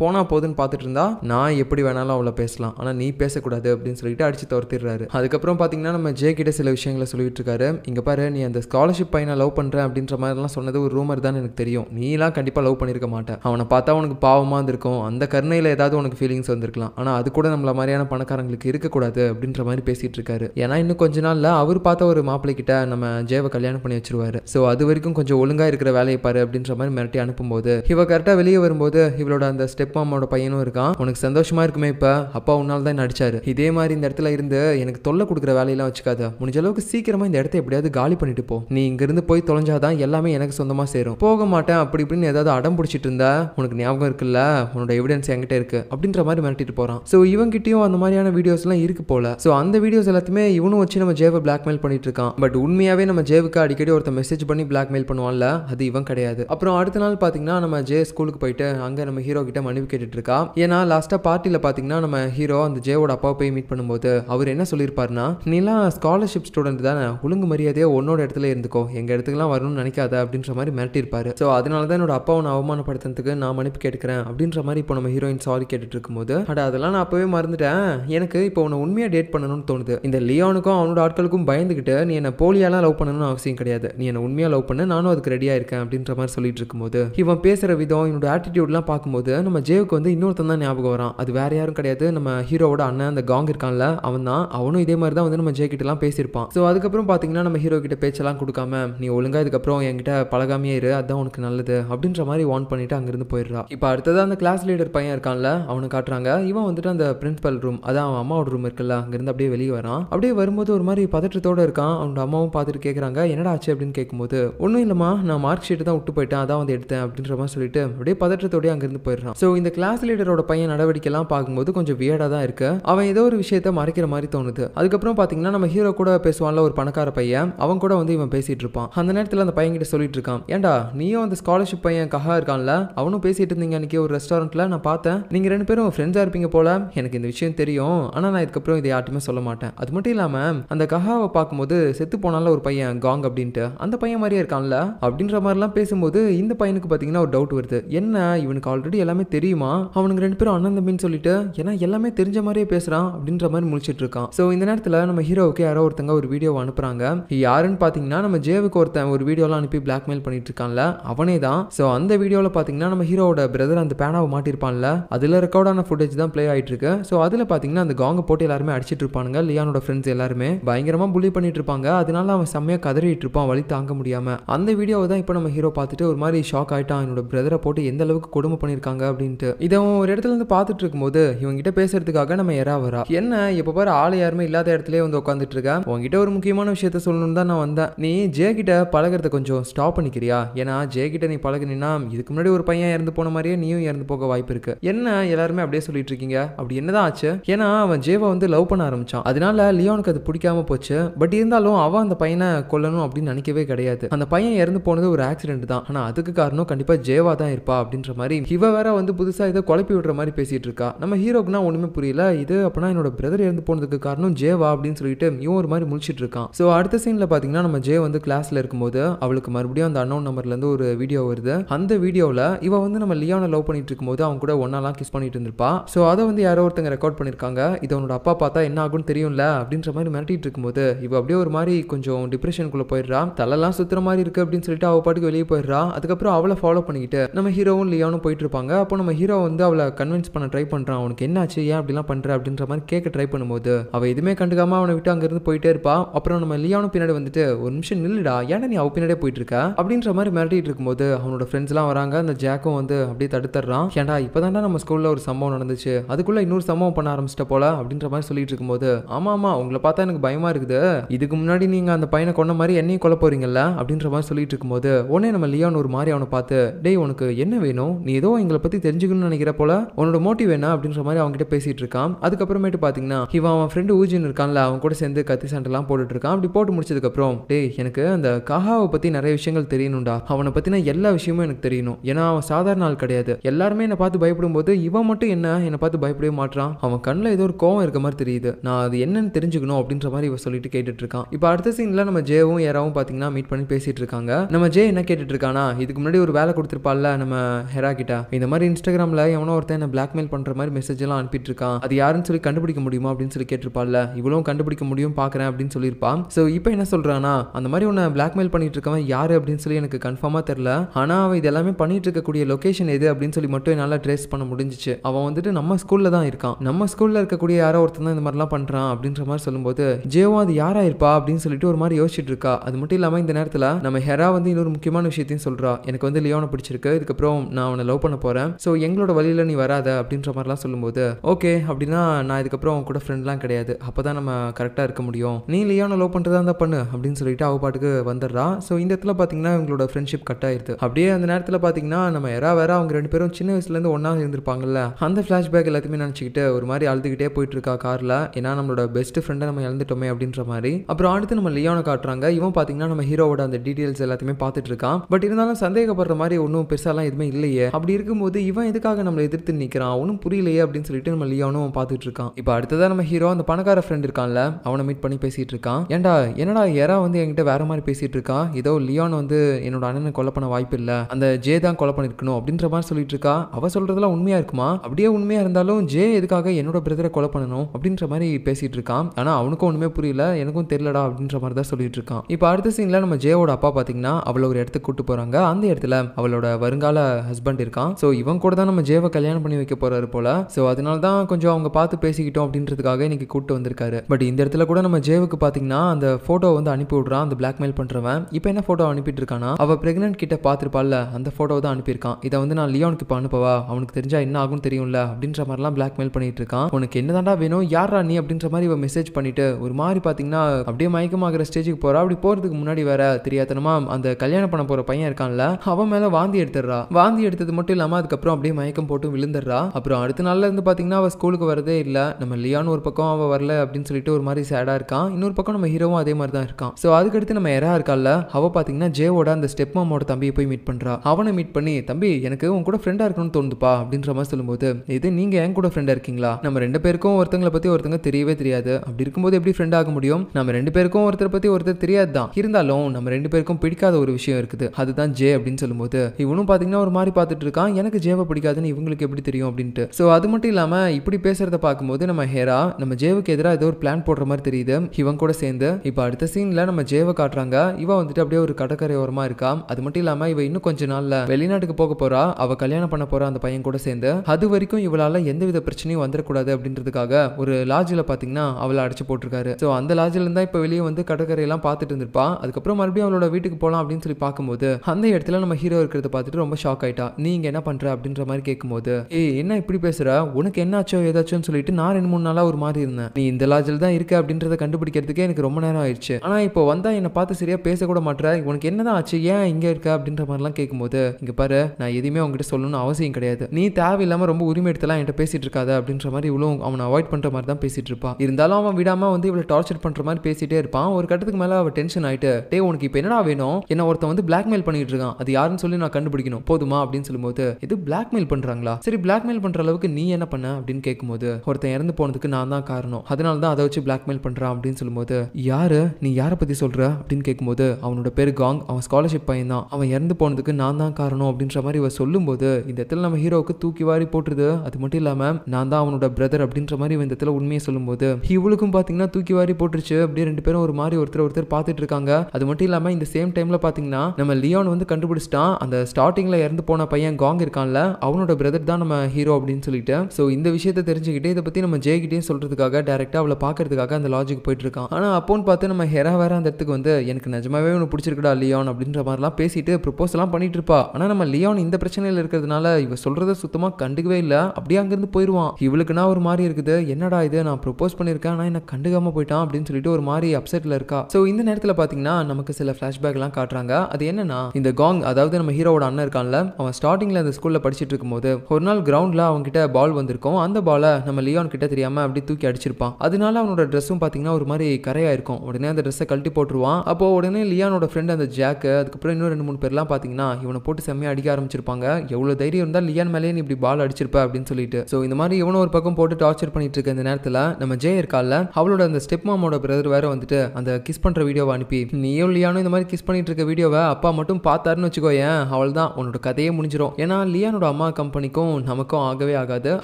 போனா போதுன்னு பார்த்துட்டு இருந்தா நான் எப்படி வேணாலும் அவளை பேசலாம் ஆனா நீ பேசக்கூடாது அப்படின்னு சொல்லிட்டு அடிச்சு துரத்திடுறாரு அதுக்கப்புறம் பாத்தீங்கன்னா நம்ம ஜே கிட்ட சில விஷயங்களை சொல்லிட்டு இருக்காரு இங்க பாரு நீ அந்த ஸ்காலர்ஷிப் பையனை லவ் பண்ற அப்படின்ற மாதிரிலாம் சொன்னது ஒரு ரூமர் தான் எனக்கு தெரியும் நீலாம் கண்டிப்பா லவ் பண்ணிருக்க மாட்டேன் அவனை பார்த்தா உனக்கு பாவமா இருந்திருக்கும் அந்த கருணையில ஏதாவது உனக்கு ஃபீலிங்ஸ் வந்திருக்கலாம் ஆனா அது கூட நம்மள மாதிரியான பணக்காரங்களுக்கு இருக்கக்கூடாது அப்படின்ற மாதிரி பேசிட்டு இருக்காரு ஏன்னா இன்னும் கொஞ்ச நாள்ல அவர் பார்த்த ஒரு மாப்பிள்ளை கிட்ட நம்ம ஜேவை கல்யாணம் பண்ணி வச்சிருவாரு ஸோ அது வரைக்கும் கொஞ்சம் கொஞ்சம் ஒழுங்காக இருக்கிற வேலையை பாரு அப்படின்ற மாதிரி மிரட்டி அனுப்பும்போது இவ கரெக்டாக வெளியே வரும்போது இவளோட அந்த ஸ்டெப் மாமோட பையனும் இருக்கான் உனக்கு சந்தோஷமா இருக்குமே இப்போ அப்பா உன்னால் தான் நடிச்சாரு இதே மாதிரி இந்த இடத்துல இருந்து எனக்கு தொல்லை கொடுக்குற வேலையெல்லாம் வச்சுக்காத முடிஞ்ச அளவுக்கு சீக்கிரமாக இந்த இடத்த எப்படியாவது காலி பண்ணிட்டு போ நீ இங்கிருந்து போய் தொலைஞ்சாதான் எல்லாமே எனக்கு சொந்தமாக சேரும் போக மாட்டேன் அப்படி இப்படின்னு ஏதாவது அடம் பிடிச்சிட்டு இருந்தா உனக்கு ஞாபகம் இருக்குல்ல உன்னோட எவிடன்ஸ் என்கிட்ட இருக்கு அப்படின்ற மாதிரி மிரட்டிட்டு போறான் ஸோ இவங்கிட்டயும் அந்த மாதிரியான வீடியோஸ் எல்லாம் இருக்கு போல ஸோ அந்த வீடியோஸ் எல்லாத்தையுமே இவனும் வச்சு நம்ம ஜேவை பிளாக்மெயில் பண்ணிட்டு இருக்கான் பட் உண்மையாவே நம்ம ஜேவுக்கு அடிக்கடி ஒருத்த மெசேஜ் பண்ணி பிளாக்மெயில் பண்ண பண்ணுவான்ல அது இவன் கிடையாது அப்புறம் அடுத்த நாள் பாத்தீங்கன்னா நம்ம ஜே ஸ்கூலுக்கு போயிட்டு அங்க நம்ம ஹீரோ கிட்ட மனுவி கேட்டுட்டு இருக்கா ஏன்னா லாஸ்டா பார்ட்டியில பார்த்தீங்கன்னா நம்ம ஹீரோ அந்த ஜேவோட அப்பா போய் மீட் பண்ணும்போது அவர் என்ன சொல்லியிருப்பாருன்னா நீலாம் ஸ்காலர்ஷிப் ஸ்டூடெண்ட் தானே ஒழுங்கு மரியாதையாக உன்னோட இடத்துல இருந்துக்கோ எங்க இடத்துக்குலாம் வரணும்னு நினைக்காத அப்படின்ற மாதிரி மிரட்டிருப்பாரு ஸோ அதனால தான் என்னோட அப்பாவை நான் அவமானப்படுத்துறதுக்கு நான் மன்னிப்பு கேட்கிறேன் அப்படின்ற மாதிரி இப்போ நம்ம ஹீரோயின் சாரி கேட்டுட்டு இருக்கும்போது அட அதெல்லாம் நான் அப்போவே மறந்துட்டேன் எனக்கு இப்போ உன்னை உண்மையாக டேட் பண்ணணும்னு தோணுது இந்த லியோனுக்கும் அவனோட ஆட்களுக்கும் பயந்துக்கிட்டு நீ என்னை போலியாலாம் லவ் பண்ணணும்னு அவசியம் கிடையாது நீ என்ன உண்மையாக லவ் பண்ண நானும் நானும் அதுக்கு ரெடியாக இருக்கேன் அப்படின்ற மாதிரி சொல்லிட்டு இருக்கும்போது இவன் பேசுகிற விதம் இவனோட ஆட்டிடியூட்லாம் பார்க்கும்போது நம்ம ஜேவுக்கு வந்து இன்னொருத்தன் தான் ஞாபகம் வரான் அது வேற யாரும் கிடையாது நம்ம ஹீரோவோட அண்ணன் அந்த காங் இருக்கான்ல அவன் தான் அவனும் இதே மாதிரி தான் வந்து நம்ம ஜே கிட்டலாம் பேசியிருப்பான் ஸோ அதுக்கப்புறம் பார்த்தீங்கன்னா நம்ம ஹீரோ கிட்ட பேச்செல்லாம் கொடுக்காம நீ ஒழுங்காக இதுக்கப்புறம் என்கிட்ட பழகாமையே இரு அதுதான் உனக்கு நல்லது அப்படின்ற மாதிரி வான் பண்ணிட்டு அங்கிருந்து போயிடுறா இப்போ அடுத்ததாக அந்த கிளாஸ் லீடர் பையன் இருக்கான்ல அவனை காட்டுறாங்க இவன் வந்துட்டு அந்த பிரின்சிபல் ரூம் அதான் அவன் அம்மாவோட ரூம் இருக்குல்ல அங்கேருந்து அப்படியே வெளியே வரான் அப்படியே வரும்போது ஒரு மாதிரி பதற்றத்தோடு இருக்கான் அவனோட அம்மாவும் பார்த்துட்டு கேட்குறாங்க என்னடா ஆச்சு அப்படின்னு கேட்கும்போது ஒன்றும் இல்லை இல்லைம்மா நான் மார்க் ஷீட் தான் விட்டு போயிட்டேன் அதான் வந்து எடுத்தேன் அப்படின்ற மாதிரி சொல்லிட்டு அப்படியே பதற்றத்தோடய அங்கிருந்து போயிடுறான் ஸோ இந்த கிளாஸ் லீடரோட பையன் நடவடிக்கை எல்லாம் பார்க்கும்போது கொஞ்சம் வியடாக தான் இருக்கு அவன் ஏதோ ஒரு விஷயத்த மறைக்கிற மாதிரி தோணுது அதுக்கப்புறம் பார்த்தீங்கன்னா நம்ம ஹீரோ கூட பேசுவான்ல ஒரு பணக்கார பையன் அவன் கூட வந்து இவன் பேசிட்டு இருப்பான் அந்த நேரத்தில் அந்த பையன் கிட்ட சொல்லிட்டு இருக்கான் ஏண்டா நீயும் அந்த ஸ்காலர்ஷிப் பையன் கஹா இருக்கான்ல அவனும் பேசிட்டு இருந்தீங்க அன்னைக்கு ஒரு ரெஸ்டாரண்ட்ல நான் பார்த்தேன் நீங்கள் ரெண்டு பேரும் ஃப்ரெண்ட்ஸாக இருப்பீங்க போல எனக்கு இந்த விஷயம் தெரியும் ஆனால் நான் இதுக்கப்புறம் இதை யார்ட்டுமே சொல்ல மாட்டேன் அது மட்டும் இல்லாமல் அந்த கஹாவை பார்க்கும்போது செத்து போனால ஒரு பையன் காங் அப்படின்ட்டு அந்த பையன் மாதிரியே இருக்கான்ல போகிறான் அப்படின்ற மாதிரிலாம் பேசும்போது இந்த பையனுக்கு பார்த்தீங்கன்னா ஒரு டவுட் வருது என்ன இவனுக்கு ஆல்ரெடி எல்லாமே தெரியுமா அவனுக்கு ரெண்டு பேரும் அண்ணன் தம்பின்னு சொல்லிட்டு ஏன்னா எல்லாமே தெரிஞ்ச மாதிரியே பேசுகிறான் அப்படின்ற மாதிரி முழிச்சிட்டு இருக்கான் ஸோ இந்த நேரத்தில் நம்ம ஹீரோவுக்கு யாரோ ஒருத்தங்க ஒரு வீடியோ அனுப்புறாங்க யாருன்னு பார்த்தீங்கன்னா நம்ம ஜேவுக்கு ஒருத்தன் ஒரு வீடியோலாம் அனுப்பி பிளாக்மெயில் பண்ணிட்டு இருக்கான்ல அவனே தான் ஸோ அந்த வீடியோவில் பார்த்தீங்கன்னா நம்ம ஹீரோவோட பிரதர் அந்த பேனாவை மாட்டிருப்பான்ல அதில் ரெக்கார்டான ஃபுட்டேஜ் தான் ப்ளே ஆகிட்டு இருக்கு ஸோ அதில் பார்த்தீங்கன்னா அந்த காங்க போட்டு எல்லாருமே அடிச்சிட்டு இருப்பானுங்க லியானோட ஃப்ரெண்ட்ஸ் எல்லாருமே பயங்கரமாக புள்ளி பண்ணிட்டு இருப்பாங்க அதனால அவன் செம்மையாக கதறிட்டு இருப்பான் வழி தாங்க முடியாம அந்த வீடியோவை தான் இப்போ நம்ம ஹீரோ பார்த்துட்டு ஒரு மாதிரி ஷாக் ஆகிட்டான் என்னோட பிரதரை போட்டு எந்த அளவுக்கு கொடுமை பண்ணியிருக்காங்க அப்படின்ட்டு இதை ஒரு இடத்துல இருந்து பார்த்துட்டு இருக்கும்போது இவங்ககிட்ட பேசுறதுக்காக நம்ம யாரா வரா என்ன எப்போ பாரு ஆள் யாருமே இல்லாத இடத்துலயே வந்து உட்காந்துட்டு இருக்கேன் உங்ககிட்ட ஒரு முக்கியமான விஷயத்த சொல்லணும்னு தான் நான் வந்தேன் நீ ஜே கிட்ட பழகிறத கொஞ்சம் ஸ்டாப் பண்ணிக்கிறியா ஏன்னா ஜே கிட்ட நீ பழகினா இதுக்கு முன்னாடி ஒரு பையன் இறந்து போன மாதிரியே நீயும் இறந்து போக வாய்ப்பு இருக்கு என்ன எல்லாருமே அப்படியே சொல்லிட்டு இருக்கீங்க அப்படி என்னதான் ஆச்சு ஏன்னா அவன் ஜேவை வந்து லவ் பண்ண ஆரம்பிச்சான் அதனால லியோனுக்கு அது பிடிக்காம போச்சு பட் இருந்தாலும் அவன் அந்த பையனை கொல்லணும் அப்படின்னு நினைக்கவே கிடையாது அந்த பையன் இறந்து போனது ஒரு ஆக்சிடென்ட் தான் ஆனால் அதுக்கு காரணம் கண்டிப்பாக ஜேவா தான் இருப்பா அப்படின்ற மாதிரி இவ வேற வந்து புதுசாக இதை குழப்பி விடுற மாதிரி பேசிட்டு இருக்கா நம்ம ஹீரோக்குனா ஒன்றுமே புரியல இது அப்படின்னா என்னோட பிரதர் இறந்து போனதுக்கு காரணம் ஜேவா அப்படின்னு சொல்லிட்டு இவன் ஒரு மாதிரி முழிச்சிட்டு இருக்கான் ஸோ அடுத்த சீனில் பார்த்தீங்கன்னா நம்ம ஜே வந்து கிளாஸில் இருக்கும்போது அவளுக்கு மறுபடியும் அந்த அன்னோன் நம்பர்லேருந்து ஒரு வீடியோ வருது அந்த வீடியோவில் இவ வந்து நம்ம லியோனை லவ் பண்ணிட்டு இருக்கும்போது அவங்க கூட ஒன்னாலாம் கிஸ் பண்ணிட்டு இருந்திருப்பா ஸோ அதை வந்து யாரோ ஒருத்தங்க ரெக்கார்ட் பண்ணியிருக்காங்க இதை அவனோட அப்பா பார்த்தா என்ன ஆகும்னு தெரியும்ல அப்படின்ற மாதிரி மிரட்டிட்டு இருக்கும்போது இவ அப்படியே ஒரு மாதிரி கொஞ்சம் டிப்ரெஷனுக்குள்ளே போயிடுறா தலைலாம் சுற்றுற மாதிரி இருக்கு அப்படின்னு அப்படின்னு சொல்லிட்டு அவள் பாட்டுக்கு வெளியே போயிடுறா அதுக்கப்புறம் அவளை ஃபாலோ பண்ணிக்கிட்டு நம்ம ஹீரோவும் லியானும் போயிட்டு இருப்பாங்க அப்போ நம்ம ஹீரோ வந்து அவளை கன்வின்ஸ் பண்ண ட்ரை பண்ணுறான் அவனுக்கு என்னாச்சு ஏன் அப்படிலாம் பண்ணுற அப்படின்ற மாதிரி கேட்க ட்ரை பண்ணும்போது அவள் எதுவுமே கண்டுக்காம அவனை விட்டு அங்கேருந்து போயிட்டே இருப்பா அப்புறம் நம்ம லியானும் பின்னாடி வந்துட்டு ஒரு நிமிஷம் நில்லுடா ஏன்னா நீ அவ பின்னாடியே போயிட்டு இருக்க அப்படின்ற மாதிரி மிரட்டிட்டு இருக்கும்போது அவனோட ஃப்ரெண்ட்ஸ்லாம் வராங்க அந்த ஜாக்கும் வந்து அப்படியே தடுத்துறான் ஏன்டா இப்போதான்டா நம்ம ஸ்கூலில் ஒரு சம்பவம் நடந்துச்சு அதுக்குள்ள இன்னொரு சம்பவம் பண்ண ஆரம்பிச்சிட்ட போல அப்படின்ற மாதிரி சொல்லிட்டு இருக்கும்போது ஆமா ஆமா உங்களை பார்த்தா எனக்கு பயமா இருக்குது இதுக்கு முன்னாடி நீங்க அந்த பையனை கொண்ட மாதிரி என்னையும் கொல்ல போகிறீங்கல்ல அப்படின்ற மாதிரி சொல்லி சொல்லிட்டு இருக்கும்போது உடனே நம்ம லியான் ஒரு மாதிரி அவனை பார்த்து டேய் உனக்கு என்ன வேணும் நீ ஏதோ எங்களை பற்றி தெரிஞ்சுக்கணும்னு நினைக்கிற போல உன்னோட மோட்டிவ் என்ன அப்படின்ற மாதிரி அவங்ககிட்ட பேசிட்டு இருக்கான் அதுக்கப்புறமேட்டு பார்த்தீங்கன்னா இவன் அவன் ஃப்ரெண்டு ஊஜின் இருக்கான்ல அவன் கூட சேர்ந்து கத்தி எல்லாம் போட்டுட்டு இருக்கான் அப்படி போட்டு முடிச்சதுக்கப்புறம் டேய் எனக்கு அந்த கஹாவை பற்றி நிறைய விஷயங்கள் தெரியணும்டா அவனை பற்றின எல்லா விஷயமும் எனக்கு தெரியணும் ஏன்னா அவன் சாதாரண ஆள் கிடையாது எல்லாருமே என்னை பார்த்து பயப்படும் போது இவன் மட்டும் என்ன என்னை பார்த்து பயப்படவே மாட்டான் அவன் கண்ணில் ஏதோ ஒரு கோவம் இருக்க மாதிரி தெரியுது நான் அது என்னன்னு தெரிஞ்சுக்கணும் அப்படின்ற மாதிரி இவன் சொல்லிட்டு கேட்டுட்டு இருக்கான் இப்போ அடுத்த சீன்ல நம்ம ஜேவும் யாராவும் பார்த்தீங்கன்னா மீட் பண்ணி பேசிட்டு இருக்காங்க இருக்காங்க நம்ம ஜே என்ன கேட்டுட்டு இருக்கானா இதுக்கு முன்னாடி ஒரு வேலை கொடுத்துருப்பால நம்ம ஹெரா கிட்ட இந்த மாதிரி இன்ஸ்டாகிராமில் எவனோ ஒருத்தன் என்ன பிளாக்மெயில் பண்ணுற மாதிரி மெசேஜ் எல்லாம் அனுப்பிட்டு இருக்கான் அது யாருன்னு சொல்லி கண்டுபிடிக்க முடியுமா அப்படின்னு சொல்லி கேட்டிருப்பால இவ்வளோ கண்டுபிடிக்க முடியும் பார்க்குறேன் அப்படின்னு சொல்லியிருப்பான் ஸோ இப்போ என்ன சொல்கிறானா அந்த மாதிரி உன்னை பிளாக்மெயில் பண்ணிட்டு இருக்கவன் யாரு அப்படின்னு சொல்லி எனக்கு கன்ஃபார்மாக தெரில ஆனால் அவன் இது எல்லாமே பண்ணிட்டு இருக்கக்கூடிய லொக்கேஷன் எது அப்படின்னு சொல்லி மட்டும் என்னால் ட்ரேஸ் பண்ண முடிஞ்சிச்சு அவன் வந்துட்டு நம்ம ஸ்கூலில் தான் இருக்கான் நம்ம ஸ்கூலில் இருக்கக்கூடிய யாரோ ஒருத்தன் தான் இந்த மாதிரிலாம் பண்ணுறான் அப்படின்ற மாதிரி சொல்லும்போது ஜேவோ அது யாராக இருப்பா அப்படின்னு சொல்லிட்டு ஒரு மாதிரி யோசிச்சுட்டு இருக்கா அது மட்டும் இல்லாமல் இந்த நேரத்தில் நம்ம ஹெரா ஹெரா வந்து இன்னொரு முக்கியமான விஷயத்தையும் சொல்கிறா எனக்கு வந்து லியோனை பிடிச்சிருக்கு இதுக்கப்புறம் நான் அவனை லவ் பண்ண போகிறேன் ஸோ எங்களோட வழியில் நீ வராத அப்படின்ற மாதிரிலாம் சொல்லும்போது ஓகே அப்படின்னா நான் இதுக்கப்புறம் அவன் கூட ஃப்ரெண்ட்லாம் கிடையாது அப்போ தான் நம்ம கரெக்டாக இருக்க முடியும் நீ லியோனை லவ் பண்ணுறதா இருந்தால் பண்ணு அப்படின்னு சொல்லிட்டு அவ பாட்டுக்கு வந்துடுறா ஸோ இந்த இடத்துல பார்த்தீங்கன்னா இவங்களோட ஃப்ரெண்ட்ஷிப் கட் ஆயிருது அப்படியே அந்த நேரத்தில் பார்த்தீங்கன்னா நம்ம யாராவது வேற அவங்க ரெண்டு பேரும் சின்ன வயசுலேருந்து ஒன்றா இருந்திருப்பாங்கல்ல அந்த ஃப்ளாஷ்பேக் எல்லாத்தையுமே நினச்சிக்கிட்டு ஒரு மாதிரி அழுதுகிட்டே போயிட்டு இருக்கா காரில் ஏன்னா நம்மளோட பெஸ்ட் ஃப்ரெண்டை நம்ம இழந்துட்டோமே அப்படின்ற மாதிரி அப்புறம் அடுத்து நம்ம லியோனை காட்டுறாங்க இவன் பார்த்தீங்கன்னா நம்ம ஹீரோவோட அந்த டீட்டெயில்ஸ் எல்லாத்தையுமே பார்த்துட்டு இருக்கான் பட் இருந்தாலும் சந்தேகப்படுற மாதிரி ஒன்றும் பெருசாலாம் எதுவுமே இல்லையே அப்படி இருக்கும்போது இவன் எதுக்காக நம்மளை எதிர்த்து நிற்கிறான் ஒன்றும் புரியலையே அப்படின்னு சொல்லிட்டு நம்ம லியோனும் பார்த்துட்டு இருக்கான் இப்போ அடுத்ததான் நம்ம ஹீரோ அந்த பணக்கார ஃப்ரெண்ட் இருக்கான்ல அவனை மீட் பண்ணி பேசிட்டு இருக்கான் ஏன்டா என்னடா யாரா வந்து என்கிட்ட வேற மாதிரி பேசிட்டு இருக்கான் ஏதோ லியோன் வந்து என்னோட அண்ணனை கொலை பண்ண வாய்ப்பு இல்லை அந்த ஜே தான் கொலை பண்ணிருக்கணும் அப்படின்ற மாதிரி சொல்லிட்டு இருக்கா அவ சொல்றதெல்லாம் உண்மையா இருக்குமா அப்படியே உண்மையா இருந்தாலும் ஜே எதுக்காக என்னோட பிரதரை கொலை பண்ணணும் அப்படின்ற மாதிரி பேசிட்டு இருக்கான் ஆனா அவனுக்கும் ஒண்ணுமே புரியல எனக்கும் தெரியலடா அப்படின்ற மாதிரி தான் சொல்லிட்டு இருக்கான் இப்போ அடுத்த சீன்ல நம்ம ஜேவோட அப்பா பாத்தீங்கன்னா பார்த்தீங்கன்னா அவளை ஒரு இடத்துக்கு கூட்டு போறாங்க அந்த இடத்துல அவளோட வருங்கால ஹஸ்பண்ட் இருக்கான் ஸோ இவன் கூட தான் நம்ம ஜேவை கல்யாணம் பண்ணி வைக்க போறாரு போல ஸோ அதனால தான் கொஞ்சம் அவங்க பார்த்து பேசிக்கிட்டோம் அப்படின்றதுக்காக இன்னைக்கு கூப்பிட்டு வந்திருக்காரு பட் இந்த இடத்துல கூட நம்ம ஜேவுக்கு பார்த்தீங்கன்னா அந்த ஃபோட்டோ வந்து அனுப்பி விடுறான் அந்த பிளாக்மெயில் பண்றவன் இப்போ என்ன ஃபோட்டோ அனுப்பிட்டு இருக்கானா அவ ப்ரெக்னென்ட் கிட்ட பார்த்துருப்பால அந்த ஃபோட்டோ தான் அனுப்பியிருக்கான் இதை வந்து நான் லியோனுக்கு இப்போ அனுப்பவா அவனுக்கு தெரிஞ்சா என்ன ஆகும் தெரியும்ல அப்படின்ற மாதிரிலாம் பிளாக்மெயில் பண்ணிட்டு இருக்கான் உனக்கு என்னதான்டா வேணும் யாரா நீ அப்படின்ற மாதிரி இவன் மெசேஜ் பண்ணிட்டு ஒரு மாதிரி பார்த்தீங்கன்னா அப்படியே மயக்கமாகிற ஸ்டேஜுக்கு போறா அப்படி போறதுக்கு முன்னாடி வேற தெரியாதனமா அந்த கல்யாணம் பண்ண போற பையன் இருக்கான்ல அவன் மேல வாந்தி எடுத்துடுறா வாந்தி எடுத்தது மட்டும் இல்லாம அதுக்கப்புறம் அப்படியே மயக்கம் போட்டு விழுந்துடுறா அப்புறம் அடுத்த நாள்ல இருந்து பாத்தீங்கன்னா அவ ஸ்கூலுக்கு வரதே இல்ல நம்ம லியான் ஒரு பக்கம் அவ வரல அப்படின்னு சொல்லிட்டு ஒரு மாதிரி சேடா இருக்கான் இன்னொரு பக்கம் நம்ம ஹீரோவும் அதே மாதிரி தான் இருக்கான் ஸோ அதுக்கடுத்து நம்ம யாரா இருக்கால அவ பாத்தீங்கன்னா ஜேவோட அந்த ஸ்டெப் மாமோட தம்பியை போய் மீட் பண்றா அவனை மீட் பண்ணி தம்பி எனக்கு உன் கூட ஃப்ரெண்டா இருக்கணும்னு தோணுதுப்பா அப்படின்ற மாதிரி சொல்லும்போது இது நீங்க என் கூட ஃப்ரெண்டா இருக்கீங்களா நம்ம ரெண்டு பேருக்கும் ஒருத்தங்களை பத்தி ஒருத்தங்க தெரியவே தெரியாது அப்படி இருக்கும்போது எப்படி ஃப்ரெண்ட் ஆக முடியும் நம்ம ரெண்டு பேருக்கும் ஒருத்தர் பத்தி ஒருத்தர் தெரியாது தான் இருந்தாலும் நம்ம ரெண்டு பேருக்கும் பிடிக்க பிடிக்காத ஒரு விஷயம் இருக்குது அதுதான் ஜே அப்படின்னு சொல்லும்போது இவனும் பார்த்தீங்கன்னா ஒரு மாதிரி பார்த்துட்டு இருக்கான் எனக்கு ஜேவை பிடிக்காதுன்னு இவங்களுக்கு எப்படி தெரியும் அப்படின்ட்டு ஸோ அது மட்டும் இல்லாமல் இப்படி பேசுறத பார்க்கும்போது நம்ம ஹேரா நம்ம ஜேவுக்கு எதிராக ஏதோ ஒரு பிளான் போடுற மாதிரி தெரியுது இவன் கூட சேர்ந்து இப்போ அடுத்த சீனில் நம்ம ஜேவை காட்டுறாங்க இவன் வந்துட்டு அப்படியே ஒரு கடற்கரையோரமாக இருக்கா அது மட்டும் இல்லாமல் இவன் இன்னும் கொஞ்ச நாளில் வெளிநாட்டுக்கு போக போறா அவள் கல்யாணம் பண்ண போறா அந்த பையன் கூட சேர்ந்து அது வரைக்கும் இவளால் எந்தவித பிரச்சனையும் வந்துடக்கூடாது அப்படின்றதுக்காக ஒரு லாட்ஜில் பார்த்தீங்கன்னா அவளை அடைச்சு போட்டிருக்காரு ஸோ அந்த லாட்ஜில் இருந்தால் இப்போ வெளியே வந்து கடற்கரையெல்லாம் பார்த்துட்டு இருந்திருப்பா அதுக்கப்புறம் மறுபடியும் அவளோட வீட்டுக்கு போகலாம் அப்படின்னு சொல்லி பார்க்கும்போது அந்த இடத்துல நம்ம ஹீரோ இருக்கிறத பார்த்துட்டு ரொம்ப ஷாக் ஆயிட்டா நீங்க என்ன பண்ற அப்படின்ற மாதிரி கேட்கும்போது ஏ என்ன இப்படி பேசுற உனக்கு என்னாச்சோ ஏதாச்சும் சொல்லிட்டு நான் ரெண்டு மூணு நாளா ஒரு மாதிரி இருந்தேன் நீ இந்த லாஜில் தான் இருக்க அப்படின்றத கண்டுபிடிக்கிறதுக்கே எனக்கு ரொம்ப நேரம் ஆயிடுச்சு ஆனா இப்போ வந்தா என்னை பார்த்து சரியா பேசக்கூட மாட்டேற உனக்கு என்னதான் ஆச்சு ஏன் இங்க இருக்க அப்படின்ற மாதிரிலாம் கேட்கும்போது இங்க பாரு நான் எதுவுமே உங்ககிட்ட சொல்லணும்னு அவசியம் கிடையாது நீ தேவையில்லாம ரொம்ப உரிமை எடுத்தலாம் என்கிட்ட பேசிட்டு இருக்காத அப்படின்ற மாதிரி இவ்வளவு அவனை அவாய்ட் பண்ற மாதிரி தான் பேசிட்டு இருப்பான் இருந்தாலும் அவன் விடாம வந்து இவ்வளவு டார்ச்சர் பண்ற மாதிரி பேசிட்டே இருப்பான் ஒரு கட்டத்துக்கு மேல அவன் டென்ஷன் ஆயிட்டு டே உனக்கு இப்போ என்னடா வேணும் என்ன ஒருத்தன் வந்து பிளாக்மெயில் பண்ணிட்டு இருக்கான் அது யாருன்னு சொல்லி நான் கண்டுபிடிக்கணும் போதுமா அப்படின்னு சொல்லும்போது இது பிளாக்மெயில் பண்றாங்களா சரி பிளாக்மெயில் பண்ற அளவுக்கு நீ என்ன பண்ண அப்படின்னு கேட்கும்போது ஒருத்தன் இறந்து போனதுக்கு நான் தான் காரணம் அதனால தான் அதை வச்சு பிளாக்மெயில் பண்றான் அப்படின்னு சொல்லும்போது யாரு நீ யாரை பத்தி சொல்ற அப்படின்னு கேட்கும்போது அவனோட பேர் காங் அவன் ஸ்காலர்ஷிப் பையன் தான் அவன் இறந்து போனதுக்கு நான் தான் காரணம் அப்படின்ற மாதிரி இவன் சொல்லும்போது இந்த இடத்துல நம்ம ஹீரோவுக்கு தூக்கி வாரி போட்டுருது அது மட்டும் இல்லாம நான் தான் அவனோட பிரதர் அப்படின்ற மாதிரி இவன் இந்த இடத்துல உண்மையை சொல்லும்போது இவளுக்கும் பாத்தீங்கன்னா தூக்கி வாரி போட்டுருச்சு அப்படியே ரெண்டு பேரும் ஒரு மாதிரி ஒருத்தர் ஒருத்தர் பார்த்துட்டு இருக்காங்க அது மட்டும் இல்லாம இந்த சேம் டைமில் பார்த்தீங்கன்னா நம்ம லியோன் வந்து கண்டுபிடிச்சிட்டான் அந்த ஸ்டார்டிங்கில் இறந்து போன பையன் காங் இருக்கான்ல அவனோட பிரதர் தான் நம்ம ஹீரோ அப்படின்னு சொல்லிட்டு ஸோ இந்த விஷயத்தை தெரிஞ்சுக்கிட்டு இதை பற்றி நம்ம ஜெய்கிட்டேயும் சொல்கிறதுக்காக டேரெக்டாக அவளை பாக்குறதுக்காக அந்த லாஜிக் போயிட்டு இருக்கான் ஆனால் அப்போன்னு பார்த்து நம்ம ஹெரா வேற அந்த இடத்துக்கு வந்து எனக்கு நிஜமாவே உனக்கு பிடிச்சிருக்கடா லியோன் அப்படின்ற மாதிரிலாம் பேசிட்டு ப்ரொபோஸ் எல்லாம் பண்ணிட்டு இருப்பா ஆனால் நம்ம லியோன் இந்த பிரச்சனையில் இருக்கிறதுனால இவ சொல்றத சுத்தமாக கண்டுக்கவே இல்லை அப்படியே அங்கேருந்து போயிடுவான் இவளுக்குன்னா ஒரு மாதிரி இருக்குது என்னடா இது நான் ப்ரொபோஸ் பண்ணிருக்கேன் ஆனால் என்ன கண்டுக்காமல் போயிட்டான் அப்படின்னு சொல்லிட்டு ஒரு மாதிரி அப்செட்டில் இருக்கா ஸோ இந்த நேரத்தில் பார்த்தீங்கன்னா நமக்கு சில பிளாஷ்பேக் தான் காட்டுறாங்க அது என்னன்னா இந்த காங் அதாவது நம்ம ஹீரோவோட அண்ணன் இருக்கான்ல அவன் ஸ்டார்டிங்ல அந்த ஸ்கூல்ல படிச்சுட்டு இருக்கும்போது ஒரு நாள் கிரவுண்ட்ல அவங்க கிட்ட பால் வந்திருக்கும் அந்த பாலை நம்ம லியோன் கிட்ட தெரியாம அப்படி தூக்கி அடிச்சிருப்பான் அதனால அவனோட ட்ரெஸ்ஸும் பாத்தீங்கன்னா ஒரு மாதிரி கரையா இருக்கும் உடனே அந்த ட்ரெஸ்ஸை கழட்டி போட்டுருவான் அப்போ உடனே லியானோட ஃப்ரெண்ட் அந்த ஜாக்கு அதுக்கப்புறம் இன்னும் ரெண்டு மூணு பேர்லாம் பாத்தீங்கன்னா இவனை போட்டு செம்மையாக அடிக்க ஆரம்பிச்சிருப்பாங்க எவ்வளோ தைரியம் இருந்தால் லியான் மேலே நீ இப்படி பால் அடிச்சிருப்ப அப்படின்னு சொல்லிட்டு ஸோ இந்த மாதிரி இவனோ ஒரு பக்கம் போட்டு டார்ச்சர் பண்ணிட்டு இருக்க இந்த நேரத்தில் நம்ம ஜெய இருக்கால அவளோட அந்த ஸ்டெப் மாமோட பிரதர் வேற வந்துட்டு அந்த கிஸ் பண்ற வீடியோவை அனுப்பி நீயும் லியானும் இந்த மாதிரி கிஸ் பண்ணி பண்ணிட்டு இருக்க வீடியோவை அப்பா மட்டும் பார்த்தாருன்னு வச்சுக்கோயேன் அவள் தான் உன்னோட கதையே முடிஞ்சிடும் ஏன்னா லியானோட அம்மா கம்பெனிக்கும் நமக்கும் ஆகவே ஆகாது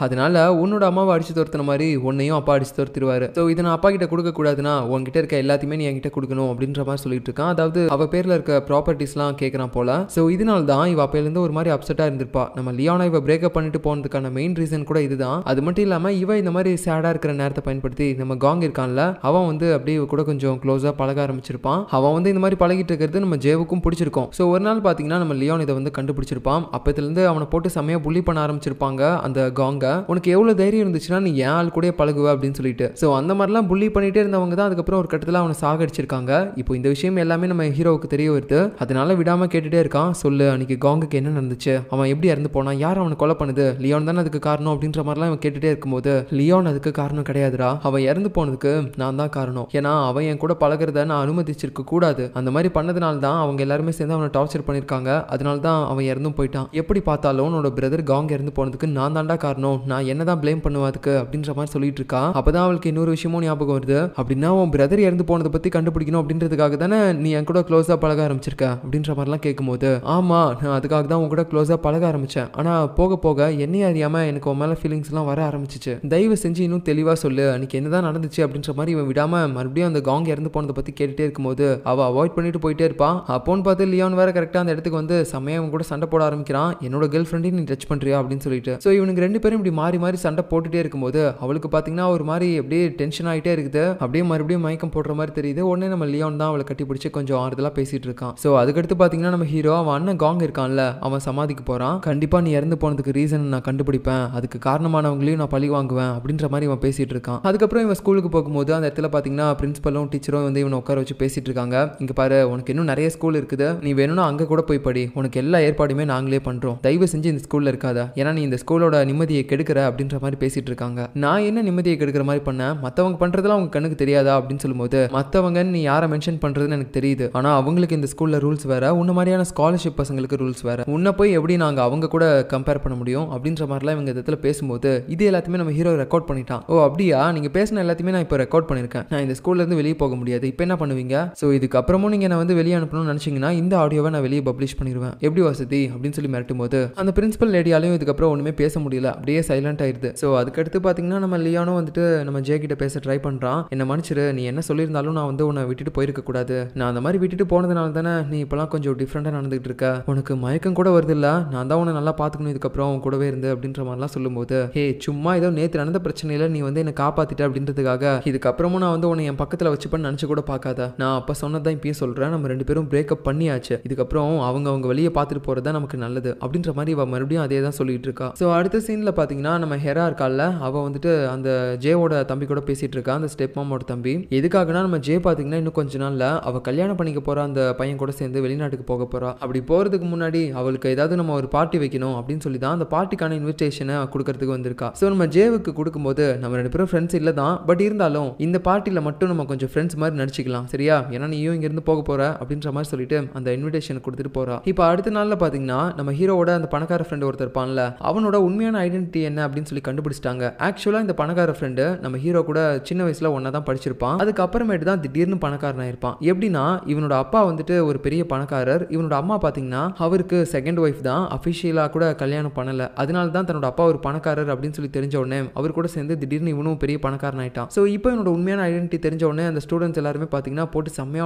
அதனால உன்னோட அம்மாவை அடிச்சு துரத்துன மாதிரி உன்னையும் அப்பா அடிச்சு துரத்திடுவாரு ஸோ இதை நான் அப்பா கிட்ட கொடுக்க கூடாதுன்னா உங்ககிட்ட இருக்க எல்லாத்தையுமே நீ என்கிட்ட கொடுக்கணும் அப்படின்ற மாதிரி சொல்லிட்டு இருக்கான் அதாவது அவ பேர்ல இருக்க எல்லாம் கேட்கறான் போல ஸோ இதனால தான் இவ இருந்து ஒரு மாதிரி அப்செட்டா இருந்திருப்பா நம்ம லியானோ இவ பிரேக்கப் பண்ணிட்டு போனதுக்கான மெயின் ரீசன் கூட இதுதான் அது மட்டும் இல்லாமல் இவ இந்த மாதிரி சேடா இருக்கிற நேரத்தை பயன்படுத்தி நம்ம காங் இருக்கான்ல அவன் வந்து அப்படியே கூட கொஞ்சம் க்ளோஸாக பழக ஆரம்பிச்சிருப்பான் அவன் வந்து இந்த மாதிரி பழகிட்டு இருக்கிறது நம்ம ஜேவுக்கும் பிடிச்சிருக்கும் ஸோ ஒரு நாள் பார்த்தீங்கன்னா நம்ம லியோன் இதை வந்து கண்டுபிடிச்சிருப்பான் அப்பத்துலேருந்து அவனை போட்டு செம்மையா புள்ளி பண்ண ஆரம்பிச்சிருப்பாங்க அந்த காங்க உனக்கு எவ்வளோ தைரியம் இருந்துச்சுன்னா நீ ஏன் ஆள் கூட பழகுவ அப்படின்னு சொல்லிட்டு ஸோ அந்த மாதிரிலாம் புள்ளி பண்ணிட்டே இருந்தவங்க தான் அதுக்கப்புறம் ஒரு கட்டத்தில் அவனை சாகடிச்சிருக்காங்க இப்போ இந்த விஷயம் எல்லாமே நம்ம ஹீரோவுக்கு தெரிய வருது அதனால விடாமல் கேட்டுகிட்டே இருக்கான் சொல்லு அன்னைக்கு காங்குக்கு என்ன நடந்துச்சு அவன் எப்படி இறந்து போனான் யார் அவனை கொலை பண்ணுது லியோன் தானே அதுக்கு காரணம் அப்படின்ற மாதிரிலாம் அவன் கேட்டுகிட்டே இருக்கும்போது லியோன் அதுக்கு காரணம் கிடையாதுடா அவன் இறந்து போனதுக்கு நான் தான் காரணம் ஏன்னா அவன் என் கூட பழகிறத நான் அனுமதிச்சிருக்க கூடாது அந்த மாதிரி பண்ணதுனால அதனால தான் அவங்க எல்லாருமே சேர்ந்து அவனை டார்ச்சர் பண்ணியிருக்காங்க அதனால தான் அவன் இறந்தும் போயிட்டான் எப்படி பார்த்தாலும் உன்னோட பிரதர் காங் இறந்து போனதுக்கு நான் தாண்டா காரணம் நான் என்ன தான் ப்ளேம் பண்ணுவாதுக்கு அப்படின்ற மாதிரி சொல்லிட்டு இருக்கா அப்பதான் அவளுக்கு இன்னொரு விஷயமும் ஞாபகம் வருது அப்படின்னா உன் பிரதர் இறந்து போனதை பற்றி கண்டுபிடிக்கணும் அப்படின்றதுக்காக தானே நீ என் கூட க்ளோஸாக பழக ஆரம்பிச்சிருக்க அப்படின்ற மாதிரிலாம் கேட்கும்போது ஆமாம் நான் அதுக்காக தான் உன் கூட க்ளோஸாக பழக ஆரம்பித்தேன் ஆனால் போக போக என்னையே அறியாமல் எனக்கு உன் மேலே ஃபீலிங்ஸ்லாம் வர ஆரம்பிச்சிச்சு தயவு செஞ்சு இன்னும் தெளிவாக சொல்லு அன்னைக்கு என்ன தான் நடந்துச்சு அப்படின்ற மாதிரி இவன் விடாமல் மறுபடியும் அந்த காங் இறந்து போனதை பற்றி கேட்டுகிட்டே இருக்கும்போது அவள் அவாய்ட் பண்ணிட்டு போயிட்டே இருப்பா இருப்பான் அப்போன்னு பார்த்து லியோன் வேற கரெக்டாக அந்த இடத்துக்கு வந்து சமயம் கூட சண்டை போட ஆரம்பிக்கிறான் என்னோட கேர்ள் ஃப்ரெண்டையும் நீ டச் பண்ணுறியா அப்படின்னு சொல்லிட்டு ஸோ இவனுக்கு ரெண்டு பேரும் இப்படி மாறி மாறி சண்டை போட்டுகிட்டே இருக்கும்போது அவளுக்கு பார்த்தீங்கன்னா ஒரு மாதிரி அப்படியே டென்ஷன் ஆகிட்டே இருக்குது அப்படியே மறுபடியும் மயக்கம் போடுற மாதிரி தெரியுது உடனே நம்ம லியோன் தான் அவளை கட்டி பிடிச்சி கொஞ்சம் ஆறுதலாக பேசிகிட்டு இருக்கான் ஸோ அதுக்கடுத்து பார்த்தீங்கன்னா நம்ம ஹீரோ அவன் அண்ணன் காங் இருக்கான்ல அவன் சமாதிக்கு போகிறான் கண்டிப்பாக நீ இறந்து போனதுக்கு ரீசன் நான் கண்டுபிடிப்பேன் அதுக்கு காரணமானவங்களையும் நான் பழி வாங்குவேன் அப்படின்ற மாதிரி இவன் பேசிகிட்டு இருக்கான் அதுக்கப்புறம் இவன் ஸ்கூலுக்கு போகும்போது அந்த இடத்துல பார்த்தீங்கன்னா பிரின்ஸ்பலும் டீச்சரும் வந்து இவனை உட்கார வச்சு பேசிகிட்டு இருக்காங்க இங்கே பாரு உனக்கு இன்னும் நிறைய ஸ்கூல் இருக்குது நீ வேணும்னா அங்கே கூட போய் படி உனக்கு எல்லா ஏற்பாடுமே நாங்களே பண்ணுறோம் தயவு செஞ்சு இந்த ஸ்கூலில் இருக்காத ஏன்னா நீ இந்த ஸ்கூலோட நிம்மதியை கெடுக்கிற அப்படின்ற மாதிரி பேசிகிட்டு இருக்காங்க நான் என்ன நிம்மதியை கெடுக்கிற மாதிரி பண்ணேன் மற்றவங்க பண்ணுறதுலாம் அவங்க கண்ணுக்கு தெரியாதா அப்படின்னு சொல்லும்போது மற்றவங்க நீ யாரை மென்ஷன் பண்ணுறதுன்னு எனக்கு தெரியுது ஆனால் அவங்களுக்கு இந்த ஸ்கூலில் ரூல்ஸ் வேறு உன்ன மாதிரியான ஸ்காலர்ஷிப் பசங்களுக்கு ரூல்ஸ் வேறு உன்னை போய் எப்படி நாங்கள் அவங்க கூட கம்பேர் பண்ண முடியும் அப்படின்ற மாதிரிலாம் இவங்க இடத்துல பேசும்போது இது எல்லாத்தையுமே நம்ம ஹீரோ ரெக்கார்ட் பண்ணிட்டான் ஓ அப்படியா நீங்கள் பேசின எல்லாத்தையுமே நான் இப்போ ரெக்கார்ட் பண்ணியிருக்கேன் நான் இந்த ஸ்கூல்லேருந்து வெளியே போக முடியாது இப்போ என்ன பண்ணுவீங்க ஸோ இதுக்கப்புறமும் நீங்கள் நான் வந்து வெளியே வெளியே அனுப்பணும்னு நினச்சிங்கன்னா இந்த ஆடியோவை நான் வெளியே பப்ளிஷ் பண்ணிடுவேன் எப்படி வசதி அப்படின்னு சொல்லி மிரட்டும் போது அந்த பிரின்சிபல் லேடியாலையும் இதுக்கப்புறம் ஒன்றுமே பேச முடியல அப்படியே சைலண்ட் ஆயிடுது ஸோ அதுக்கடுத்து பார்த்தீங்கன்னா நம்ம லியானும் வந்துட்டு நம்ம ஜே கிட்ட பேச ட்ரை பண்ணுறான் என்னை மன்னிச்சிரு நீ என்ன சொல்லியிருந்தாலும் நான் வந்து உன்னை விட்டுட்டு போயிருக்க கூடாது நான் அந்த மாதிரி விட்டுட்டு போனதுனால தானே நீ இப்போலாம் கொஞ்சம் டிஃப்ரெண்ட்டாக நடந்துகிட்டு இருக்க உனக்கு மயக்கம் கூட வருது இல்லை நான் தான் உன்னை நல்லா பார்த்துக்கணும் இதுக்கப்புறம் உன் கூடவே இருந்து அப்படின்ற மாதிரிலாம் சொல்லும்போது ஹே சும்மா ஏதோ நேற்று நடந்த பிரச்சனையில் நீ வந்து என்னை காப்பாற்றிட்ட அப்படின்றதுக்காக இதுக்கப்புறமும் நான் வந்து உன்னை என் பக்கத்தில் வச்சுப்பேன்னு நினச்சி கூட பார்க்காத நான் அப்போ சொன்னதான் இப்பயும் சொல்கிறேன் நம்ம ரெண்டு ரெண்டு பேரும் பிரேக்கப் பண்ணியாச்சு இதுக்கப்புறம் அவங்க அவங்க வழியை பார்த்துட்டு போறது தான் நமக்கு நல்லது அப்படின்ற மாதிரி அவள் மறுபடியும் அதே தான் சொல்லிட்டு இருக்கா ஸோ அடுத்த சீனில் பார்த்தீங்கன்னா நம்ம ஹெரா இருக்கால அவள் வந்துட்டு அந்த ஜேவோட தம்பி கூட பேசிகிட்டு இருக்கா அந்த ஸ்டெப் மாமோட தம்பி எதுக்காகனா நம்ம ஜே பார்த்தீங்கன்னா இன்னும் கொஞ்ச நாளில் அவள் கல்யாணம் பண்ணிக்க போற அந்த பையன் கூட சேர்ந்து வெளிநாட்டுக்கு போக போகிறா அப்படி போகிறதுக்கு முன்னாடி அவளுக்கு ஏதாவது நம்ம ஒரு பார்ட்டி வைக்கணும் அப்படின்னு சொல்லி தான் அந்த பார்ட்டிக்கான இன்விடேஷனை கொடுக்கறதுக்கு வந்திருக்கா ஸோ நம்ம ஜேவுக்கு கொடுக்கும்போது நம்ம ரெண்டு பேரும் ஃப்ரெண்ட்ஸ் இல்லை தான் பட் இருந்தாலும் இந்த பார்ட்டியில் மட்டும் நம்ம கொஞ்சம் ஃப்ரெண்ட்ஸ் மாதிரி நடிச்சிக்கலாம் சரியா ஏன்னா நீயும் இங்கேருந்து போக போகிற அப்படி அப்படின்ற மாதிரி சொல்லிட்டு அந்த இன்விடேஷன் கொடுத்துட்டு போறா இப்போ அடுத்த நாள்ல பாத்தீங்கன்னா நம்ம ஹீரோவோட அந்த பணக்கார ஃப்ரெண்ட் ஒருத்தர் இருப்பான்ல அவனோட உண்மையான ஐடென்டிட்டி என்ன அப்படின்னு சொல்லி கண்டுபிடிச்சிட்டாங்க ஆக்சுவலா இந்த பணக்கார ஃப்ரெண்டு நம்ம ஹீரோ கூட சின்ன வயசுல ஒன்னா தான் படிச்சிருப்பான் அதுக்கப்புறமேட்டு தான் திடீர்னு பணக்காரன் இருப்பான் எப்படின்னா இவனோட அப்பா வந்துட்டு ஒரு பெரிய பணக்காரர் இவனோட அம்மா பாத்தீங்கன்னா அவருக்கு செகண்ட் ஒய்ஃப் தான் அபிஷியலா கூட கல்யாணம் பண்ணல அதனால தான் தன்னோட அப்பா ஒரு பணக்காரர் அப்படின்னு சொல்லி தெரிஞ்ச உடனே அவர் கூட சேர்ந்து திடீர்னு இவனும் பெரிய பணக்காரன் ஆயிட்டான் ஸோ இப்போ இவனோட உண்மையான ஐடென்டிட்டி தெரிஞ்ச உடனே அந்த ஸ்டூடெண்ட்ஸ் எல்லாருமே பாத்தீங்கன்னா போட்டு செம்மையான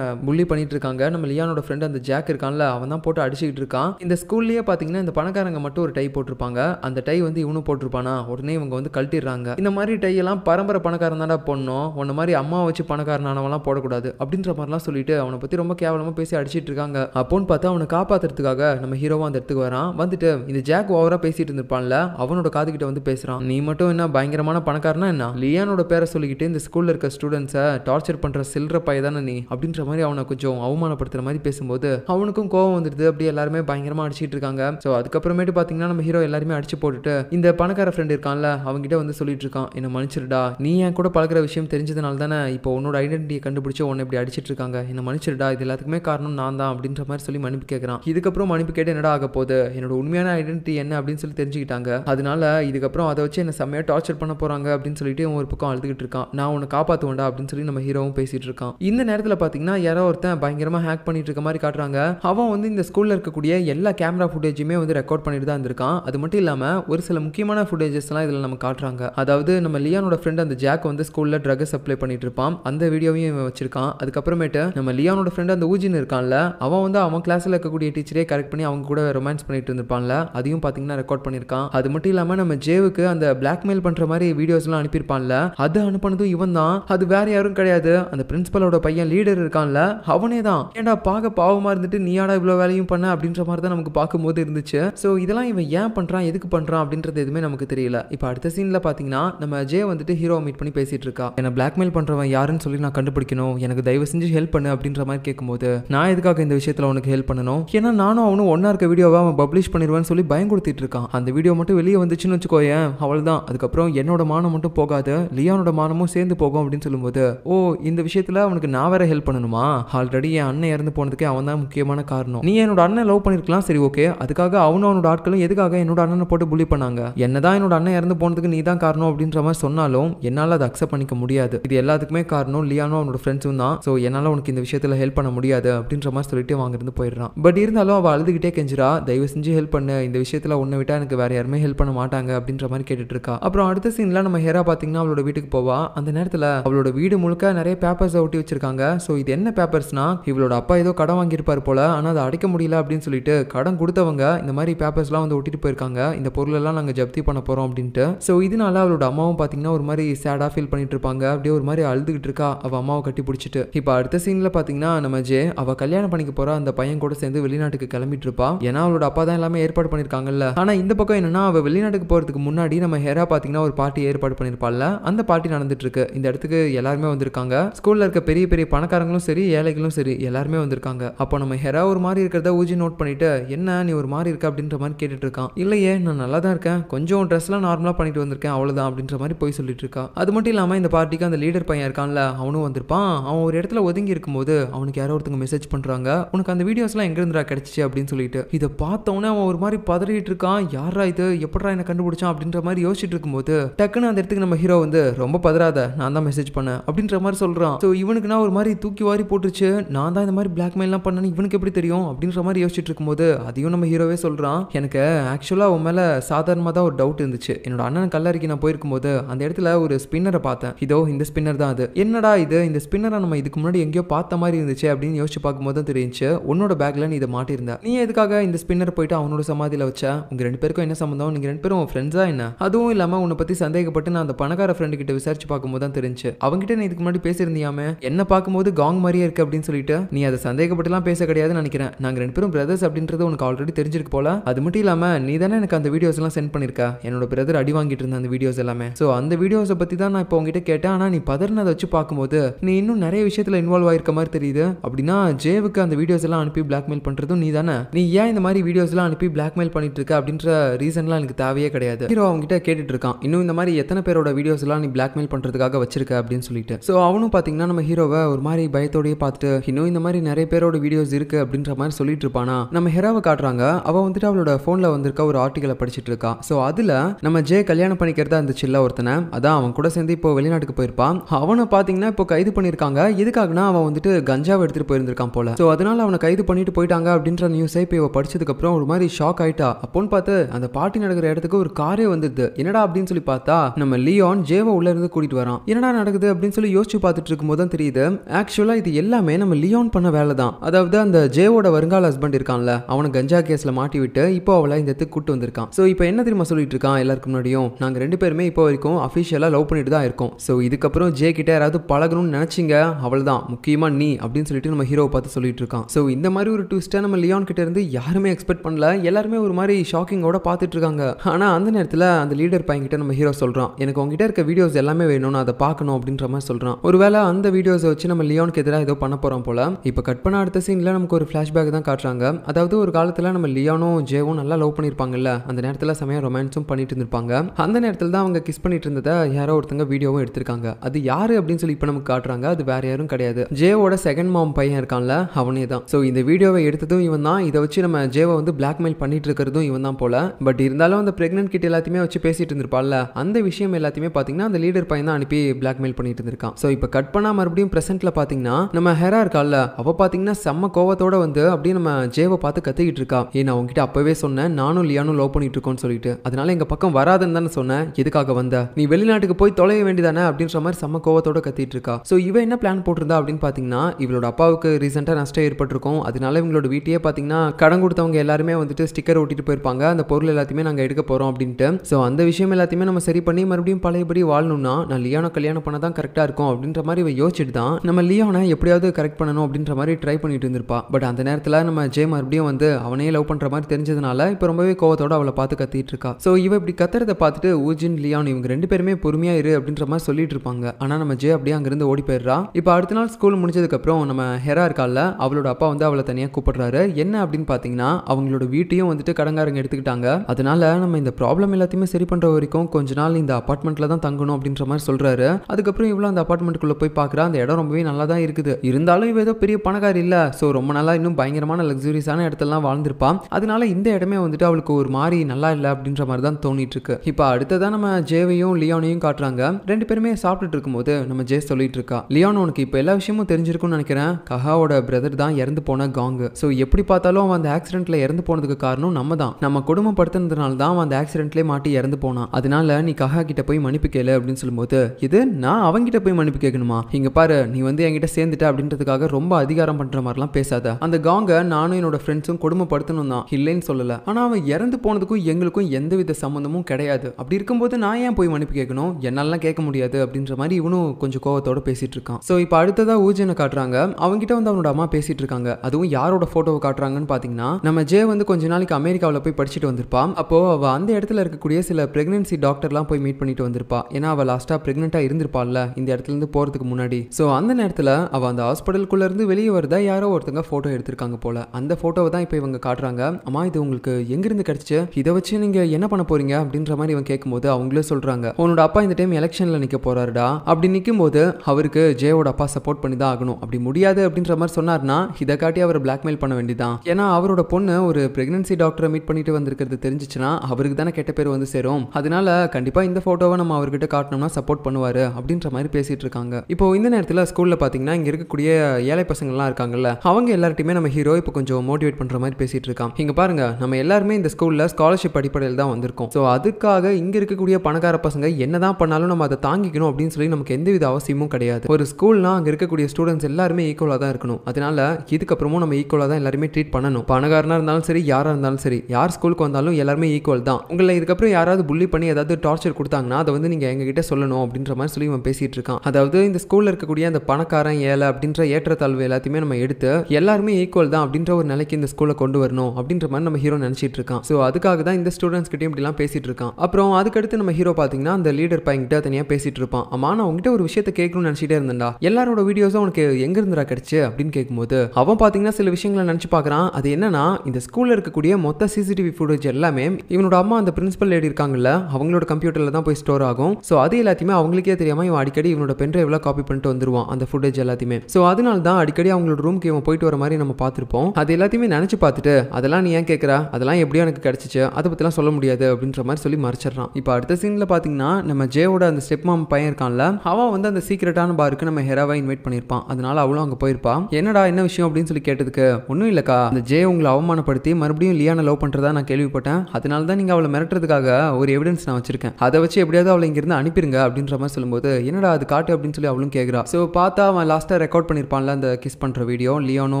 புள்ளி பண்ணிட்டு இருக்காங்க இருக்காங்க நம்ம லியானோட ஃப்ரெண்ட் அந்த ஜாக் இருக்கான்ல அவன் தான் போட்டு அடிச்சுக்கிட்டு இருக்கான் இந்த ஸ்கூல்லேயே பார்த்தீங்கன்னா இந்த பணக்காரங்க மட்டும் ஒரு டை போட்டிருப்பாங்க அந்த டை வந்து இவனும் போட்டிருப்பானா உடனே இவங்க வந்து கழட்டிடுறாங்க இந்த மாதிரி டை எல்லாம் பரம்பரை பணக்காரன் தானே பொண்ணும் உன்ன மாதிரி அம்மா வச்சு பணக்காரனானவெல்லாம் போடக்கூடாது அப்படின்ற மாதிரிலாம் சொல்லிட்டு அவனை பற்றி ரொம்ப கேவலமாக பேசி அடிச்சிட்டு இருக்காங்க அப்போன்னு பார்த்தா அவனை காப்பாற்றுறதுக்காக நம்ம ஹீரோவாக அந்த இடத்துக்கு வரான் வந்துட்டு இந்த ஜாக் ஓவராக பேசிட்டு இருந்திருப்பான்ல அவனோட காதுகிட்ட வந்து பேசுகிறான் நீ மட்டும் என்ன பயங்கரமான பணக்காரனா என்ன லியானோட பேரை சொல்லிக்கிட்டு இந்த ஸ்கூலில் இருக்க ஸ்டூடெண்ட்ஸை டார்ச்சர் பண்ணுற சில்லற தானே நீ அப்படின்ற மாதிரி அவனை கொஞ்சம் அவமான அவமானப்படுத்துற மாதிரி பேசும்போது அவனுக்கும் கோவம் வந்துடுது அப்படி எல்லாருமே பயங்கரமா அடிச்சிட்டு இருக்காங்க ஸோ அதுக்கப்புறமேட்டு பாத்தீங்கன்னா நம்ம ஹீரோ எல்லாருமே அடிச்சு போட்டுட்டு இந்த பணக்கார ஃப்ரெண்ட் இருக்கான்ல அவங்ககிட்ட வந்து சொல்லிட்டு இருக்கான் என்ன மன்னிச்சிருடா நீ என் கூட பழகிற விஷயம் தெரிஞ்சதுனால தானே இப்போ உன்னோட ஐடென்டிட்டி கண்டுபிடிச்சு உன்னை இப்படி அடிச்சிட்டு இருக்காங்க என்ன மன்னிச்சிருடா இது எல்லாத்துக்குமே காரணம் நான் தான் அப்படின்ற மாதிரி சொல்லி மன்னிப்பு கேட்கிறான் இதுக்கப்புறம் மன்னிப்பு கேட்டு என்னடா ஆக போகுது என்னோட உண்மையான ஐடென்டிட்டி என்ன அப்படின்னு சொல்லி தெரிஞ்சுக்கிட்டாங்க அதனால இதுக்கப்புறம் அதை வச்சு என்ன செம்மையா டார்ச்சர் பண்ண போறாங்க அப்படின்னு சொல்லிட்டு ஒரு பக்கம் அழுதுகிட்டு இருக்கான் நான் உன்னை காப்பாத்துவேன்டா அப்படின்னு சொல்லி நம்ம ஹீரோவும் பேசிட்டு இருக்கான் இந்த நேரத்தில் பார்த்தீங்கன்னா யாரோ ஒருத்தன் பயங்கரமா பயங்கரமாக ஹேக் பண்ணிட்டு இருக்க மாதிரி காட்டுறாங்க அவன் வந்து இந்த ஸ்கூலில் இருக்கக்கூடிய எல்லா கேமரா ஃபுட்டேஜுமே வந்து ரெக்கார்ட் பண்ணிட்டு தான் இருந்திருக்கான் அது மட்டும் இல்லாமல் ஒரு சில முக்கியமான ஃபுட்டேஜஸ்லாம் இதில் நம்ம காட்டுறாங்க அதாவது நம்ம லியானோட ஃப்ரெண்ட் அந்த ஜாக் வந்து ஸ்கூலில் ட்ரக் சப்ளை பண்ணிட்டு இருப்பான் அந்த வீடியோவையும் இவன் வச்சிருக்கான் அதுக்கப்புறமேட்டு நம்ம லியானோட ஃப்ரெண்ட் அந்த ஊஜின் இருக்கான்ல அவன் வந்து அவன் கிளாஸில் இருக்கக்கூடிய டீச்சரே கரெக்ட் பண்ணி அவங்க கூட ரொமான்ஸ் பண்ணிட்டு இருந்திருப்பான்ல அதையும் பார்த்தீங்கன்னா ரெக்கார்ட் பண்ணியிருக்கான் அது மட்டும் இல்லாமல் நம்ம ஜேவுக்கு அந்த பிளாக்மெயில் பண்ணுற மாதிரி வீடியோஸ்லாம் அனுப்பியிருப்பான்ல அது அனுப்பினதும் இவன் தான் அது வேற யாரும் கிடையாது அந்த பிரின்சிபலோட பையன் லீடர் இருக்கான்ல அவனே தான் ஏன்டா பார்க்க பாவமாக இருந்துட்டு நீயாடா இவ்வளோ வேலையும் பண்ண அப்படின்ற மாதிரி தான் நமக்கு பார்க்கும்போது இருந்துச்சு ஸோ இதெல்லாம் இவன் ஏன் பண்ணுறான் எதுக்கு பண்ணுறான் அப்படின்றது எதுவுமே நமக்கு தெரியல இப்போ அடுத்த சீனில் பார்த்தீங்கன்னா நம்ம ஜே வந்துட்டு ஹீரோ மீட் பண்ணி பேசிட்டு இருக்கா என்னை பிளாக்மெயில் பண்ணுறவன் யாருன்னு சொல்லி நான் கண்டுபிடிக்கணும் எனக்கு தயவு செஞ்சு ஹெல்ப் பண்ணு அப்படின்ற மாதிரி கேட்கும்போது நான் எதுக்காக இந்த விஷயத்தில் உனக்கு ஹெல்ப் பண்ணணும் ஏன்னா நானும் அவனும் ஒன்னா இருக்க வீடியோவை அவன் பப்ளிஷ் பண்ணிடுவான்னு சொல்லி பயம் கொடுத்துட்டு இருக்கான் அந்த வீடியோ மட்டும் வெளியே வந்துச்சுன்னு வச்சுக்கோயேன் அவள் தான் அதுக்கப்புறம் என்னோட மானம் மட்டும் போகாது லியானோட மானமும் சேர்ந்து போகும் அப்படின்னு சொல்லும்போது ஓ இந்த விஷயத்தில் அவனுக்கு நான் வேற ஹெல்ப் பண்ணணுமா ஆல்ரெடி என் அண்ணன் இறந்து போனதுக்கே அவன் தான் முக்கியமான காரணம் நீ என்னோட அண்ணன் லவ் பண்ணிருக்கலாம் சரி ஓகே அதுக்காக அவனும் அவனோட ஆட்களும் எதுக்காக என்னோட அண்ணனை போட்டு புள்ளி பண்ணாங்க என்னதான் என்னோட அண்ணன் இறந்து போனதுக்கு நீ தான் காரணம் அப்படின்ற மாதிரி சொன்னாலும் என்னால் அதை அக்செப்ட் பண்ணிக்க முடியாது இது எல்லாத்துக்குமே காரணம் லியானோ அவனோட ஃப்ரெண்ட்ஸும் தான் ஸோ என்னால் உனக்கு இந்த விஷயத்தில் ஹெல்ப் பண்ண முடியாது அப்படின்ற மாதிரி சொல்லிட்டு வாங்கிருந்து போயிடுறான் பட் இருந்தாலும் அவள் அழுதுகிட்டே கெஞ்சிரா தயவு செஞ்சு ஹெல்ப் பண்ணு இந்த விஷயத்தில் உன்னை விட்டால் எனக்கு வேற யாருமே ஹெல்ப் பண்ண மாட்டாங்க அப்படின்ற மாதிரி கேட்டுட்டு இருக்கா அப்புறம் அடுத்த சீன்ல நம்ம ஹேரா பார்த்தீங்கன்னா அவளோட வீட்டுக்கு போவா அந்த நேரத்தில் அவளோட வீடு முழுக்க நிறைய பேப்பர்ஸ் ஒட்டி வச்சிருக்காங்க ஸோ இது என்ன பேப்பர்ஸ்னா இவளோட இவரோட அப்பா ஏதோ கடன் வாங்கியிருப்பார் போல் ஆனால் அதை அடைக்க முடியல அப்படின்னு சொல்லிட்டு கடன் கொடுத்தவங்க இந்த மாதிரி பேப்பர்ஸ்லாம் வந்து ஒட்டிட்டு போயிருக்காங்க இந்த பொருளெல்லாம் நாங்கள் ஜப்தி பண்ண போகிறோம் அப்படின்ட்டு ஸோ இதனால அவளோட அம்மாவும் பார்த்தீங்கன்னா ஒரு மாதிரி சேடாக ஃபீல் பண்ணிட்டு இருப்பாங்க அப்படியே ஒரு மாதிரி அழுதுகிட்டு இருக்கா அவள் அம்மாவை கட்டி பிடிச்சிட்டு இப்போ அடுத்த சீனில் பார்த்தீங்கன்னா நம்ம ஜே அவள் கல்யாணம் பண்ணிக்க போகிற அந்த பையன் கூட சேர்ந்து வெளிநாட்டுக்கு கிளம்பிட்டு இருப்பா ஏன்னா அவளோட அப்பா தான் எல்லாமே ஏற்பாடு பண்ணியிருக்காங்கல்ல ஆனால் இந்த பக்கம் என்னன்னா அவள் வெளிநாட்டுக்கு போகிறதுக்கு முன்னாடி நம்ம ஹேரா பார்த்தீங்கன்னா ஒரு பார்ட்டி ஏற்பாடு பண்ணியிருப்பாள்ல அந்த பார்ட்டி நடந்துட்டு இருக்கு இந்த இடத்துக்கு எல்லாருமே வந்திருக்காங்க ஸ்கூலில் இருக்க பெரிய பெரிய பணக்காரங்களும் சரி ஏழைகளும் சரி எல்லாருமே வந்திருக்காங்க அப்போ நம்ம ஹெரா ஒரு மாதிரி இருக்கிறத ஊஜி நோட் பண்ணிட்டு என்ன நீ ஒரு மாதிரி இருக்க அப்படின்ற மாதிரி கேட்டுட்டு இருக்கான் இல்லையே நான் நல்லா தான் இருக்கேன் கொஞ்சம் ட்ரெஸ்லாம் நார்மலாக பண்ணிட்டு வந்திருக்கேன் அவ்வளோதான் அப்படின்ற மாதிரி போய் சொல்லிட்டு இருக்கா அது மட்டும் இல்லாமல் இந்த பார்ட்டிக்கு அந்த லீடர் பையன் இருக்கான்ல அவனும் வந்திருப்பான் அவன் ஒரு இடத்துல ஒதுங்கி இருக்கும்போது அவனுக்கு யாரோ ஒருத்தங்க மெசேஜ் பண்ணுறாங்க உனக்கு அந்த வீடியோஸ்லாம் எங்கே இருந்தா கிடைச்சிச்சு அப்படின்னு சொல்லிட்டு இதை பார்த்தவொன்னே அவன் ஒரு மாதிரி பதறிட்டு இருக்கான் யாரா இது எப்படா என்ன கண்டுபிடிச்சான் அப்படின்ற மாதிரி யோசிச்சுட்டு இருக்கும்போது டக்குன்னு அந்த இடத்துக்கு நம்ம ஹீரோ வந்து ரொம்ப பதறாத நான் தான் மெசேஜ் பண்ணேன் அப்படின்ற மாதிரி சொல்கிறான் ஸோ நான் ஒரு மாதிரி தூக்கி வாரி போட்டுருச்சு நான் தான் இந்த மாதிரி பிளாக்மெயிலாம் பண்ணனு இவனுக்கு எப்படி தெரியும் அப்படின்ற மாதிரி யோசிச்சுட்டு இருக்கும்போது அதையும் நம்ம ஹீரோவே சொல்கிறான் எனக்கு ஆக்சுவலாக உன் மேலே சாதாரணமாக தான் ஒரு டவுட் இருந்துச்சு என்னோட அண்ணன் கல்லறைக்கு நான் போயிருக்கும்போது அந்த இடத்துல ஒரு ஸ்பின்னரை பார்த்தேன் இதோ இந்த ஸ்பின்னர் தான் அது என்னடா இது இந்த ஸ்பின்னரை நம்ம இதுக்கு முன்னாடி எங்கேயோ பார்த்த மாதிரி இருந்துச்சு அப்படின்னு யோசிச்சு பார்க்கும்போது தான் தெரிஞ்சு உன்னோட பேக்ல நீ இதை மாட்டிருந்த நீ எதுக்காக இந்த ஸ்பின்னர் போயிட்டு அவனோட சமாதியில் வச்ச உங்கள் ரெண்டு பேருக்கும் என்ன சம்மந்தம் நீங்கள் ரெண்டு பேரும் ஃப்ரெண்ட்ஸா என்ன அதுவும் இல்லாமல் உன்னை பற்றி சந்தேகப்பட்டு நான் அந்த பணக்கார ஃப்ரெண்ட் கிட்ட விசாரிச்சு பார்க்கும்போது தான் தெரிஞ்சு அவங்ககிட்ட நீ இதுக்கு முன்னாடி பேசியிருந்தியாமே என்ன பார்க்கும்போது காங் மாதிரியே இருக்கு அப்படின்னு சொல்லிட்டு நீ அதை சந்தேகப்பட்டுலாம் பேச கிடையாதுன்னு நினைக்கிறேன் நாங்கள் ரெண்டு பேரும் பிரதர்ஸ் அப்படின்றது உனக்கு ஆல்ரெடி தெரிஞ்சிருக்கு போல அது மட்டும் இல்லாமல் நீ தானே எனக்கு அந்த வீடியோஸ் எல்லாம் சென்ட் பண்ணிருக்கா என்னோட பிரதர் அடி வாங்கிட்டு இருந்த அந்த வீடியோஸ் எல்லாமே ஸோ அந்த வீடியோஸை பற்றி தான் நான் இப்போ உங்ககிட்ட கேட்டேன் ஆனால் நீ பதறினதை வச்சு பார்க்கும்போது நீ இன்னும் நிறைய விஷயத்தில் இன்வால்வ் ஆயிருக்க மாதிரி தெரியுது அப்படின்னா ஜேவுக்கு அந்த வீடியோஸ் எல்லாம் அனுப்பி பிளாக்மெயில் பண்ணுறதும் நீ தானே நீ ஏன் இந்த மாதிரி வீடியோஸ் எல்லாம் அனுப்பி பிளாக்மெயில் பண்ணிட்டு இருக்க அப்படின்ற ரீசன்லாம் எனக்கு தேவையே கிடையாது ஹீரோ அவங்ககிட்ட கேட்டுட்டு இருக்கான் இன்னும் இந்த மாதிரி எத்தனை பேரோட வீடியோஸ் எல்லாம் நீ பிளாக்மெயில் பண்ணுறதுக்காக வச்சிருக்க அப்படின்னு சொல்லிட்டு ஸோ அவனும் பார்த்தீங்கன்னா நம்ம ஹீரோவை ஒரு மாதிரி பயத்தோடய பார்த்துட்டு இன்னும் இந்த மாதிரி நிறைய பேரோட வீடியோஸ் இருக்கு அப்படின்ற மாதிரி சொல்லிட்டு இருப்பானா நம்ம ஹெராவை காட்டுறாங்க அவ வந்துட்டு அவளோட போன்ல வந்திருக்க ஒரு ஆர்டிகளை படிச்சுட்டு இருக்கா சோ அதுல நம்ம ஜே கல்யாணம் பண்ணிக்கிறதா இருந்துச்சுல்ல ஒருத்தனை அதான் அவன் கூட சேர்ந்து இப்போ வெளிநாட்டுக்கு போயிருப்பான் அவனை பாத்தீங்கன்னா இப்போ கைது பண்ணிருக்காங்க எதுக்காகனா அவன் வந்துட்டு கஞ்சாவை எடுத்துட்டு போயிருந்திருக்கான் போல சோ அதனால அவனை கைது பண்ணிட்டு போயிட்டாங்க அப்படின்ற நியூஸை இப்போ இவ படிச்சதுக்கப்புறம் ஒரு மாதிரி ஷாக் ஆயிட்டா அப்போன்னு பார்த்து அந்த பாட்டி நடக்கிற இடத்துக்கு ஒரு காரே வந்துடுது என்னடா அப்படின்னு சொல்லி பார்த்தா நம்ம லியோன் ஜேவை உள்ள இருந்து கூட்டிட்டு வரான் என்னடா நடக்குது அப்படின்னு சொல்லி யோசிச்சு பார்த்துட்டு இருக்கும் போது தெரியுது ஆக்சுவலா இது எல்லாமே நம்ம லியோன் ஷாஜகான் பண்ண வேலை தான் அதாவது அந்த ஜேவோட வருங்கால ஹஸ்பண்ட் இருக்கான்ல அவனை கஞ்சா கேஸ்ல மாட்டி விட்டு இப்போ அவளை இந்த இடத்துக்கு கூட்டு வந்திருக்கான் ஸோ இப்போ என்ன தெரியுமா சொல்லிட்டு இருக்கான் எல்லாருக்கும் முன்னாடியும் நாங்கள் ரெண்டு பேருமே இப்போ வரைக்கும் அஃபிஷியலாக லவ் பண்ணிட்டு தான் இருக்கோம் ஸோ இதுக்கப்புறம் ஜே கிட்ட யாராவது பழகணும்னு நினைச்சிங்க அவள்தான் முக்கியமாக நீ அப்படின்னு சொல்லிட்டு நம்ம ஹீரோவை பார்த்து சொல்லிட்டு இருக்கான் ஸோ இந்த மாதிரி ஒரு ட்விஸ்ட்டாக நம்ம லியான் கிட்ட இருந்து யாருமே எக்ஸ்பெக்ட் பண்ணல எல்லாருமே ஒரு மாதிரி ஷாக்கிங்கோட பார்த்துட்டு இருக்காங்க ஆனால் அந்த நேரத்தில் அந்த லீடர் பையன்கிட்ட நம்ம ஹீரோ சொல்கிறான் எனக்கு உங்ககிட்ட இருக்க வீடியோஸ் எல்லாமே வேணும்னு அதை பார்க்கணும் அப்படின்ற மாதிரி சொல்கிறான் ஒருவேளை அந்த வீடியோஸை வச்சு நம்ம லியோனுக்கு எதிராக ஏதோ பண்ண போகிறோம் போல இப்போ கட் பண்ண அடுத்த சீனில் நமக்கு ஒரு ஃப்ளாஷ்பேக் தான் காட்டுறாங்க அதாவது ஒரு காலத்தில் நம்ம லியானும் ஜேவும் நல்லா லவ் பண்ணியிருப்பாங்கல்ல அந்த நேரத்தில் செமையாக ரொமான்ஸும் பண்ணிட்டு இருந்திருப்பாங்க அந்த நேரத்தில் தான் அவங்க கிஸ் பண்ணிட்டு இருந்ததை யாரோ ஒருத்தங்க வீடியோவும் எடுத்திருக்காங்க அது யாரு அப்படின்னு சொல்லி இப்போ நமக்கு காட்டுறாங்க அது வேற யாரும் கிடையாது ஜேவோட செகண்ட் மாம் பையன் இருக்கான்ல அவனே தான் ஸோ இந்த வீடியோவை எடுத்ததும் இவன் தான் இதை வச்சு நம்ம ஜேவை வந்து பிளாக்மெயில் பண்ணிட்டு இருக்கிறதும் இவன் தான் போல பட் இருந்தாலும் அந்த பிரெக்னென்ட் கிட்ட எல்லாத்தையுமே வச்சு பேசிட்டு இருந்திருப்பாள்ல அந்த விஷயம் எல்லாத்தையுமே பார்த்தீங்கன்னா அந்த லீடர் பையன் தான் அனுப்பி பிளாக்மெயில் பண்ணிட்டு இருந்திருக்கான் ஸோ இப்போ கட் பண்ணால் மறுபடியும் ப்ரெசென்ட்டில் பார்த்தீங்கன்னா நம்ம ஹெரா இருக்கால்ல அவ பாத்தீங்கன்னா செம்ம கோவத்தோட வந்து அப்படியே நம்ம ஜேவை பார்த்து கத்திக்கிட்டு இருக்கா ஏ நான் உங்ககிட்ட அப்பவே சொன்னேன் நானும் லியானும் லவ் பண்ணிட்டு இருக்கோம்னு சொல்லிட்டு அதனால எங்க பக்கம் வராதுன்னு தானே சொன்னேன் எதுக்காக வந்த நீ வெளிநாட்டுக்கு போய் தொலைய வேண்டியதானே அப்படின்ற மாதிரி செம்ம கோவத்தோட கத்திட்டு இருக்கா ஸோ இவ என்ன பிளான் போட்டிருந்தா அப்படின்னு பாத்தீங்கன்னா இவளோட அப்பாவுக்கு ரீசெண்டா நஷ்டம் ஏற்பட்டிருக்கும் அதனால இவங்களோட வீட்டையே பாத்தீங்கன்னா கடன் கொடுத்தவங்க எல்லாருமே வந்துட்டு ஸ்டிக்கர் ஓட்டிட்டு போயிருப்பாங்க அந்த பொருள் எல்லாத்தையுமே நாங்க எடுக்க போறோம் அப்படின்ட்டு ஸோ அந்த விஷயம் எல்லாத்தையுமே நம்ம சரி பண்ணி மறுபடியும் பழையபடி வாழணும்னா நான் லியானோ கல்யாணம் பண்ணதான் கரெக்டா இருக்கும் அப்படின்ற மாதிரி இவ யோசிச்சுட்டு தான் நம்ம லியோனை எப்படியாவது கரெக்ட் பண்ணணும் அப்படின்னு அப்படின்ற மாதிரி ட்ரை பண்ணிட்டு இருந்திருப்பா பட் அந்த நேரத்தில் நம்ம ஜே மறுபடியும் வந்து அவனே லவ் பண்ணுற மாதிரி தெரிஞ்சதுனால இப்போ ரொம்பவே கோவத்தோட அவளை பார்த்து கத்திட்டு இருக்கா ஸோ இவ இப்படி கத்துறத பார்த்துட்டு ஊஜின் லியான் இவங்க ரெண்டு பேருமே பொறுமையா இரு அப்படின்ற மாதிரி சொல்லிட்டு இருப்பாங்க ஆனால் நம்ம ஜே அப்படியே அங்கிருந்து ஓடி போயிடுறா இப்போ அடுத்த நாள் ஸ்கூல் முடிஞ்சதுக்கப்புறம் நம்ம ஹெரா இருக்கால அவளோட அப்பா வந்து அவளை தனியாக கூப்பிடுறாரு என்ன அப்படின்னு பார்த்தீங்கன்னா அவங்களோட வீட்டையும் வந்துட்டு கடங்காரங்க எடுத்துக்கிட்டாங்க அதனால நம்ம இந்த ப்ராப்ளம் எல்லாத்தையுமே சரி பண்ணுற வரைக்கும் கொஞ்ச நாள் இந்த அப்பார்ட்மெண்ட்டில் தான் தங்கணும் அப்படின்ற மாதிரி சொல்கிறாரு அதுக்கப்புறம் இவ்வளோ அந்த அப்பார்ட்மெண்ட்டுக்குள்ளே போய் பார்க்குறா அந்த இடம் ரொம்பவே நல்லா தான் இருக்குது இருந்தாலும் இவ ஏதோ பெரிய பணக்கார இல்லை ஸோ ரொம்ப நல்லா இன்னும் பயங்கரமான லக்ஸுரியஸான இடத்துலலாம் வாழ்ந்திருப்பான் அதனால இந்த இடமே வந்துட்டு அவளுக்கு ஒரு மாதிரி நல்லா இல்லை அப்படின்ற மாதிரி தான் தோணிட்டு இருக்கு இப்போ அடுத்ததான் நம்ம ஜேவையும் லியோனையும் காட்டுறாங்க ரெண்டு பேருமே சாப்பிட்டுட்டு இருக்கும்போது நம்ம ஜே சொல்லிட்டு இருக்கா லியோன் உனக்கு இப்போ எல்லா விஷயமும் தெரிஞ்சிருக்கும்னு நினைக்கிறேன் கஹாவோட பிரதர் தான் இறந்து போன காங்கு ஸோ எப்படி பார்த்தாலும் அவன் அந்த ஆக்சிடென்ட்ல இறந்து போனதுக்கு காரணம் நம்ம தான் நம்ம குடும்பப்படுத்தினதுனால தான் அவன் அந்த ஆக்சிடென்ட்லேயே மாட்டி இறந்து போனான் அதனால நீ கஹா கிட்ட போய் மன்னிப்பு கேளு அப்படின்னு சொல்லும்போது இது நான் கிட்ட போய் மன்னிப்பு கேட்கணுமா இங்க பாரு நீ வந்து என்கிட்ட சேர்ந்துட்ட அப்படின்றதுக்காக ரொம்ப ரொம்ப அதிகாரம் பண்ற மாதிரிலாம் பேசாத அந்த காங்க நானும் என்னோட ஃப்ரெண்ட்ஸும் கொடுமைப்படுத்தணும் தான் இல்லைன்னு சொல்லல ஆனா அவன் இறந்து போனதுக்கும் எங்களுக்கும் எந்தவித சம்மந்தமும் கிடையாது அப்படி இருக்கும்போது நான் ஏன் போய் மன்னிப்பு கேட்கணும் என்னாலாம் கேட்க முடியாது அப்படின்ற மாதிரி இவனும் கொஞ்சம் கோவத்தோட பேசிட்டு இருக்கான் ஸோ இப்போ அடுத்ததா ஊஜனை காட்டுறாங்க கிட்ட வந்து அவனோட அம்மா பேசிட்டு இருக்காங்க அதுவும் யாரோட போட்டோவை காட்டுறாங்கன்னு பாத்தீங்கன்னா நம்ம ஜே வந்து கொஞ்ச நாளைக்கு அமெரிக்காவில் போய் படிச்சுட்டு வந்திருப்பான் அப்போ அவ அந்த இடத்துல இருக்கக்கூடிய சில பிரெக்னன்சி டாக்டர்லாம் போய் மீட் பண்ணிட்டு வந்திருப்பா ஏன்னா அவள் லாஸ்டா பிரெக்னெண்டா இருந்திருப்பாள்ல இந்த இடத்துல இருந்து போறதுக்கு முன்னாடி ஸோ அந்த நேரத்தில் அவள் அந்த ஹாஸ்பிட்டலுக்குள்ள இருந்து இருந்து வெளியே வரதா யாரோ ஒருத்தங்க ஃபோட்டோ எடுத்திருக்காங்க போல அந்த ஃபோட்டோவை தான் இப்போ இவங்க காட்டுறாங்க அம்மா இது உங்களுக்கு எங்கிருந்து கிடச்சிச்சு இதை வச்சு நீங்க என்ன பண்ண போறீங்க அப்படின்ற மாதிரி இவன் கேட்கும்போது அவங்களே சொல்றாங்க உன்னோட அப்பா இந்த டைம் எலெக்ஷனில் நிற்க போறாருடா அப்படி நிற்கும் போது அவருக்கு ஜெயோட அப்பா சப்போர்ட் பண்ணி தான் ஆகணும் அப்படி முடியாது அப்படின்ற மாதிரி சொன்னார்னா இதை காட்டி அவரை பிளாக்மெயில் பண்ண வேண்டியதான் ஏன்னா அவரோட பொண்ணு ஒரு பிரெக்னன்சி டாக்டரை மீட் பண்ணிட்டு வந்திருக்கிறது தெரிஞ்சிச்சுன்னா அவருக்கு தானே கெட்ட பேர் வந்து சேரும் அதனால கண்டிப்பாக இந்த ஃபோட்டோவை நம்ம அவர்கிட்ட காட்டணும்னா சப்போர்ட் பண்ணுவார் அப்படின்ற மாதிரி பேசிட்டு இருக்காங்க இப்போ இந்த நேரத்தில் ஸ்கூலில் பார்த்தீங்கன்னா இங்கே இருக்கக்கூடிய ஏழை பசங்கள்லாம் இருக்காங்கல்ல அவங்க எல்லார்ட்டையுமே நம்ம ஹீரோ இப்போ கொஞ்சம் மோட்டிவேட் பண்ணுற மாதிரி பேசிகிட்டு இருக்கான் இங்கே பாருங்க நம்ம எல்லாருமே இந்த ஸ்கூலில் ஸ்காலர்ஷிப் அடிப்படையில் தான் வந்திருக்கோம் ஸோ அதுக்காக இங்கே இருக்கக்கூடிய பணக்கார பசங்க என்ன தான் பண்ணாலும் நம்ம அதை தாங்கிக்கணும் அப்படின்னு சொல்லி நமக்கு எந்தவித அவசியமும் கிடையாது ஒரு ஸ்கூல்னா அங்கே இருக்கக்கூடிய ஸ்டூடெண்ட்ஸ் எல்லாருமே ஈக்குவலாக தான் இருக்கணும் அதனால இதுக்கப்புறமும் நம்ம ஈக்குவலாக தான் எல்லாருமே ட்ரீட் பண்ணணும் பணக்காரனாக இருந்தாலும் சரி யாராக இருந்தாலும் சரி யார் ஸ்கூலுக்கு வந்தாலும் எல்லாருமே ஈக்குவல் தான் உங்களை இதுக்கப்புறம் யாராவது புள்ளி பண்ணி ஏதாவது டார்ச்சர் கொடுத்தாங்கன்னா அதை வந்து நீங்கள் எங்ககிட்ட சொல்லணும் அப்படின்ற மாதிரி சொல்லி இவன் பேசிகிட்டு இருக்கான் அதாவது இந்த ஸ்கூலில் இருக்கக்கூடிய அந்த பணக்காரன் ஏழை அப்படின்ற ஏற்றத்தாழ்வு வாழ்வு எல்லாத்தையுமே நம்ம எடுத்து எல்லாருமே ஈக்குவல் தான் அப்படின்ற ஒரு நிலைக்கு இந்த ஸ்கூல கொண்டு வரணும் அப்படின்ற மாதிரி நம்ம ஹீரோ நினைச்சிட்டு இருக்கான் ஸோ அதுக்காக தான் இந்த ஸ்டூடெண்ட்ஸ் கிட்டையும் இப்படிலாம் பேசிட்டு இருக்கான் அப்புறம் அதுக்கடுத்து நம்ம ஹீரோ பார்த்தீங்கன்னா அந்த லீடர் பையன்கிட்ட தனியா பேசிட்டு இருப்பான் ஆமா நான் உங்ககிட்ட ஒரு விஷயத்தை கேட்கணும்னு நினச்சிட்டே இருந்தா எல்லாரோட வீடியோஸும் உனக்கு எங்க இருந்துடா கிடைச்சு அப்படின்னு கேட்கும்போது அவன் பாத்தீங்கன்னா சில விஷயங்களை நினைச்சு பாக்குறான் அது என்னன்னா இந்த ஸ்கூல்ல இருக்கக்கூடிய மொத்த சிசிடிவி ஃபுட்டேஜ் எல்லாமே இவனோட அம்மா அந்த பிரின்சிபல் லேடி இருக்காங்கல்ல அவங்களோட கம்ப்யூட்டரில் தான் போய் ஸ்டோர் ஆகும் ஸோ அது எல்லாத்தையுமே அவங்களுக்கே தெரியாம இவன் அடிக்கடி இவனோட பென்ட்ரைவில் காப்பி பண்ணிட்டு வந்துருவான் அந்த ஃபுட்டேஜ் எல்லாத்தையுமே ஸோ அதனால தான் அடிக்கடி அவங்களோட ரூம்க்கு இவன் போயிட்டு வர மாதிரி நம்ம பார்த்துருப்போம் அது எல்லாத்தையுமே நினச்சி பார்த்துட்டு அதெல்லாம் நீ ஏன் கேட்குறா அதெல்லாம் எப்படியோ எனக்கு கிடச்சிச்சு அதை பற்றிலாம் சொல்ல முடியாது அப்படின்ற மாதிரி சொல்லி மறைச்சிடறான் இப்போ அடுத்த சீனில் பார்த்தீங்கன்னா நம்ம ஜேவோட அந்த ஸ்டெப் மாம் பையன் இருக்கான்ல அவன் வந்து அந்த சீக்கிரட்டான பாருக்கு நம்ம ஹெராவை இன்வைட் பண்ணியிருப்பான் அதனால அவளும் அங்கே போயிருப்பான் என்னடா என்ன விஷயம் அப்படின்னு சொல்லி கேட்டதுக்கு ஒன்றும் இல்லைக்கா அந்த ஜே உங்களை அவமானப்படுத்தி மறுபடியும் லியான லவ் பண்ணுறதா நான் கேள்விப்பட்டேன் அதனால தான் நீங்கள் அவளை மிரட்டுறதுக்காக ஒரு எவிடன்ஸ் நான் வச்சிருக்கேன் அதை வச்சு எப்படியாவது அவளை இங்கிருந்து அனுப்பிடுங்க அப்படின்ற மாதிரி சொல்லும்போது என்னடா அது காட்டு அப்படின்னு சொல்லி அவளும் கேட்குறா ஸோ பார்த்தா அவன் லாஸ்ட்டாக ரெக்கார்ட் பண்ணியிருப்பான்ல அந்த கிஸ் பண்ணுற வீடியோ லியோனோ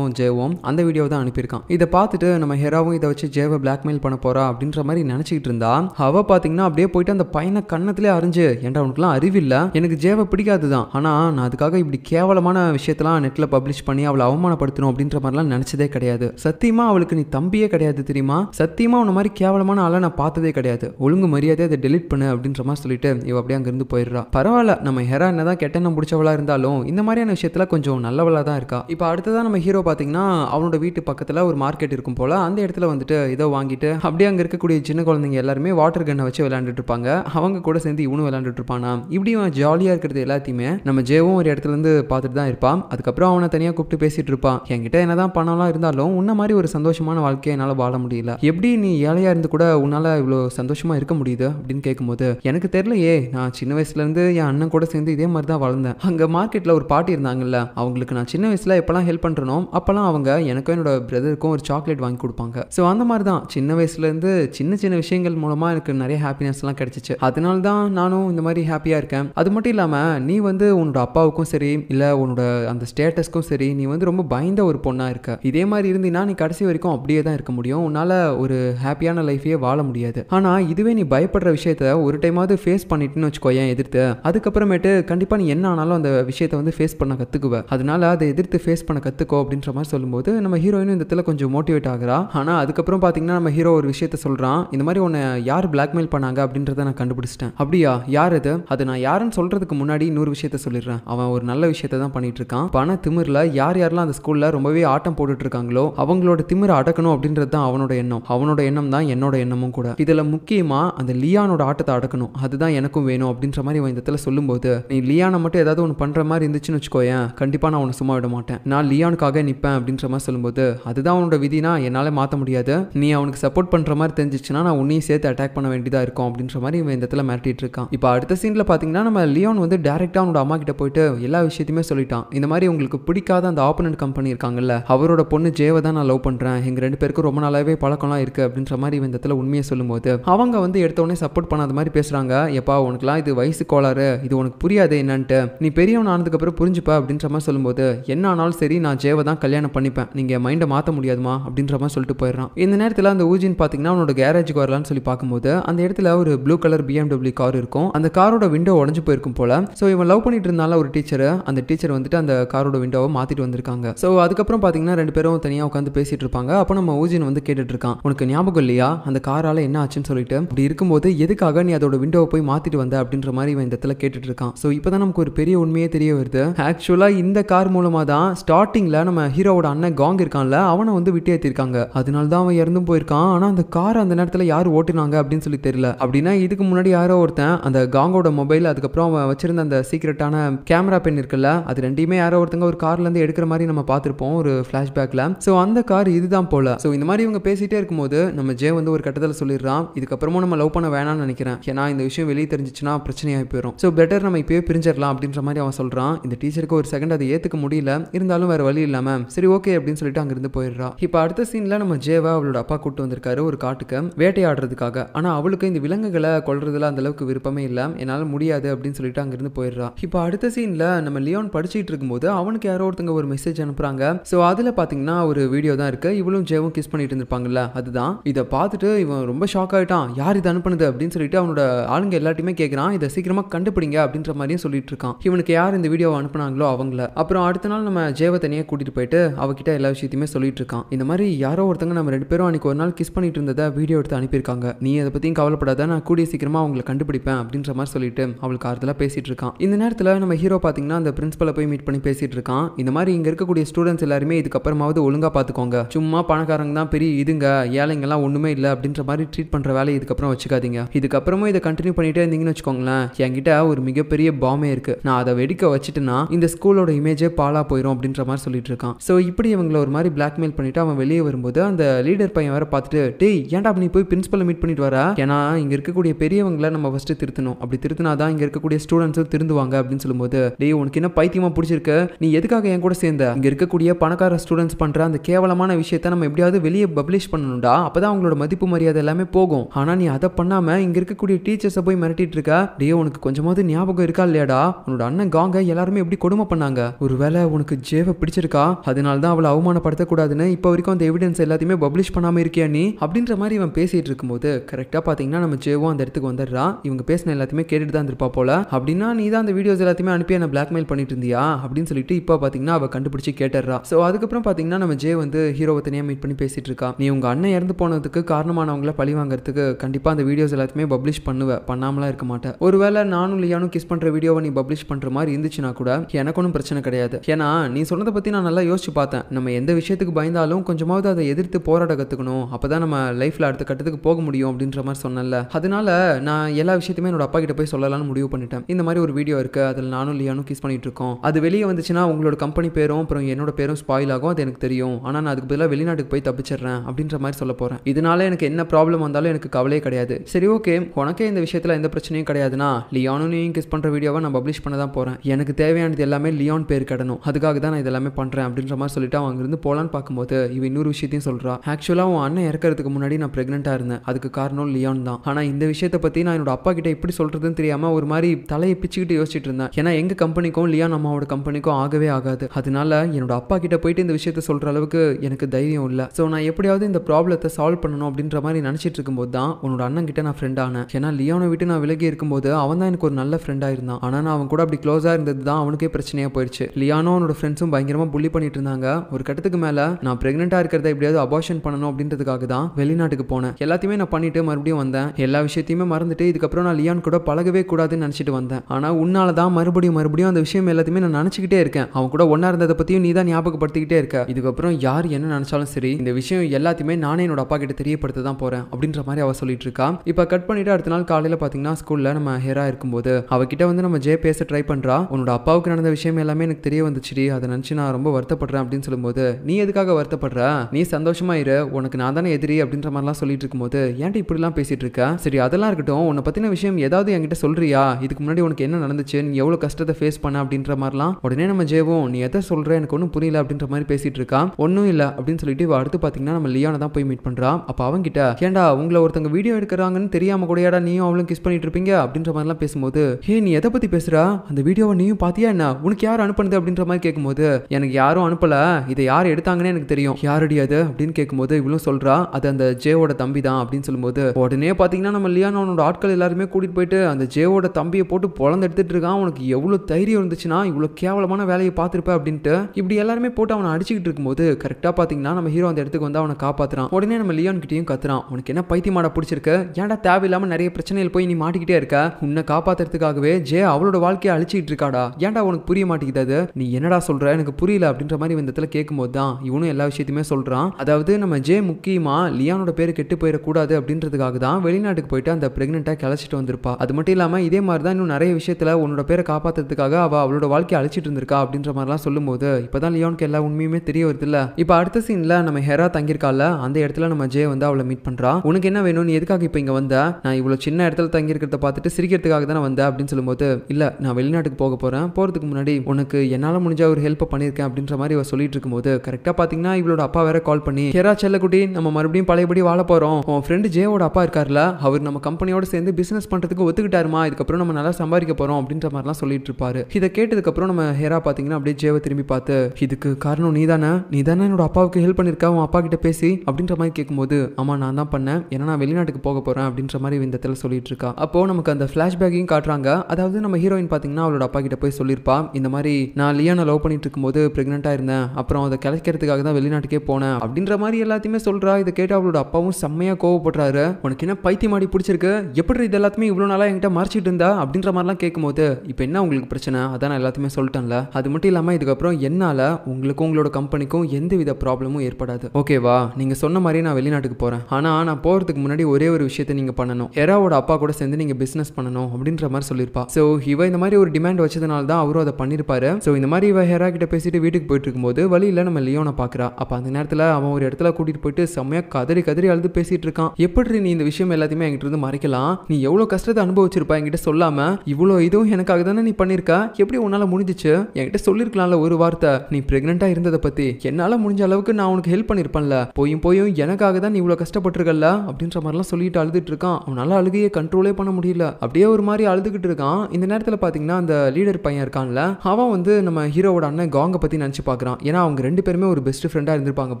ஜேவோ அந்த வீடியோ தான் அனுப்பியிருக்கான் இதை பார்த்துட்டு நம்ம ஹெராவும் இதை வச்சு ஜேவை பிளாக்மெயில் பண்ண போகிறா அப்படின்ற மாதிரி நினச்சிக்கிட்டு இருந்தா அவ பார்த்தீங்கன்னா அப்படியே போயிட்டு அந்த பையனை கண்ணத்திலே அறிஞ்சு என்ற உனக்குலாம் அறிவில்லை எனக்கு ஜேவை பிடிக்காது தான் ஆனால் நான் அதுக்காக இப்படி கேவலமான விஷயத்தெல்லாம் நெட்டில் பப்ளிஷ் பண்ணி அவளை அவமானப்படுத்தணும் அப்படின்ற மாதிரிலாம் நினச்சதே கிடையாது சத்தியமாக அவளுக்கு நீ தம்பியே கிடையாது தெரியுமா சத்தியமாக உன்ன மாதிரி கேவலமான ஆளை நான் பார்த்ததே கிடையாது ஒழுங்கு மரியாதையை அதை டெலிட் பண்ணு அப்படின்ற மாதிரி சொல்லிட்டு இவ அப்படியே அங்கேருந்து போயிடுறா பரவாயில்ல நம்ம ஹெரா என்ன தான் கெட்டெண்ணம் பிடிச்சவளா இருந்தாலும் இந்த மாதிரியான விஷயத்துல கொஞ்சம் நல்லவளா தான் இருக்கு இருக்கா இப்போ அடுத்ததாக நம்ம ஹீரோ பார்த்தீங்கன்னா அவனோட வீட்டு பக்கத்தில் ஒரு மார்க்கெட் இருக்கும் போல் அந்த இடத்துல வந்துட்டு இதை வாங்கிட்டு அப்படியே அங்கே இருக்கக்கூடிய சின்ன குழந்தைங்க எல்லாருமே வாட்டர் கன்னை வச்சு விளையாண்டுட்டு இருப்பாங்க அவங்க கூட சேர்ந்து இவனும் விளையாண்டுட்டு இருப்பானா இப்படி அவன் ஜாலியாக இருக்கிறது எல்லாத்தையுமே நம்ம ஜேவும் ஒரு இடத்துல இருந்து பார்த்துட்டு தான் இருப்பான் அதுக்கப்புறம் அவனை தனியாக கூப்பிட்டு பேசிட்டு இருப்பான் என்கிட்ட என்னதான் பணம்லாம் இருந்தாலும் உன்ன மாதிரி ஒரு சந்தோஷமான வாழ்க்கையை என்னால் வாழ முடியல எப்படி நீ ஏழையாக இருந்து கூட உன்னால் இவ்வளோ சந்தோஷமாக இருக்க முடியுது அப்படின்னு கேட்கும்போது எனக்கு தெரியலையே நான் சின்ன வயசுலேருந்து என் அண்ணன் கூட சேர்ந்து இதே மாதிரி தான் வளர்ந்தேன் அங்கே மார்க்கெட்டில் ஒரு பாட்டி இருந்தாங்கல்ல அவங்களுக்கு நான் சின்ன சின்ன வயசில் எப்பெல்லாம் ஹெல்ப் பண்ணுறனோ அப்போல்லாம் அவங்க எனக்கும் என்னோட பிரதருக்கும் ஒரு சாக்லேட் வாங்கி கொடுப்பாங்க ஸோ அந்த மாதிரி தான் சின்ன வயசுலேருந்து சின்ன சின்ன விஷயங்கள் மூலமாக எனக்கு நிறைய ஹாப்பினஸ்லாம் கிடச்சிச்சு அதனால தான் நானும் இந்த மாதிரி ஹாப்பியாக இருக்கேன் அது மட்டும் இல்லாமல் நீ வந்து உன்னோட அப்பாவுக்கும் சரி இல்லை உன்னோட அந்த ஸ்டேட்டஸ்க்கும் சரி நீ வந்து ரொம்ப பயந்த ஒரு பொண்ணாக இருக்க இதே மாதிரி இருந்தீங்கன்னா நீ கடைசி வரைக்கும் அப்படியே தான் இருக்க முடியும் உன்னால் ஒரு ஹாப்பியான லைஃபையே வாழ முடியாது ஆனால் இதுவே நீ பயப்படுற விஷயத்த ஒரு டைமாவது ஃபேஸ் பண்ணிட்டுன்னு வச்சுக்கோ ஏன் எதிர்த்து அதுக்கப்புறமேட்டு கண்டிப்பாக நீ என்ன ஆனாலும் அந்த விஷயத்த வந்து ஃபேஸ் பண்ண கற்றுக்குவேன் அதனால அதை எதிர்த்து ஃபேஸ் பண்ண கற்றுக்கோ அப்படின்ற மாதிரி சொல்லும்போது நம்ம ஹீரோயினும் இந்த இடத்துல கொஞ்சம் மோட்டிவேட் ஆகிறா ஆனால் அதுக்கப்புறம் பார்த்தீங்கன்னா நம்ம ஹீரோ ஒரு விஷயத்த சொல்கிறான் இந்த மாதிரி உன்னை யார் பிளாக்மெயில் பண்ணாங்க அப்படின்றத நான் கண்டுபிடிச்சிட்டேன் அப்படியா யார் இது அது நான் யாருன்னு சொல்கிறதுக்கு முன்னாடி இன்னொரு விஷயத்த சொல்லிடுறேன் அவன் ஒரு நல்ல விஷயத்த தான் பண்ணிட்டு இருக்கான் பண திமிரில் யார் யாரெல்லாம் அந்த ஸ்கூலில் ரொம்பவே ஆட்டம் போட்டுட்டு இருக்காங்களோ அவங்களோட திமிரை அடக்கணும் அப்படின்றது தான் அவனோட எண்ணம் அவனோட எண்ணம் தான் என்னோட எண்ணமும் கூட இதில் முக்கியமாக அந்த லியானோட ஆட்டத்தை அடக்கணும் அதுதான் எனக்கும் வேணும் அப்படின்ற மாதிரி அவன் இந்த இடத்துல சொல்லும்போது நீ லியானை மட்டும் ஏதாவது ஒன்று பண்ணுற மாதிரி இருந்துச்சுன்னு வச்சுக்கோயேன் கண்டிப்பாக நான் உன்னை சும்மா விட மாட்டேன் நான் லியானுக்காக நிற்பேன் அப்படின்ற மாதிரி சொல்லும்போது அதுதான் அவனோட விதினா என்னால் மாற்ற முடியாது நீ அவனுக்கு சப்போர்ட் பண்ணுற மாதிரி தெரிஞ்சிச்சுன்னா நான் உன்னையும் சேர்த்து அட்டாக் பண்ண வேண்டியதாக இருக்கும் அப்படின்ற மாதிரி இவன் இந்த இடத்துல மிரட்டிட்டு இருக்கான் இப்போ அடுத்த சீனில் பார்த்தீங்கன்னா நம்ம லியோன் வந்து டேரெக்டாக அவனோட அம்மா கிட்ட போயிட்டு எல்லா விஷயத்தையுமே சொல்லிட்டான் இந்த மாதிரி உங்களுக்கு பிடிக்காத அந்த ஆப்பனண்ட் கம்பெனி இருக்காங்கல்ல அவரோட பொண்ணு ஜேவை தான் நான் லவ் பண்ணுறேன் எங்கள் ரெண்டு பேருக்கும் ரொம்ப நாளாகவே பழக்கம்லாம் இருக்குது அப்படின்ற மாதிரி இவன் இடத்துல உண்மையை சொல்லும்போது அவங்க வந்து எடுத்தவொடனே சப்போர்ட் பண்ணாத மாதிரி பேசுகிறாங்க எப்பா உனக்குலாம் இது வயசு கோளாறு இது உனக்கு புரியாது என்னன்ட்டு நீ பெரியவன் ஆனதுக்கப்புறம் புரிஞ்சுப்பா அப்படின்ற மாதிரி சொல்லும்போது என்ன ஆனாலும் சரி நான் ஜேவை தான் கல்யாணம் பண்ணிப்பேன் நீங்கள் மைண்டை மாற்ற முடியாதுமா அப்படின்ற மாதிரி சொல்லிட்டு போயிடறான் இந்த நேரத்தில் அந்த ஊஜின் பார்த்தீங்கன்னா அவனோட கேரேஜ் வரலான்னு சொல்லி பார்க்கும்போது அந்த இடத்துல ஒரு ப்ளூ கலர் பிஎம்டபிள்யூ கார் இருக்கும் அந்த காரோட விண்டோ உடஞ்சு போயிருக்கும் போல ஸோ இவன் லவ் பண்ணிட்டு இருந்தால ஒரு டீச்சர் அந்த டீச்சர் வந்துட்டு அந்த காரோட விண்டோவை மாற்றிட்டு வந்திருக்காங்க ஸோ அதுக்கப்புறம் பார்த்தீங்கன்னா ரெண்டு பேரும் தனியாக உட்காந்து பேசிட்டு இருப்பாங்க அப்போ நம்ம ஊஜின் வந்து கேட்டுட்டு இருக்கான் உனக்கு ஞாபகம் இல்லையா அந்த காரால் என்ன ஆச்சுன்னு சொல்லிட்டு அப்படி இருக்கும்போது எதுக்காக நீ அதோட விண்டோவை போய் மாற்றிட்டு வந்த அப்படின்ற மாதிரி இவன் இந்த இடத்துல கேட்டுட்டு இருக்கான் ஸோ இப்போ தான் நமக்கு ஒரு பெரிய உண்மையே தெரிய வருது ஆக்சுவலாக இந்த கார் மூலமாக தான் ஸ்டார்டிங்கில் நம்ம ஹீரோவோட அண்ணன் காங் இருக்கான்ல அவனை வந்து விட்டு ஏற்றிருக்காங்க அதனால தான் அவன் இறந்தும் போயிருக்கான் ஆனால் அந்த கார் அந்த நேரத்தில் யார் ஓட்டினாங்க அப்படின்னு சொல்லி தெரியல அப்படின்னா இதுக்கு முன்னாடி யாரோ ஒருத்தன் அந்த காங்கோட மொபைல் அதுக்கப்புறம் அவன் வச்சிருந்த அந்த சீக்ரெட்டான கேமரா பென் இருக்குல்ல அது ரெண்டையுமே யாரோ ஒருத்தங்க ஒரு கார்லேருந்து எடுக்கிற மாதிரி நம்ம பார்த்துருப்போம் ஒரு ஃப்ளாஷ்பேக்கில் ஸோ அந்த கார் இதுதான் போல ஸோ இந்த மாதிரி இவங்க பேசிகிட்டே இருக்கும்போது நம்ம ஜே வந்து ஒரு கட்டத்தில் சொல்லிடுறான் இதுக்கப்புறமும் நம்ம லவ் பண்ண வேணாம்னு நினைக்கிறேன் ஏன்னா இந்த விஷயம் வெளியே தெரிஞ்சிச்சுன்னா பிரச்சனையாக போயிடும் ஸோ பெட்டர் நம்ம இப்போயே பிரிஞ்சிடலாம் அப்படின்ற மாதிரி அவன் சொல்கிறான் இந்த டீச்சருக்கு ஒரு செகண்ட் அதை ஏற்றுக்க முடியல இருந்தாலும் வேறு வழி இல்லாமல் சரி ஓகே அப்படின்னு சொல்லிட்டு அங்கேருந்து போயிடுறா இப்போ அடுத்த சீனில் நம்ம ஜேவா அவளோட அப்பா கூட்டு வந்திருக்காரு ஒரு காட்டுக்கு வேட்டையாடுறதுக்காக ஆனால் அவளுக்கு இந்த விலங்குகளை கொள்றதுல அந்த அளவுக்கு விருப்பமே இல்லை என்னால் முடியாது அப்படின்னு சொல்லிட்டு அங்கிருந்து போயிடுறா இப்போ அடுத்த சீனில் நம்ம லியோன் படிச்சுட்டு இருக்கும்போது அவனுக்கு யாரோ ஒருத்தங்க ஒரு மெசேஜ் அனுப்புகிறாங்க ஸோ அதில் பார்த்தீங்கன்னா ஒரு வீடியோ தான் இருக்குது இவளும் ஜேவும் கிஸ் பண்ணிட்டு இருந்திருப்பாங்கல்ல அதுதான் இதை பார்த்துட்டு இவன் ரொம்ப ஷாக் ஆகிட்டான் யார் இது அனுப்புனது அப்படின்னு சொல்லிட்டு அவனோட ஆளுங்க எல்லாத்தையுமே கேட்குறான் இதை சீக்கிரமாக கண்டுபிடிங்க அப்படின்ற மாதிரியும் சொல்லிட்டு இருக்கான் இவனுக்கு யார் இந்த வீடியோவை அனுப்புனாங்களோ அவங்கள அப்புறம் அடுத்த நாள் நம்ம ஜெயவ தனியாக கூட்டிகிட்டு போயிட்டு அவகிட்ட எல்லா விஷயத்தையுமே சொல்லிட்டு இருக்கான் இந்த மாதிரி யாரோ ஒருத்தங்க நம்ம ரெண்டு பேரும் அன்னைக்கு ஒரு நாள் கிஸ் பண்ணிட்டு இருந்ததை வீடியோ எடுத்து அனுப்பியிருக்காங்க நீ அதை பற்றியும் கவலைப்படாத நான் கூடிய சீக்கிரமாக அவங்களை கண்டுபிடிப்பேன் அப்படின்ற மாதிரி சொல்லிட்டு அவளுக்கு ஆறுதலாக பேசிட்டு இருக்கான் இந்த நேரத்தில் நம்ம ஹீரோ பார்த்தீங்கன்னா அந்த பிரின்ஸ்பலை போய் மீட் பண்ணி பேசிட்டு இருக்கான் இந்த மாதிரி இங்கே இருக்கக்கூடிய ஸ்டூடெண்ட்ஸ் எல்லாருமே இதுக்கப்புறமாவது ஒழுங்காக பார்த்துக்கோங்க சும்மா பணக்காரங்க தான் பெரிய இதுங்க ஏழைங்கெல்லாம் ஒன்றுமே இல்லை அப்படின்ற மாதிரி ட்ரீட் பண்ணுற வேலையை இதுக்கப்புறம் வச்சுக்காதீங்க இதுக்கப்புறமும் இதை கண்டினியூ பண்ணிட்டே இருந்தீங்கன்னு வச்சுக்கோங்களேன் என்கிட்ட ஒரு மிகப்பெரிய பாமே இருக்குது நான் அதை வெடிக்க வச்சுட்டுனா இந்த ஸ்கூலோட இமேஜே பாலா போய் போயிடும் அப்படின்ற மாதிரி சொல்லிட்டு இருக்கான் ஸோ இப்படி இவங்களை ஒரு மாதிரி பிளாக்மெயில் பண்ணிட்டு அவன் வெளியே வரும்போது அந்த லீடர் பையன் வேற பார்த்துட்டு டேய் ஏன்டா நீ போய் பிரின்சிபலை மீட் பண்ணிட்டு வரா ஏன்னா இங்க இருக்கக்கூடிய பெரியவங்களை நம்ம ஃபர்ஸ்ட் திருத்தணும் அப்படி திருத்தினாதான் இங்க இருக்கக்கூடிய ஸ்டூடெண்ட்ஸும் திருந்துவாங்க அப்படின்னு சொல்லும்போது டேய் உனக்கு என்ன பைத்தியமா பிடிச்சிருக்கு நீ எதுக்காக என் கூட சேர்ந்த இங்க இருக்கக்கூடிய பணக்கார ஸ்டூடெண்ட்ஸ் பண்ற அந்த கேவலமான விஷயத்த நம்ம எப்படியாவது வெளியே பப்ளிஷ் பண்ணணும்டா அப்பதான் அவங்களோட மதிப்பு மரியாதை எல்லாமே போகும் ஆனா நீ அதை பண்ணாம இங்க இருக்கக்கூடிய டீச்சர்ஸை போய் மிரட்டிட்டு இருக்க டே உனக்கு கொஞ்சமாவது ஞாபகம் இருக்கா இல்லையாடா உன்னோட அண்ணன் காங்க எல்லாருமே எப்படி கொடுமை பண்ணாங்க ஒருவேளை உனக்கு உனக்கு ஜேவை பிடிச்சிருக்கா அதனால தான் அவளை அவமானப்படுத்தக்கூடாதுன்னு இப்போ வரைக்கும் அந்த எவிடன்ஸ் எல்லாத்தையுமே பப்ளிஷ் பண்ணாமல் இருக்கியா நீ அப்படின்ற மாதிரி இவன் பேசிகிட்டு இருக்கும்போது கரெக்டாக பார்த்தீங்கன்னா நம்ம ஜேவும் அந்த இடத்துக்கு வந்துடுறா இவங்க பேசின எல்லாத்தையுமே கேட்டுட்டு தான் இருப்பா போல அப்படின்னா நீ தான் அந்த வீடியோஸ் எல்லாத்தையுமே அனுப்பி என்ன பிளாக்மெயில் பண்ணிட்டு இருந்தியா அப்படின்னு சொல்லிட்டு இப்போ பார்த்தீங்கன்னா அவள் கண்டுபிடிச்சி கேட்டுறா ஸோ அதுக்கப்புறம் பார்த்தீங்கன்னா நம்ம ஜே வந்து ஹீரோவை தனியாக மீட் பண்ணி பேசிட்டு இருக்கா நீ உங்கள் அண்ணன் இறந்து போனதுக்கு காரணமானவங்கள பழி வாங்குறதுக்கு கண்டிப்பாக அந்த வீடியோஸ் எல்லாத்தையுமே பப்ளிஷ் பண்ணுவேன் பண்ணாமலாம் இருக்க மாட்டேன் ஒருவேளை நானும் லியானும் கிஸ் பண்ணுற வீடியோவை நீ பப்ளிஷ் பண்ணுற மாதிரி இருந்துச்சுன்னா கூட எனக்கு ஒன்றும் பிரச்சனை கிடையாது ஏன்னா ஏன்னா நீ சொன்னதை பற்றி நான் நல்லா யோசிச்சு பார்த்தேன் நம்ம எந்த விஷயத்துக்கு பயந்தாலும் கொஞ்சமாவது அதை எதிர்த்து போராட கற்றுக்கணும் அப்போ தான் நம்ம லைஃப்பில் அடுத்த கட்டத்துக்கு போக முடியும் அப்படின்ற மாதிரி சொன்னல அதனால நான் எல்லா விஷயத்தையுமே என்னோட அப்பா கிட்ட போய் சொல்லலாம்னு முடிவு பண்ணிட்டேன் இந்த மாதிரி ஒரு வீடியோ இருக்குது அதில் நானும் லியானும் கிஸ் பண்ணிட்டு இருக்கோம் அது வெளியே வந்துச்சுன்னா உங்களோட கம்பெனி பேரும் அப்புறம் என்னோட பேரும் ஸ்பாயில் ஆகும் அது எனக்கு தெரியும் ஆனால் நான் அதுக்கு பதிலாக வெளிநாட்டுக்கு போய் தப்பிச்சிடுறேன் அப்படின்ற மாதிரி சொல்ல போகிறேன் இதனால எனக்கு என்ன ப்ராப்ளம் வந்தாலும் எனக்கு கவலையே கிடையாது சரி ஓகே உனக்கே இந்த விஷயத்தில் எந்த பிரச்சனையும் கிடையாதுன்னா லியானும் நீயும் கிஸ் பண்ணுற வீடியோவை நான் பப்ளிஷ் பண்ண தான் போகிறேன் எனக்கு தேவையானது எல்லாமே லியான் பேர் கடனும் அது அதுக்காக தான் நான் இதெல்லாமே பண்ணுறேன் அப்படின்ற மாதிரி சொல்லிட்டு அவன் அங்கேருந்து போகலான்னு பார்க்கும்போது இவன் இன்னொரு விஷயத்தையும் சொல்கிறான் ஆக்சுவலாக அவன் அண்ணன் இறக்கிறதுக்கு முன்னாடி நான் ப்ரெக்னெண்ட்டாக இருந்தேன் அதுக்கு காரணம் லியான் தான் ஆனால் இந்த விஷயத்தை பற்றி நான் என்னோட அப்பா கிட்ட எப்படி சொல்கிறதுன்னு தெரியாமல் ஒரு மாதிரி தலையை பிச்சுக்கிட்டு யோசிச்சுட்டு இருந்தேன் ஏன்னா எங்கள் கம்பெனிக்கும் லியான் அம்மாவோட கம்பெனிக்கும் ஆகவே ஆகாது அதனால என்னோட அப்பா கிட்ட போயிட்டு இந்த விஷயத்த சொல்கிற அளவுக்கு எனக்கு தைரியம் இல்லை ஸோ நான் எப்படியாவது இந்த ப்ராப்ளத்தை சால்வ் பண்ணணும் அப்படின்ற மாதிரி நினச்சிட்டு இருக்கும்போது தான் உன்னோட அண்ணன் கிட்ட நான் ஃப்ரெண்ட் ஆனேன் ஏன்னா லியோனை விட்டு நான் விலகி இருக்கும்போது அவன் தான் எனக்கு ஒரு நல்ல ஃப்ரெண்டாக இருந்தான் ஆனால் நான் அவன் கூட அப்படி க்ளோஸாக இருந்தது தான் அவனுக்கே பிரச்சனையாக போயிடுச்சு லியானோ என்னோட ஃப்ரெண்ட்ஸும் பயங்கரமாக புள்ளி பண்ணிட்டு இருந்தாங்க ஒரு கட்டத்துக்கு மேலே நான் ப்ரெக்னெண்ட்டாக இருக்கிறத எப்படியாவது அபார்ஷன் பண்ணணும் அப்படின்றதுக்காக தான் வெளிநாட்டுக்கு போனேன் எல்லாத்தையுமே நான் பண்ணிட்டு மறுபடியும் வந்தேன் எல்லா விஷயத்தையுமே மறந்துட்டு இதுக்கப்புறம் நான் லியான் கூட பழகவே கூடாதுன்னு நினச்சிட்டு வந்தேன் ஆனால் உன்னால தான் மறுபடியும் மறுபடியும் அந்த விஷயம் எல்லாத்தையுமே நான் நினச்சிக்கிட்டே இருக்கேன் அவன் கூட ஒன்றா இருந்ததை பற்றியும் நீ தான் ஞாபகப்படுத்திக்கிட்டே இருக்க இதுக்கப்புறம் யார் என்ன நினச்சாலும் சரி இந்த விஷயம் எல்லாத்தையுமே நானே என்னோட அப்பா கிட்ட தெரியப்படுத்த தான் போகிறேன் அப்படின்ற மாதிரி அவ சொல்லிட்டு இருக்கா இப்போ கட் பண்ணிட்டு அடுத்த நாள் காலையில் பார்த்தீங்கன்னா ஸ்கூலில் நம்ம ஹேரா இருக்கும்போது அவகிட்ட வந்து நம்ம ஜே பேச ட்ரை பண்ணுறா உன்னோட அப்பாவுக்கு நடந்த விஷயம் எல்லாமே எனக்கு தெரிய வந்துச்சு ஸ்ரீ அதை நினச்சி நான் ரொம்ப வருத்தப்படுறேன் அப்படின்னு சொல்லும்போது நீ எதுக்காக வருத்தப்படுற நீ சந்தோஷமா இரு உனக்கு நான் தானே எதிரி அப்படின்ற மாதிரிலாம் சொல்லிட்டு இருக்கும்போது ஏன்ட்டு இப்படிலாம் பேசிட்டு இருக்க சரி அதெல்லாம் இருக்கட்டும் உன்னை பற்றின விஷயம் ஏதாவது என்கிட்ட சொல்றியா இதுக்கு முன்னாடி உனக்கு என்ன நடந்துச்சு நீ எவ்வளோ கஷ்டத்தை ஃபேஸ் பண்ண அப்படின்ற மாதிரிலாம் உடனே நம்ம ஜெயவும் நீ எதை சொல்கிற எனக்கு ஒன்றும் புரியல அப்படின்ற மாதிரி பேசிட்டு இருக்கான் ஒன்றும் இல்லை அப்படின்னு சொல்லிட்டு இவ அடுத்து பார்த்தீங்கன்னா நம்ம லியானை தான் போய் மீட் பண்ணுறான் அப்போ அவங்கிட்ட ஏண்டா உங்களை ஒருத்தங்க வீடியோ எடுக்கிறாங்கன்னு தெரியாமல் கூடயாடா நீயும் அவளும் கிஸ் பண்ணிட்டு இருப்பீங்க அப்படின்ற மாதிரிலாம் பேசும்போது ஹே நீ எதை பற்றி பேசுகிறா அந்த வீடியோவை நீயும் பார்த்தியா என்ன உனக்கு யார் அனுப்பினது அப்படின்ற மாதிரி கேட்கும்போது எனக்கு யாரும் அனுப்பல இதை யார் எடுத்தாங்கன்னு எனக்கு தெரியும் யாரடி அது அப்படின்னு கேட்கும்போது இவ்வளவு சொல்றா அது அந்த ஜேவோட தம்பி தான் அப்படின்னு சொல்லும்போது உடனே பாத்தீங்கன்னா நம்ம லியானோட ஆட்கள் எல்லாருமே கூட்டிட்டு போயிட்டு அந்த ஜேவோட தம்பியை போட்டு பொழந்து எடுத்துட்டு இருக்கான் உனக்கு எவ்வளவு தைரியம் இருந்துச்சுன்னா இவ்வளவு கேவலமான வேலையை பார்த்துருப்ப அப்படின்ட்டு இப்படி எல்லாருமே போட்டு அவனை அடிச்சுட்டு இருக்கும்போது கரெக்டா பாத்தீங்கன்னா நம்ம ஹீரோ அந்த இடத்துக்கு வந்து அவனை காப்பாத்துறான் உடனே நம்ம லியான் கிட்டயும் கத்துறான் உனக்கு என்ன மாட பிடிச்சிருக்கு ஏன்டா தேவையில்லாம நிறைய பிரச்சனைகள் போய் நீ மாட்டிக்கிட்டே இருக்க உன்னை காப்பாத்துறதுக்காகவே ஜே அவளோட வாழ்க்கையை அழிச்சுட்டு இருக்காடா ஏன்டா உனக்கு புரிய மாட்டேங்கிறது நீ என்னடா என்னடா சொல்கிற எனக்கு புரியல அப்படின்ற மாதிரி இந்த இடத்துல கேட்கும்போது தான் இவனும் எல்லா விஷயத்தையுமே சொல்கிறான் அதாவது நம்ம ஜே முக்கியமாக லியானோட பேர் கெட்டு போயிடக்கூடாது அப்படின்றதுக்காக தான் வெளிநாட்டுக்கு போயிட்டு அந்த ப்ரெக்னெண்ட்டாக கிளச்சிட்டு வந்திருப்பா அது மட்டும் இல்லாமல் இதே மாதிரி தான் இன்னும் நிறைய விஷயத்தில் உன்னோட பேரை காப்பாற்றுறதுக்காக அவள் அவளோட வாழ்க்கையை அழைச்சிட்டு இருந்திருக்கா அப்படின்ற மாதிரிலாம் சொல்லும்போது இப்போ தான் லியோனுக்கு எல்லா உண்மையுமே தெரிய வருது இல்லை இப்போ அடுத்த சீனில் நம்ம ஹெரா தங்கியிருக்கால அந்த இடத்துல நம்ம ஜே வந்து அவளை மீட் பண்ணுறா உனக்கு என்ன வேணும் நீ எதுக்காக இப்போ இங்கே வந்த நான் இவ்வளோ சின்ன இடத்துல தங்கியிருக்கிறத பார்த்துட்டு சிரிக்கிறதுக்காக தானே வந்தேன் அப்படின்னு சொல்லும்போது இல்லை நான் வெளிநாட்டுக்கு போக போகிறேன் போகிறதுக்கு முன்னாடி உனக்கு என்னால் முடிஞ்ச ஒரு ஹெல்ப் பண்ணியிருக்கேன் அப்படின்ற மாதிரி அவர் சொல்லிட்டு இருக்கும்போது கரெக்டாக பார்த்தீங்கன்னா இவளோட அப்பா வேற கால் பண்ணி கேரா செல்லக்குட்டி நம்ம மறுபடியும் பழையபடி வாழ போகிறோம் உன் ஃப்ரெண்டு ஜேவோட அப்பா இருக்கார்ல அவர் நம்ம கம்பெனியோட சேர்ந்து பிஸ்னஸ் பண்ணுறதுக்கு ஒத்துக்கிட்டாருமா இதுக்கப்புறம் நம்ம நல்லா சம்பாதிக்க போகிறோம் அப்படின்ற மாதிரிலாம் சொல்லிட்டு இருப்பாரு இதை கேட்டதுக்கப்புறம் நம்ம ஹேரா பார்த்தீங்கன்னா அப்படியே ஜேவை திரும்பி பார்த்து இதுக்கு காரணம் நீ தானே நீ தானே என்னோட அப்பாவுக்கு ஹெல்ப் பண்ணியிருக்க உன் அப்பா கிட்ட பேசி அப்படின்ற மாதிரி கேட்கும்போது ஆமாம் நான் தான் பண்ணேன் ஏன்னா நான் வெளிநாட்டுக்கு போக போகிறேன் அப்படின்ற மாதிரி இந்த இடத்துல சொல்லிட்டு இருக்கா அப்போ நமக்கு அந்த ஃபிளாஷ்பேக்கையும் காட்டுறாங்க அதாவது நம்ம ஹீரோயின் பார்த்தீங்கன்னா அவளோட அப்பா கிட்ட போய் சொல்லியிருப்பா இந்த மாதிரி நான் லியானை லவ் பண்ணிட்டு பண்ணிட்டு இருக்கும்போது ப்ரெக்னெண்ட்டாக இருந்தேன் அப்புறம் அதை கிளைக்கிறதுக்காக தான் வெளிநாட்டுக்கே போனேன் அப்படின்ற மாதிரி எல்லாத்தையுமே சொல்கிறா இதை கேட்டு அவளோட அப்பாவும் செம்மையா கோவப்படுறாரு உனக்கு என்ன பைத்தி மாடி பிடிச்சிருக்கு எப்படி இது எல்லாத்தையுமே இவ்வளோ நாளாக என்கிட்ட மறைச்சிட்டு இருந்தா அப்படின்ற மாதிரிலாம் கேட்கும்போது இப்போ என்ன உங்களுக்கு பிரச்சனை அதான் நான் எல்லாத்தையுமே சொல்லிட்டேன்ல அது மட்டும் இல்லாமல் இதுக்கப்புறம் என்னால் உங்களுக்கும் உங்களோட கம்பெனிக்கும் எந்த வித ப்ராப்ளமும் ஏற்படாது ஓகேவா நீங்கள் சொன்ன மாதிரி நான் வெளிநாட்டுக்கு போகிறேன் ஆனால் நான் போகிறதுக்கு முன்னாடி ஒரே ஒரு விஷயத்தை நீங்கள் பண்ணணும் எராவோட அப்பா கூட சேர்ந்து நீங்கள் பிஸ்னஸ் பண்ணணும் அப்படின்ற மாதிரி சொல்லியிருப்பா ஸோ இவ இந்த மாதிரி ஒரு டிமாண்ட் வச்சதுனால தான் அவரும் அதை பண்ணியிருப்பாரு ஸோ இந்த மாதிரி இவ இவ ஹெரா கிட்ட பேசிட்டு வீட்டுக்கு போயிட்டு இருக்கும்போது வழியில் நம்ம லியோனை பார்க்குறா அப்போ அந்த நேரத்தில் அவன் ஒரு இடத்துல கூட்டிட்டு போயிட்டு செம்மையாக கதறி கதறி அழுது பேசிட்டு இருக்கான் எப்படி நீ இந்த விஷயம் எல்லாத்தையுமே என்கிட்ட இருந்து மறைக்கலாம் நீ எவ்வளோ கஷ்டத்தை அனுபவிச்சிருப்பா என்கிட்ட சொல்லாம இவ்வளோ இதுவும் எனக்காக தானே நீ பண்ணிருக்க எப்படி உன்னால முடிஞ்சிச்சு என்கிட்ட சொல்லியிருக்கலாம்ல ஒரு வார்த்தை நீ ப்ரெக்னெண்ட்டாக இருந்ததை பத்தி என்னால் முடிஞ்ச அளவுக்கு நான் உனக்கு ஹெல்ப் பண்ணியிருப்பேன்ல போயும் போயும் எனக்காக தான் நீ இவ்வளோ இருக்கல அப்படின்ற மாதிரிலாம் சொல்லிட்டு அழுதுட்டு இருக்கான் அவனால அழுகையை கண்ட்ரோலே பண்ண முடியல அப்படியே ஒரு மாதிரி அழுதுகிட்டு இருக்கான் இந்த நேரத்தில் பார்த்தீங்கன்னா அந்த லீடர் பையன் இருக்கான்ல அவன் வந்து நம்ம ஹீரோ ஹீரோவோட அண்ணன் காங்கை பற்றி நினச்சி பார்க்குறான் ஏன்னா அவங்க ரெண்டு பேருமே ஒரு பெஸ்ட் ஃப்ரெண்டாக இருந்திருப்பாங்க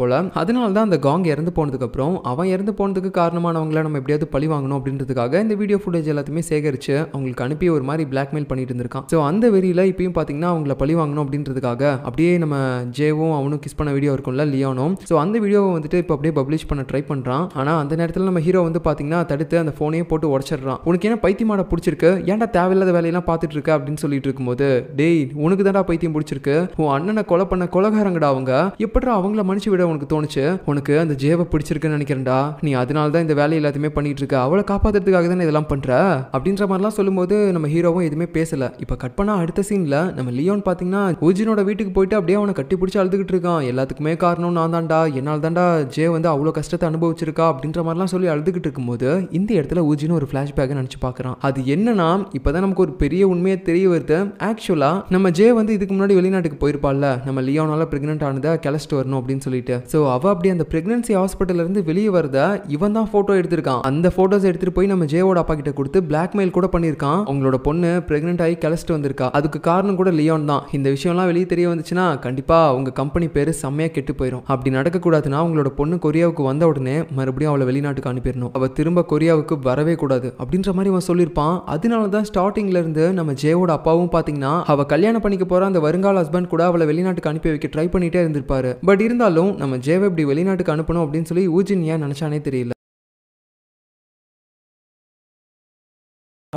போல அதனால தான் அந்த காங் இறந்து போனதுக்கப்புறம் அவன் இறந்து போனதுக்கு காரணமானவங்கள நம்ம எப்படியாவது பழி வாங்கணும் அப்படின்றதுக்காக இந்த வீடியோ ஃபுட்டேஜ் எல்லாத்தையுமே சேகரித்து அவங்களுக்கு அனுப்பி ஒரு மாதிரி பிளாக்மெயில் பண்ணிட்டு இருந்திருக்கான் ஸோ அந்த வெறியில் இப்பயும் பார்த்தீங்கன்னா அவங்கள பழி வாங்கணும் அப்படின்றதுக்காக அப்படியே நம்ம ஜேவும் அவனும் கிஸ் பண்ண வீடியோ இருக்கும்ல லியோனும் ஸோ அந்த வீடியோவை வந்துட்டு இப்போ அப்படியே பப்ளிஷ் பண்ண ட்ரை பண்ணுறான் ஆனால் அந்த நேரத்தில் நம்ம ஹீரோ வந்து பார்த்தீங்கன்னா தடுத்து அந்த ஃபோனையே போட்டு உடச்சிடுறான் உனக்கு என்ன பைத்தியமாட பிடிச்சிருக்கு ஏன்டா தேவையில்லாத வேலையெல்லாம் பார்த்துட்டு இருக்க அப்படின்னு சொல்லிட்டு இருக்கும்போது டேய் உனக்கு தான்டா பைத்தியம் பிடிச்சிருக்கு வச்சிருக்கு உன் அண்ணனை கொலை பண்ண கொலகாரங்கடா அவங்க எப்படிடா அவங்கள மன்னிச்சு விட உனக்கு தோணுச்சு உனக்கு அந்த ஜேவை பிடிச்சிருக்குன்னு நினைக்கிறேன்டா நீ அதனால தான் இந்த வேலை எல்லாத்தையுமே பண்ணிட்டு இருக்க அவளை காப்பாத்துறதுக்காக தானே இதெல்லாம் பண்ற அப்படின்ற மாதிரிலாம் சொல்லும்போது நம்ம ஹீரோவும் எதுவுமே பேசல இப்ப கட் பண்ணா அடுத்த சீன்ல நம்ம லியோன் பாத்தீங்கன்னா ஊஜினோட வீட்டுக்கு போயிட்டு அப்படியே அவனை கட்டி பிடிச்சி அழுதுகிட்டு இருக்கான் எல்லாத்துக்குமே காரணம் நான் தான்டா என்னால் தான்டா ஜே வந்து அவ்வளோ கஷ்டத்தை அனுபவிச்சிருக்கா அப்படின்ற மாதிரிலாம் சொல்லி அழுதுகிட்டு இருக்கும்போது இந்த இடத்துல ஊஜின்னு ஒரு பேக் நினைச்சு பாக்குறான் அது என்னன்னா இப்பதான் நமக்கு ஒரு பெரிய உண்மையை தெரிய வருது ஆக்சுவலா நம்ம ஜே வந்து இதுக்கு முன்னாடி வெளிநாட்டுக்கு போயிருப்பாள்ல நம்ம லியோனால பிரெக்னென்ட் ஆனதை கிளஸ்ட்டு வரணும் அப்படின்னு சொல்லிட்டு ஸோ அவள் அப்படி அந்த பிரெக்னன்சி ஹாஸ்பிட்டல் இருந்து வெளியே வரத இவன் தான் ஃபோட்டோ எடுத்திருக்கான் அந்த ஃபோட்டோஸ் எடுத்துட்டு போய் நம்ம ஜேவோட அப்பா கிட்ட கொடுத்து பிளாக்மெயில் கூட பண்ணியிருக்கான் அவங்களோட பொண்ணு பிரெக்னென்ட் ஆகி கிளஸ்ட்டு வந்திருக்கா அதுக்கு காரணம் கூட லியோன் தான் இந்த விஷயம்லாம் வெளியே தெரிய வந்துச்சுன்னா கண்டிப்பா உங்க கம்பெனி பேர் செம்மையா கெட்டு போயிடும் அப்படி நடக்கக்கூடாதுன்னா உங்களோட பொண்ணு கொரியாவுக்கு வந்த உடனே மறுபடியும் அவளை வெளிநாட்டுக்கு அனுப்பிடணும் அவள் திரும்ப கொரியாவுக்கு வரவே கூடாது அப்படின்ற மாதிரி அவன் சொல்லியிருப்பான் அதனால தான் இருந்து நம்ம ஜேவோட அப்பாவும் பார்த்தீங்கன்னா அவள் கல்யாணம் பண்ணிக்க போற அந்த வருங்கால முன்னாள் ஹஸ்பண்ட் கூட அவளை வெளிநாட்டுக்கு அனுப்பி வைக்க ட்ரை பண்ணிட்டே இருந்திருப்பாரு பட் இருந்தாலும் நம்ம ஜேவை இப்படி வெளிநாட்டுக்கு அனுப்பணும் அப்படின்னு சொல்லி ஊஜின் ஏன் நினைச்சானே தெரியல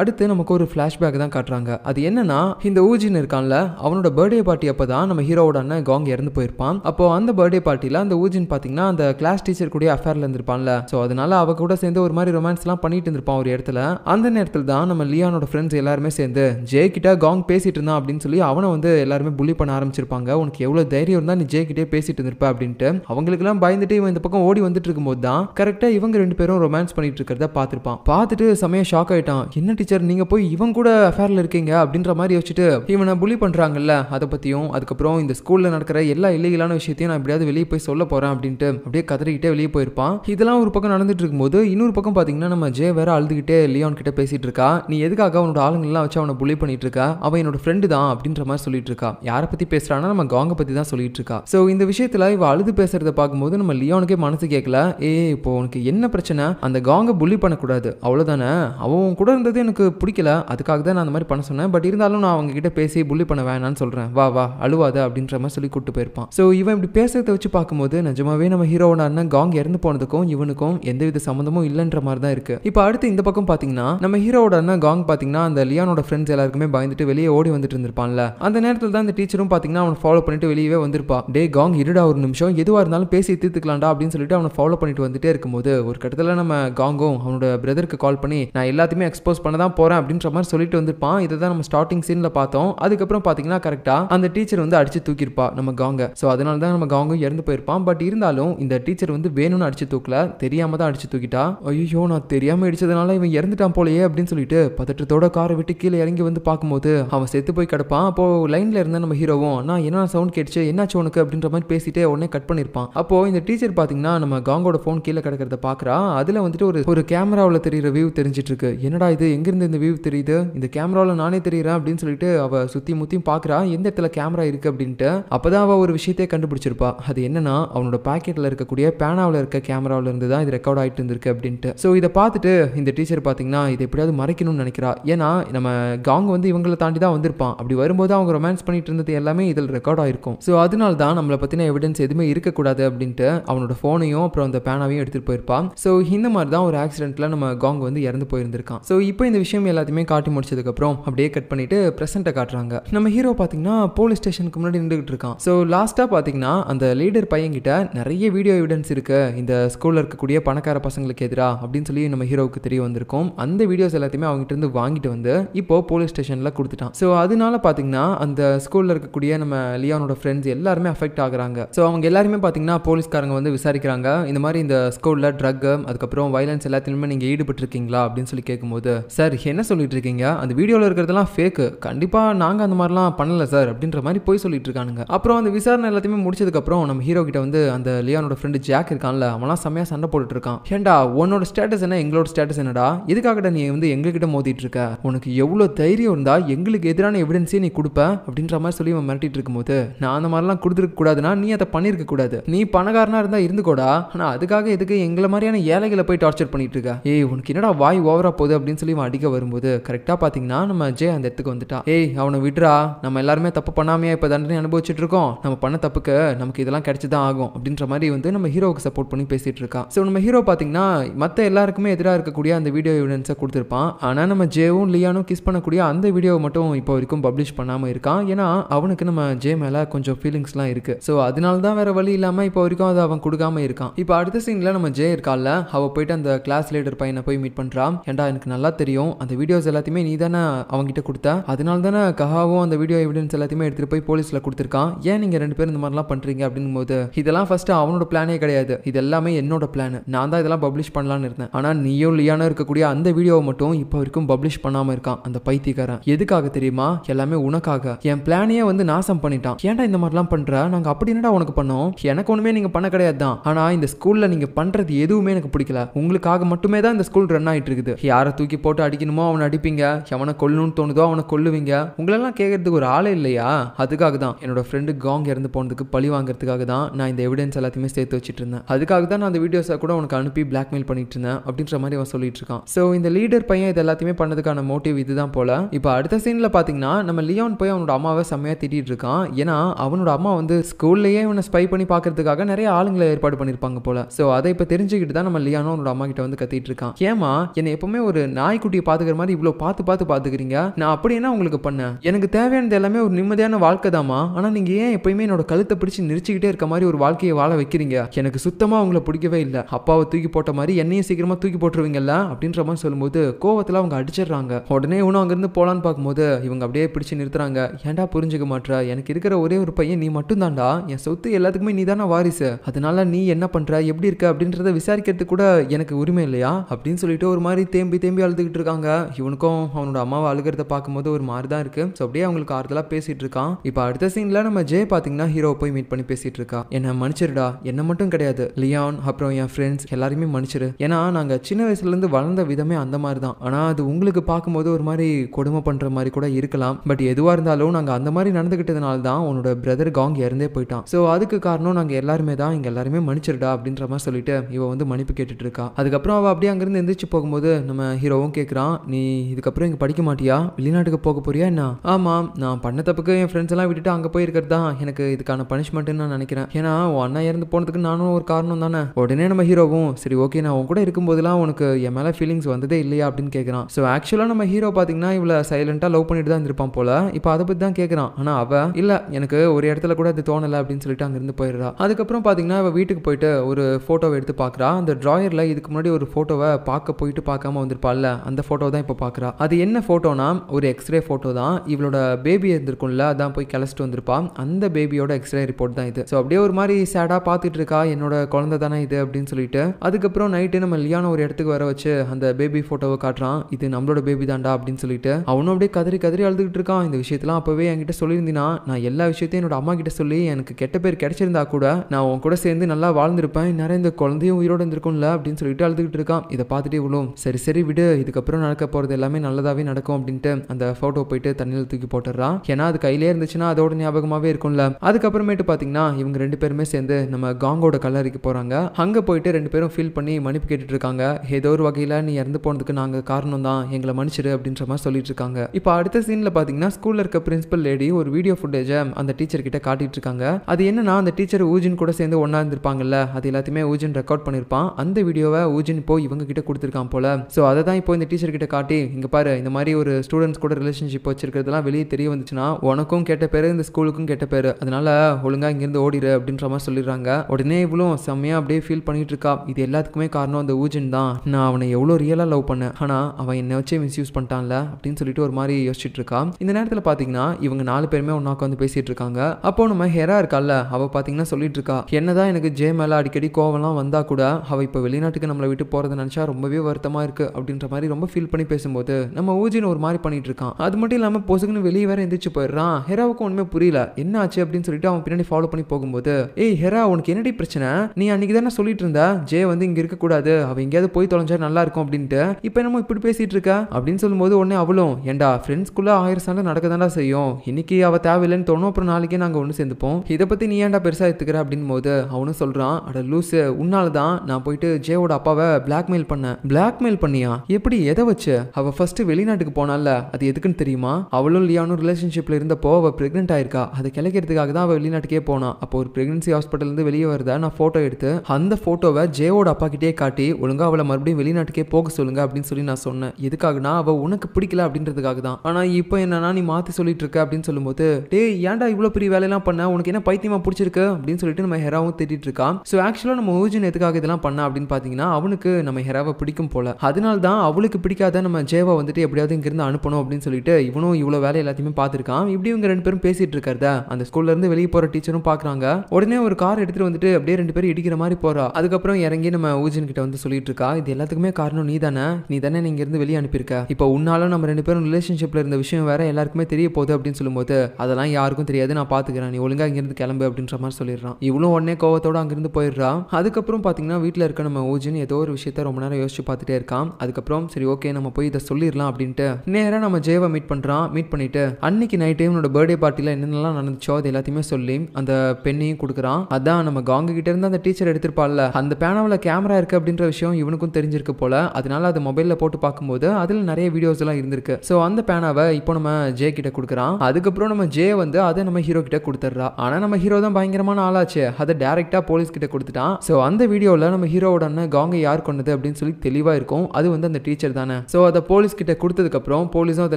அடுத்து நமக்கு ஒரு ஃப்ளாஷ்பேக் தான் காட்டுறாங்க அது என்னன்னா இந்த ஊஜின் இருக்கான்ல அவனோட பர்த்டே பார்ட்டி அப்போ தான் நம்ம ஹீரோவோட அண்ணன் காங் இறந்து போயிருப்பான் அப்போ அந்த பர்த்டே பார்ட்டியில் அந்த ஊஜின் பார்த்தீங்கன்னா அந்த கிளாஸ் டீச்சர் கூட அஃபேர்ல இருந்திருப்பான்ல ஸோ அதனால அவ கூட சேர்ந்து ஒரு மாதிரி ரொமான்ஸ்லாம் பண்ணிட்டு இருந்திருப்பான் ஒரு இடத்துல அந்த நேரத்தில் தான் நம்ம லியானோட ஃப்ரெண்ட்ஸ் எல்லாருமே சேர்ந்து ஜே கிட்ட காங் பேசிட்டு இருந்தான் அப்படின்னு சொல்லி அவனை வந்து எல்லாருமே புள்ளி பண்ண ஆரம்பிச்சிருப்பாங்க உனக்கு எவ்வளோ தைரியம் இருந்தால் நீ ஜே கிட்டே பேசிட்டு இருப்ப அப்படின்ட்டு அவங்களுக்குலாம் பயந்துட்டு இவன் இந்த பக்கம் ஓடி வந்துட்டு இருக்கும்போது தான் கரெக்டாக இவங்க ரெண்டு பேரும் ரொமான்ஸ் பண்ணிட்டு இருக்கிறத பார்த்துருப்பான் பார்த்துட்டு செமையாக ஷாக் ஆயிட்டான் என்ன டீச்சர் நீங்கள் போய் இவன் கூட அஃபேரில் இருக்கீங்க அப்படின்ற மாதிரி யோசிச்சுட்டு இவனை புலி பண்ணுறாங்கல்ல அதை பற்றியும் அதுக்கப்புறம் இந்த ஸ்கூலில் நடக்கிற எல்லா இல்லீகலான விஷயத்தையும் நான் எப்படியாவது வெளியே போய் சொல்ல போகிறேன் அப்படின்ட்டு அப்படியே கதறிக்கிட்டே வெளியே போயிருப்பான் இதெல்லாம் ஒரு பக்கம் நடந்துட்டு இருக்கும்போது இன்னொரு பக்கம் பார்த்தீங்கன்னா நம்ம ஜே வேற அழுதுகிட்டே லியோன் கிட்ட பேசிட்டு இருக்கா நீ எதுக்காக அவனோட ஆளுங்கள்லாம் வச்சு அவனை புலி பண்ணிட்டு இருக்கா அவன் என்னோட ஃப்ரெண்டு தான் அப்படின்ற மாதிரி சொல்லிட்டு இருக்கா யாரை பற்றி பேசுறான்னா நம்ம காங்க பற்றி தான் சொல்லிட்டு இருக்கா ஸோ இந்த விஷயத்தில் இவ அழுது பேசுறத பார்க்கும்போது நம்ம லியோனுக்கே மனசு கேட்கல ஏ இப்போ உனக்கு என்ன பிரச்சனை அந்த காங்க புள்ளி பண்ணக்கூடாது அவ்வளோதானே அவன் கூட இருந்தது எனக்கு பிடிக்கல அதுக்காக தான் நான் அந்த மாதிரி பண்ண சொன்னேன் பட் இருந்தாலும் நான் அவங்க கிட்ட பேசி புள்ளி பண்ண வேணாம்னு சொல்கிறேன் வா வா அழுவாத அப்படின்ற மாதிரி சொல்லி கூப்பிட்டு போயிருப்பான் ஸோ இவன் இப்படி பேசுறதை வச்சு பார்க்கும்போது நிஜமாவே நம்ம ஹீரோட அண்ணன் காங் இறந்து போனதுக்கும் இவனுக்கும் எந்தவித சம்மந்தமும் இல்லைன்ற மாதிரி தான் இருக்கு இப்போ அடுத்து இந்த பக்கம் பார்த்தீங்கன்னா நம்ம ஹீரோட அண்ணன் காங் பார்த்தீங்கன்னா அந்த லியானோட ஃப்ரெண்ட்ஸ் எல்லாருக்குமே பயந்துட்டு வெளியே ஓடி வந்துட்டு இருந்திருப்பான்ல அந்த நேரத்தில் தான் அந்த டீச்சரும் பார்த்தீங்கன்னா அவனை ஃபாலோ பண்ணிட்டு வெளியே வந்திருப்பா டே காங் இருடா ஒரு நிமிஷம் எதுவாக இருந்தாலும் பேசி தீர்த்துக்கலாம்டா அப்படின்னு சொல்லிட்டு அவனை ஃபாலோ பண்ணிட்டு வந்துட்டே இருக்கும்போது ஒரு கட்டத்தில் நம்ம காங்கும் அவனோட பிரதருக்கு கால் பண்ணி நான் எல்லாத்தையுமே எக்ஸ்போஸ் பண்ண தான் போறேன் அப்படின்ற மாதிரி சொல்லிட்டு வந்திருப்பான் இதை தான் நம்ம ஸ்டார்டிங் சீனில் பார்த்தோம் அதுக்கப்புறம் பார்த்தீங்கன்னா கரெக்டாக அந்த டீச்சர் வந்து அடிச்சு தூக்கிருப்பா நம்ம காங்க ஸோ அதனால தான் நம்ம காங்கும் இறந்து போயிருப்பான் பட் இருந்தாலும் இந்த டீச்சர் வந்து வேணும்னு அடிச்சு தூக்கல தெரியாம தான் அடிச்சு தூக்கிட்டா ஐயோ நான் தெரியாம அடிச்சதுனால இவன் இறந்துட்டான் போலயே அப்படின்னு சொல்லிட்டு பதற்றத்தோட காரை விட்டு கீழே இறங்கி வந்து பார்க்கும்போது அவன் செத்து போய் கிடப்பான் அப்போ லைன்ல இருந்த நம்ம ஹீரோவும் நான் என்ன சவுண்ட் கேட்டுச்சு என்ன உனக்கு அப்படின்ற மாதிரி பேசிட்டு உடனே கட் பண்ணிருப்பான் அப்போ இந்த டீச்சர் பாத்தீங்கன்னா நம்ம காங்கோட போன் கீழே கிடக்கிறத பாக்குறா அதுல வந்துட்டு ஒரு ஒரு கேமராவில் தெரியுற வியூ தெரிஞ்சிட்டு இருக்கு என்னடா இது எங்க எங்கேருந்து இந்த வியூ தெரியுது இந்த கேமராவில் நானே தெரியுறேன் அப்படின்னு சொல்லிட்டு அவள் சுற்றி முற்றியும் பார்க்குறா எந்த இடத்துல கேமரா இருக்கு அப்படின்ட்டு அப்போ தான் அவள் ஒரு விஷயத்தை கண்டுபிடிச்சிருப்பா அது என்னன்னா அவனோட பாக்கெட்டில் இருக்கக்கூடிய பேனாவில் இருக்க கேமராவில் இருந்து தான் இது ரெக்கார்ட் ஆகிட்டு இருந்திருக்கு அப்படின்ட்டு ஸோ இதை பார்த்துட்டு இந்த டீச்சர் பார்த்தீங்கன்னா இதை எப்படியாவது மறைக்கணும்னு நினைக்கிறா ஏன்னா நம்ம காங் வந்து இவங்களை தாண்டி தான் வந்திருப்பான் அப்படி வரும்போது அவங்க ரொமான்ஸ் பண்ணிட்டு இருந்தது எல்லாமே இதில் ரெக்கார்ட் ஆயிருக்கும் ஸோ அதனால தான் நம்மளை பற்றின எவிடன்ஸ் எதுவுமே இருக்கக்கூடாது அப்படின்ட்டு அவனோட ஃபோனையும் அப்புறம் அந்த பேனாவையும் எடுத்துகிட்டு போயிருப்பான் ஸோ இந்த மாதிரி தான் ஒரு ஆக்சிடென்ட்டில் நம்ம காங் வந்து இறந்து போயிருந்திருக்கான் ஸோ இப்போ இந்த விஷயம் எல்லாத்தையுமே காட்டி முடிச்சதுக்கப்புறம் அப்படியே கட் பண்ணிட்டு ப்ரெசென்ட்டை காட்டுறாங்க நம்ம ஹீரோ பார்த்தீங்கன்னா போலீஸ் ஸ்டேஷனுக்கு முன்னாடி நின்றுகிட்டு இருக்கான் ஸோ லாஸ்ட்டாக பார்த்தீங்கன்னா அந்த லீடர் பையன்கிட்ட நிறைய வீடியோ எவிடன்ஸ் இருக்கு இந்த ஸ்கூலில் இருக்கக்கூடிய பணக்கார பசங்களுக்கு எதிராக அப்படின்னு சொல்லி நம்ம ஹீரோவுக்கு தெரிய வந்திருக்கோம் அந்த வீடியோஸ் எல்லாத்தையுமே அவங்ககிட்ட இருந்து வாங்கிட்டு வந்து இப்போ போலீஸ் ஸ்டேஷனில் கொடுத்துட்டான் ஸோ அதனால பார்த்தீங்கன்னா அந்த ஸ்கூலில் இருக்கக்கூடிய நம்ம லியானோட ஃப்ரெண்ட்ஸ் எல்லாருமே அஃபெக்ட் ஆகுறாங்க ஸோ அவங்க எல்லாருமே பார்த்தீங்கன்னா போலீஸ்காரங்க வந்து விசாரிக்கிறாங்க இந்த மாதிரி இந்த ஸ்கூலில் ட்ரக் அதுக்கப்புறம் வயலன்ஸ் எல்லாத்திலுமே நீங்கள் ஈடுபட்டு இருக்கீங்களா அப்படின்னு சொல்லி கேட்கும்போது சார் சார் என்ன சொல்லிட்டு இருக்கீங்க அந்த வீடியோவில் இருக்கிறதெல்லாம் ஃபேக்கு கண்டிப்பாக நாங்கள் அந்த மாதிரிலாம் பண்ணல சார் அப்படின்ற மாதிரி போய் சொல்லிட்டு இருக்கானுங்க அப்புறம் அந்த விசாரணை எல்லாத்தையுமே முடிச்சதுக்கப்புறம் நம்ம ஹீரோ கிட்ட வந்து அந்த லியானோட ஃப்ரெண்டு ஜாக் இருக்கான்ல அவன்லாம் செம்மையாக சண்டை போட்டுட்டு இருக்கான் ஏண்டா உன்னோட ஸ்டேட்டஸ் என்ன எங்களோட ஸ்டேட்டஸ் என்னடா இதுக்காக நீ வந்து எங்ககிட்ட மோதிட்டு இருக்க உனக்கு எவ்வளோ தைரியம் இருந்தால் எங்களுக்கு எதிரான எவிடன்ஸையும் நீ கொடுப்ப அப்படின்ற மாதிரி சொல்லி அவன் மிரட்டிட்டு இருக்கும்போது நான் அந்த மாதிரிலாம் கொடுத்துருக்க கூடாதுன்னா நீ அதை பண்ணியிருக்க கூடாது நீ பணக்காரனாக இருந்தால் கூட ஆனால் அதுக்காக எதுக்கு எங்களை மாதிரியான ஏழைகளை போய் டார்ச்சர் பண்ணிட்டு இருக்க ஏய் உனக்கு என்னடா வாய் ஓவரா போகுது அப்படின்னு சொல்லி அவன் அடிக்க வரும்போது கரெக்டாக பார்த்தீங்கன்னா நம்ம ஜெய் அந்த இடத்துக்கு வந்துட்டா ஏய் அவனை விடுறா நம்ம எல்லாருமே தப்பு பண்ணாமையா இப்போ தண்டனை அனுபவிச்சுட்டு இருக்கோம் நம்ம பண்ண தப்புக்கு நமக்கு இதெல்லாம் கிடைச்சிதான் ஆகும் அப்படின்ற மாதிரி வந்து நம்ம ஹீரோவுக்கு சப்போர்ட் பண்ணி பேசிட்டு இருக்கான் ஸோ நம்ம ஹீரோ பார்த்தீங்கன்னா மற்ற எல்லாருக்குமே எதிராக இருக்கக்கூடிய அந்த வீடியோ எவிடன்ஸை கொடுத்துருப்பான் ஆனால் நம்ம ஜேவும் லியானும் கிஸ் பண்ணக்கூடிய அந்த வீடியோவை மட்டும் இப்போ வரைக்கும் பப்ளிஷ் பண்ணாமல் இருக்கான் ஏன்னா அவனுக்கு நம்ம ஜே மேலே கொஞ்சம் ஃபீலிங்ஸ்லாம் இருக்குது ஸோ அதனால தான் வேறு வழி இல்லாமல் இப்போ வரைக்கும் அதை அவன் கொடுக்காம இருக்கான் இப்போ அடுத்த சீனில் நம்ம ஜே இருக்கால அவள் போயிட்டு அந்த கிளாஸ் லீடர் பையனை போய் மீட் பண்ணுறான் ஏண்டா எனக்கு நல்லா தெரியும் தெரியும் அந்த வீடியோஸ் எல்லாத்தையுமே நீ தானே அவங்ககிட்ட கொடுத்தா அதனால தானே கஹாவும் அந்த வீடியோ எவிடன்ஸ் எல்லாத்தையுமே எடுத்துட்டு போய் போலீஸில் கொடுத்துருக்கான் ஏன் நீங்க ரெண்டு பேரும் இந்த மாதிரிலாம் பண்றீங்க அப்படிங்கும் போது இதெல்லாம் ஃபர்ஸ்ட் அவனோட பிளானே கிடையாது இது எல்லாமே என்னோட பிளான் நான் தான் இதெல்லாம் பப்ளிஷ் பண்ணலாம்னு இருந்தேன் ஆனா நீயும் லியானோ இருக்கக்கூடிய அந்த வீடியோவை மட்டும் இப்போ வரைக்கும் பப்ளிஷ் பண்ணாமல் இருக்கான் அந்த பைத்தியக்காரன் எதுக்காக தெரியுமா எல்லாமே உனக்காக என் பிளானையே வந்து நாசம் பண்ணிட்டான் ஏன்டா இந்த மாதிரிலாம் பண்ற நாங்க அப்படி என்னடா உனக்கு பண்ணோம் எனக்கு ஒண்ணுமே நீங்க பண்ண கிடையாது தான் ஆனா இந்த ஸ்கூல்ல நீங்க பண்றது எதுவுமே எனக்கு பிடிக்கல உங்களுக்காக மட்டுமே தான் இந்த ஸ்கூல் ரன் ஆயிட்டு இருக்குது யாரை தூக்கி போட்டு அடிக்க அடிக்கணுமோ அவனை அடிப்பீங்க எவனை கொல்லணும்னு தோணுதோ அவனை கொல்லுவீங்க உங்களெல்லாம் கேட்கறதுக்கு ஒரு ஆளே இல்லையா அதுக்காக தான் என்னோட ஃப்ரெண்டு காங் இறந்து போனதுக்கு பழி வாங்குறதுக்காக தான் நான் இந்த எவிடன்ஸ் எல்லாத்தையுமே சேர்த்து வச்சுட்டு இருந்தேன் அதுக்காக தான் நான் அந்த வீடியோஸை கூட உனக்கு அனுப்பி பிளாக்மெயில் பண்ணிட்டு இருந்தேன் அப்படின்ற மாதிரி அவன் சொல்லிட்டு இருக்கான் ஸோ இந்த லீடர் பையன் இது எல்லாத்தையுமே பண்ணதுக்கான மோட்டிவ் இதுதான் போல இப்போ அடுத்த சீனில் பார்த்தீங்கன்னா நம்ம லியோன் போய் அவனோட அம்மாவை செம்மையாக திட்டிட்டு இருக்கான் ஏன்னா அவனோட அம்மா வந்து ஸ்கூல்லேயே அவனை ஸ்பை பண்ணி பார்க்கறதுக்காக நிறைய ஆளுங்களை ஏற்பாடு பண்ணியிருப்பாங்க போல ஸோ அதை இப்போ தெரிஞ்சுக்கிட்டு தான் நம்ம லியானோ அவனோட அம்மா கிட்ட வந்து கத்திட்டு இருக்கான் ஏமா என்னை எப்பவுமே ஒரு நாய்க்குட்டி குட்டியை பாத்துக்கிற மாதிரி இவ்வளோ பார்த்து பார்த்து பாத்துக்கிறீங்க நான் அப்படி என்ன உங்களுக்கு பண்ணேன் எனக்கு தேவையானது எல்லாமே ஒரு நிம்மதியான வாழ்க்கை தாமா ஆனால் நீங்கள் ஏன் எப்பயுமே என்னோட கழுத்தை பிடிச்சி நெரிச்சிக்கிட்டே இருக்க மாதிரி ஒரு வாழ்க்கையை வாழ வைக்கிறீங்க எனக்கு சுத்தமாக உங்களை பிடிக்கவே இல்லை அப்பாவை தூக்கி போட்ட மாதிரி என்னையும் சீக்கிரமாக தூக்கி போட்டுருவீங்கல்ல அப்படின்ற மாதிரி சொல்லும்போது கோவத்தில் அவங்க அடிச்சிடுறாங்க உடனே இன்னும் அங்கேருந்து போலான்னு பார்க்கும்போது இவங்க அப்படியே பிடிச்சி நிறுத்துறாங்க ஏன்டா புரிஞ்சுக்க மாட்டா எனக்கு இருக்கிற ஒரே ஒரு பையன் நீ மட்டும் தாண்டா என் சொத்து எல்லாத்துக்குமே நீ தானே வாரிசு அதனால நீ என்ன பண்ற எப்படி இருக்க அப்படின்றத விசாரிக்கிறதுக்கு கூட எனக்கு உரிமை இல்லையா அப்படின்னு சொல்லிட்டு ஒரு மாதிரி தேம்பி தேம்பி அழுதுகிட்டு இருக்காங்க இவனுக்கும் அவனோட அம்மாவை அழுகிறத பார்க்கும்போது ஒரு மாதிரி தான் இருக்கு ஸோ அப்படியே அவங்களுக்கு ஆறுதலாக பேசிட்டு இருக்கான் இப்போ அடுத்த சீன்ல நம்ம ஜே பார்த்தீங்கன்னா ஹீரோ போய் மீட் பண்ணி பேசிட்டு இருக்கா என்ன மன்னிச்சிருடா என்ன மட்டும் கிடையாது லியான் அப்புறம் என் ஃப்ரெண்ட்ஸ் எல்லாருமே மன்னிச்சிரு ஏன்னா நாங்கள் சின்ன வயசுலேருந்து வளர்ந்த விதமே அந்த மாதிரி தான் ஆனால் அது உங்களுக்கு பார்க்கும்போது ஒரு மாதிரி கொடுமை பண்ணுற மாதிரி கூட இருக்கலாம் பட் எதுவாக இருந்தாலும் நாங்கள் அந்த மாதிரி நடந்துக்கிட்டதுனால தான் உன்னோட பிரதர் காங் இறந்தே போயிட்டான் ஸோ அதுக்கு காரணம் நாங்கள் எல்லாருமே தான் இங்கே எல்லாருமே மன்னிச்சிருடா அப்படின்ற மாதிரி சொல்லிட்டு இவ வந்து மன்னிப்பு கேட்டுட்டு இருக்கா அதுக்கப்புறம் அவள் அப்படியே அங்கேருந்து எந்திரிச்சு போகும்போது நம்ம ஹீரோவும் கேட்கிறான் கேட்குறான் நீ இதுக்கப்புறம் இங்கே படிக்க மாட்டியா வெளிநாட்டுக்கு போக போறியா என்ன ஆமாம் நான் பண்ண தப்புக்கு என் ஃப்ரெண்ட்ஸ் எல்லாம் விட்டுட்டு அங்கே போயிருக்கிறது தான் எனக்கு இதுக்கான பனிஷ்மெண்ட்னு நான் நினைக்கிறேன் ஏன்னா அண்ணா இறந்து போனதுக்கு நானும் ஒரு காரணம் தானே உடனே நம்ம ஹீரோவும் சரி ஓகே நான் உன் கூட இருக்கும்போதுலாம் உனக்கு என் மேலே ஃபீலிங்ஸ் வந்ததே இல்லையா அப்படின்னு கேட்குறான் ஸோ ஆக்சுவலாக நம்ம ஹீரோ பார்த்தீங்கன்னா இவ்வளோ சைலண்டாக லவ் பண்ணிட்டு தான் இருந்திருப்பான் போல இப்போ அதை பற்றி தான் கேட்குறான் ஆனால் அவள் இல்லை எனக்கு ஒரு இடத்துல கூட அது தோணலை அப்படின்னு சொல்லிட்டு அங்கேருந்து போயிடுறா அதுக்கப்புறம் பார்த்தீங்கன்னா அவள் வீட்டுக்கு போயிட்டு ஒரு ஃபோட்டோவை எடுத்து பார்க்குறா அந்த ட்ராயரில் இதுக்கு முன்னாடி ஒரு ஃபோட்டோவை பார்க்க போயிட்டு பார்க்காம வந்திருப்பாள்ல அந்த ஃபோட்டோ தான் இப்போ பார்க்குறா அது என்ன ஃபோட்டோனா ஒரு எக்ஸ்ரே ஃபோட்டோ தான் இவளோட பேபி இருந்திருக்கும்ல அதான் போய் கிளச்சிட்டு வந்திருப்பா அந்த பேபியோட எக்ஸ்ரே ரிப்போர்ட் தான் இது ஸோ அப்படியே ஒரு மாதிரி சேடாக பார்த்துட்டு இருக்கா என்னோட குழந்தை தானே இது அப்படின்னு சொல்லிட்டு அதுக்கப்புறம் நைட்டு நம்ம லியான ஒரு இடத்துக்கு வர வச்சு அந்த பேபி ஃபோட்டோவை காட்டுறான் இது நம்மளோட பேபி தாண்டா அப்படின்னு சொல்லிட்டு அவனும் அப்படியே கதறி கதறி அழுதுகிட்டு இருக்கான் இந்த விஷயத்தெல்லாம் அப்போவே என்கிட்ட சொல்லியிருந்தினா நான் எல்லா விஷயத்தையும் என்னோட அம்மா கிட்ட சொல்லி எனக்கு கெட்ட பேர் கிடைச்சிருந்தா கூட நான் உன் கூட சேர்ந்து நல்லா வாழ்ந்திருப்பேன் நிறைய இந்த குழந்தையும் உயிரோடு இருந்திருக்கும்ல அப்படின்னு சொல்லிட்டு அழுதுகிட்டு இருக்கான் இதை பார்த்துட்டே இவ்வளோ சரி சரி விடு இதுக்கப்புறம் அதுக்கப்புறம் நடக்க போகிறது எல்லாமே நல்லதாகவே நடக்கும் அப்படின்ட்டு அந்த ஃபோட்டோ போயிட்டு தண்ணியில் தூக்கி போட்டுடுறான் ஏன்னா அது கையிலே இருந்துச்சுன்னா அதோட ஞாபகமாகவே இருக்கும்ல அதுக்கப்புறமேட்டு பார்த்தீங்கன்னா இவங்க ரெண்டு பேருமே சேர்ந்து நம்ம காங்கோட கல்லறைக்கு போகிறாங்க அங்கே போயிட்டு ரெண்டு பேரும் ஃபீல் பண்ணி மன்னிப்பு கேட்டுட்டு இருக்காங்க ஏதோ ஒரு வகையில் நீ இறந்து போனதுக்கு நாங்கள் காரணம் தான் எங்களை மன்னிச்சிடு அப்படின்ற மாதிரி சொல்லிட்டு இருக்காங்க இப்போ அடுத்த சீனில் பார்த்தீங்கன்னா ஸ்கூலில் இருக்க பிரின்சிபல் லேடி ஒரு வீடியோ ஃபுட்டேஜை அந்த டீச்சர் கிட்ட காட்டிட்டு இருக்காங்க அது என்னன்னா அந்த டீச்சர் ஊஜின் கூட சேர்ந்து ஒன்றா இருந்திருப்பாங்கல்ல அது எல்லாத்தையுமே ஊஜின் ரெக்கார்ட் பண்ணியிருப்பான் அந்த வீடியோவை ஊஜின் போய் இவங்க கிட்ட கொடுத்துருக்கான் போல ஸோ அதை தான் இப்போ இந்த டீச்சர் டீச்சர்கிட்ட காட்டி இங்கே பாரு இந்த மாதிரி ஒரு ஸ்டூடெண்ட்ஸ் கூட ரிலேஷன்ஷிப் வச்சிருக்கிறதுலாம் வெளியே தெரிய வந்துச்சுன்னா உனக்கும் கேட்ட பேர் இந்த ஸ்கூலுக்கும் கேட்ட பேர் அதனால ஒழுங்காக இங்கேருந்து ஓடிடு அப்படின்ற மாதிரி சொல்லிடுறாங்க உடனே இவ்வளோ செம்மையாக அப்படியே ஃபீல் பண்ணிட்டு இருக்கா இது எல்லாத்துக்குமே காரணம் அந்த ஊஜின் தான் நான் அவனை எவ்வளோ ரியலாக லவ் பண்ணேன் ஆனால் அவன் என்னை வச்சே மிஸ்யூஸ் பண்ணிட்டான்ல அப்படின்னு சொல்லிட்டு ஒரு மாதிரி யோசிச்சுட்டு இருக்கா இந்த நேரத்தில் பார்த்தீங்கன்னா இவங்க நாலு பேருமே ஒன்றாக்க உட்காந்து பேசிட்டு இருக்காங்க அப்போ நம்ம ஹெரா இருக்கால அவள் பார்த்தீங்கன்னா சொல்லிட்டு இருக்கா என்னதான் எனக்கு ஜே மேலே அடிக்கடி கோவம்லாம் வந்தா கூட அவள் இப்போ வெளிநாட்டுக்கு நம்மளை விட்டு போகிறத நினச்சா ரொம்பவே வருத்தமாக இருக்குது அப்படின்ற மாதிரி ரொம்ப ஃபீல் ஃபீல் பண்ணி பேசும்போது நம்ம ஊஜின்னு ஒரு மாதிரி பண்ணிட்டு இருக்கான் அது மட்டும் இல்லாமல் பொசுகுன்னு வெளியே வேற எந்திரிச்சு போயிடுறான் ஹெராவுக்கு ஒன்றுமே புரியல என்ன ஆச்சு அப்படின்னு சொல்லிட்டு அவன் பின்னாடி ஃபாலோ பண்ணி போகும்போது ஏய் ஹெரா உனக்கு என்னடி பிரச்சனை நீ அன்னைக்கு தானே சொல்லிட்டு இருந்தா ஜே வந்து இங்க இருக்கக்கூடாது அவன் எங்கேயாவது போய் தொலைஞ்சா நல்லா இருக்கும் அப்படின்ட்டு இப்போ என்னமோ இப்படி பேசிட்டு இருக்கா அப்படின்னு சொல்லும்போது உடனே அவளும் ஏண்டா ஃப்ரெண்ட்ஸ்குள்ள ஆயிரம் சண்டை நடக்க தான்டா செய்யும் இன்னைக்கு அவ தேவையில்லைன்னு தோணும் அப்புறம் நாளைக்கே நாங்கள் ஒன்று சேர்ந்துப்போம் இதை பத்தி நீ ஏன்டா பெருசா எடுத்துக்கிற அப்படின்னு போது அவனும் சொல்றான் அட லூஸு உன்னால தான் நான் போயிட்டு ஜேவோட அப்பாவை பிளாக்மெயில் பண்ணேன் பிளாக்மெயில் பண்ணியா எப்படி எதை வச்சு அவ ஃபர்ஸ்ட் வெளிநாட்டுக்கு போனால அது எதுக்குன்னு தெரியுமா அவளும் லியானும் ரிலேஷன்ஷிப்ல இருந்தப்போ அவ பிரெக்னென்ட் ஆயிருக்கா அதை கிளைக்கிறதுக்காக தான் அவள் வெளிநாட்டுக்கே போனா அப்போ ஒரு பிரெக்னன்சி இருந்து வெளியே வருதா நான் போட்டோ எடுத்து அந்த ஃபோட்டோவை ஜேவோட அப்பா கிட்டே காட்டி ஒழுங்கா அவளை மறுபடியும் வெளிநாட்டுக்கே போக சொல்லுங்க அப்படின்னு சொல்லி நான் சொன்னேன் எதுக்காகனா அவள் உனக்கு பிடிக்கல அப்படின்றதுக்காக தான் ஆனா இப்போ என்னன்னா நீ மாத்தி சொல்லிட்டு இருக்க அப்படின்னு சொல்லும்போது டே ஏன்டா இவ்வளவு பெரிய வேலையெல்லாம் பண்ண உனக்கு என்ன பைத்தியமா பிடிச்சிருக்கு அப்படின்னு சொல்லிட்டு நம்ம ஹெராவும் திட்டிட்டு இருக்கான் சோ ஆக்சுவலா நம்ம ஊஜின் எதுக்காக இதெல்லாம் பண்ண அப்படின்னு பார்த்தீங்கன்னா அவனுக்கு நம்ம ஹெராவை பிடிக்கும் போல அதனால தான் அவளுக்கு பிடிக்காத நம்ம ஜேவா வந்துட்டு எப்படியாவது இங்கேருந்து அனுப்பணும் அப்படின்னு சொல்லிட்டு இவனும் இவ்வளோ வேலை எல்லாத்தையுமே பார்த்துருக்கான் இப்படி இவங்க ரெண்டு பேரும் பேசிட்டு இருக்காருதா அந்த ஸ்கூல்ல இருந்து வெளியே போற டீச்சரும் பாக்குறாங்க உடனே ஒரு கார் எடுத்துட்டு வந்துட்டு அப்படியே ரெண்டு பேரும் இடிக்கிற மாதிரி போறா அதுக்கப்புறம் இறங்கி நம்ம ஊஜின் கிட்ட வந்து சொல்லிட்டு இருக்கா இது எல்லாத்துக்குமே காரணம் நீ தானே நீ தானே நீங்க இருந்து வெளியே அனுப்பியிருக்க இப்போ உன்னால நம்ம ரெண்டு பேரும் ரிலேஷன்ஷிப்ல இருந்த விஷயம் வேற எல்லாருக்குமே தெரிய போகுது அப்படின்னு சொல்லும்போது அதெல்லாம் யாருக்கும் தெரியாது நான் பாத்துக்கிறேன் நீ ஒழுங்கா இங்கிருந்து கிளம்பு அப்படின்ற மாதிரி சொல்லிடுறான் இவ்வளவு உடனே கோவத்தோட அங்கிருந்து போயிடுறா அதுக்கப்புறம் பாத்தீங்கன்னா வீட்டில் இருக்க நம்ம ஊஜின் ஏதோ ஒரு விஷயத்த ரொம்ப நேரம் யோசிச்சு பார்த்துட்டே இருக்கான் அதுக்கப்புறம் சரி ஓகே ஓகே நம்ம போய் இதை சொல்லிடலாம் அப்படின்ட்டு நேராக நம்ம ஜெயவை மீட் பண்ணுறான் மீட் பண்ணிட்டு அன்னைக்கு நைட்டு உன்னோட பர்த்டே பார்ட்டியில் என்னென்னலாம் நடந்துச்சோ அது எல்லாத்தையுமே சொல்லி அந்த பெண்ணையும் கொடுக்குறான் அதான் நம்ம காங்க கிட்ட இருந்து அந்த டீச்சர் எடுத்திருப்பாள்ல அந்த பேனாவில் கேமரா இருக்கு அப்படின்ற விஷயம் இவனுக்கும் தெரிஞ்சிருக்கு போல அதனால அது மொபைலில் போட்டு பார்க்கும்போது அதில் நிறைய வீடியோஸ் எல்லாம் இருந்திருக்கு ஸோ அந்த பேனாவை இப்போ நம்ம ஜே கிட்ட கொடுக்குறான் அதுக்கப்புறம் நம்ம ஜே வந்து அதை நம்ம ஹீரோ கிட்ட கொடுத்துட்றா ஆனால் நம்ம ஹீரோ தான் பயங்கரமான ஆளாச்சு அதை டேரெக்டாக போலீஸ் கிட்ட கொடுத்துட்டான் ஸோ அந்த வீடியோவில் நம்ம ஹீரோவோட அண்ணன் காங்க யார் கொண்டது அப்படின்னு சொல்லி தெளிவாக இருக்கும் அது வந்து அந்த டீச்சர் தான் தானே ஸோ அதை போலீஸ் கிட்ட கொடுத்ததுக்கப்புறம் போலீஸும் அது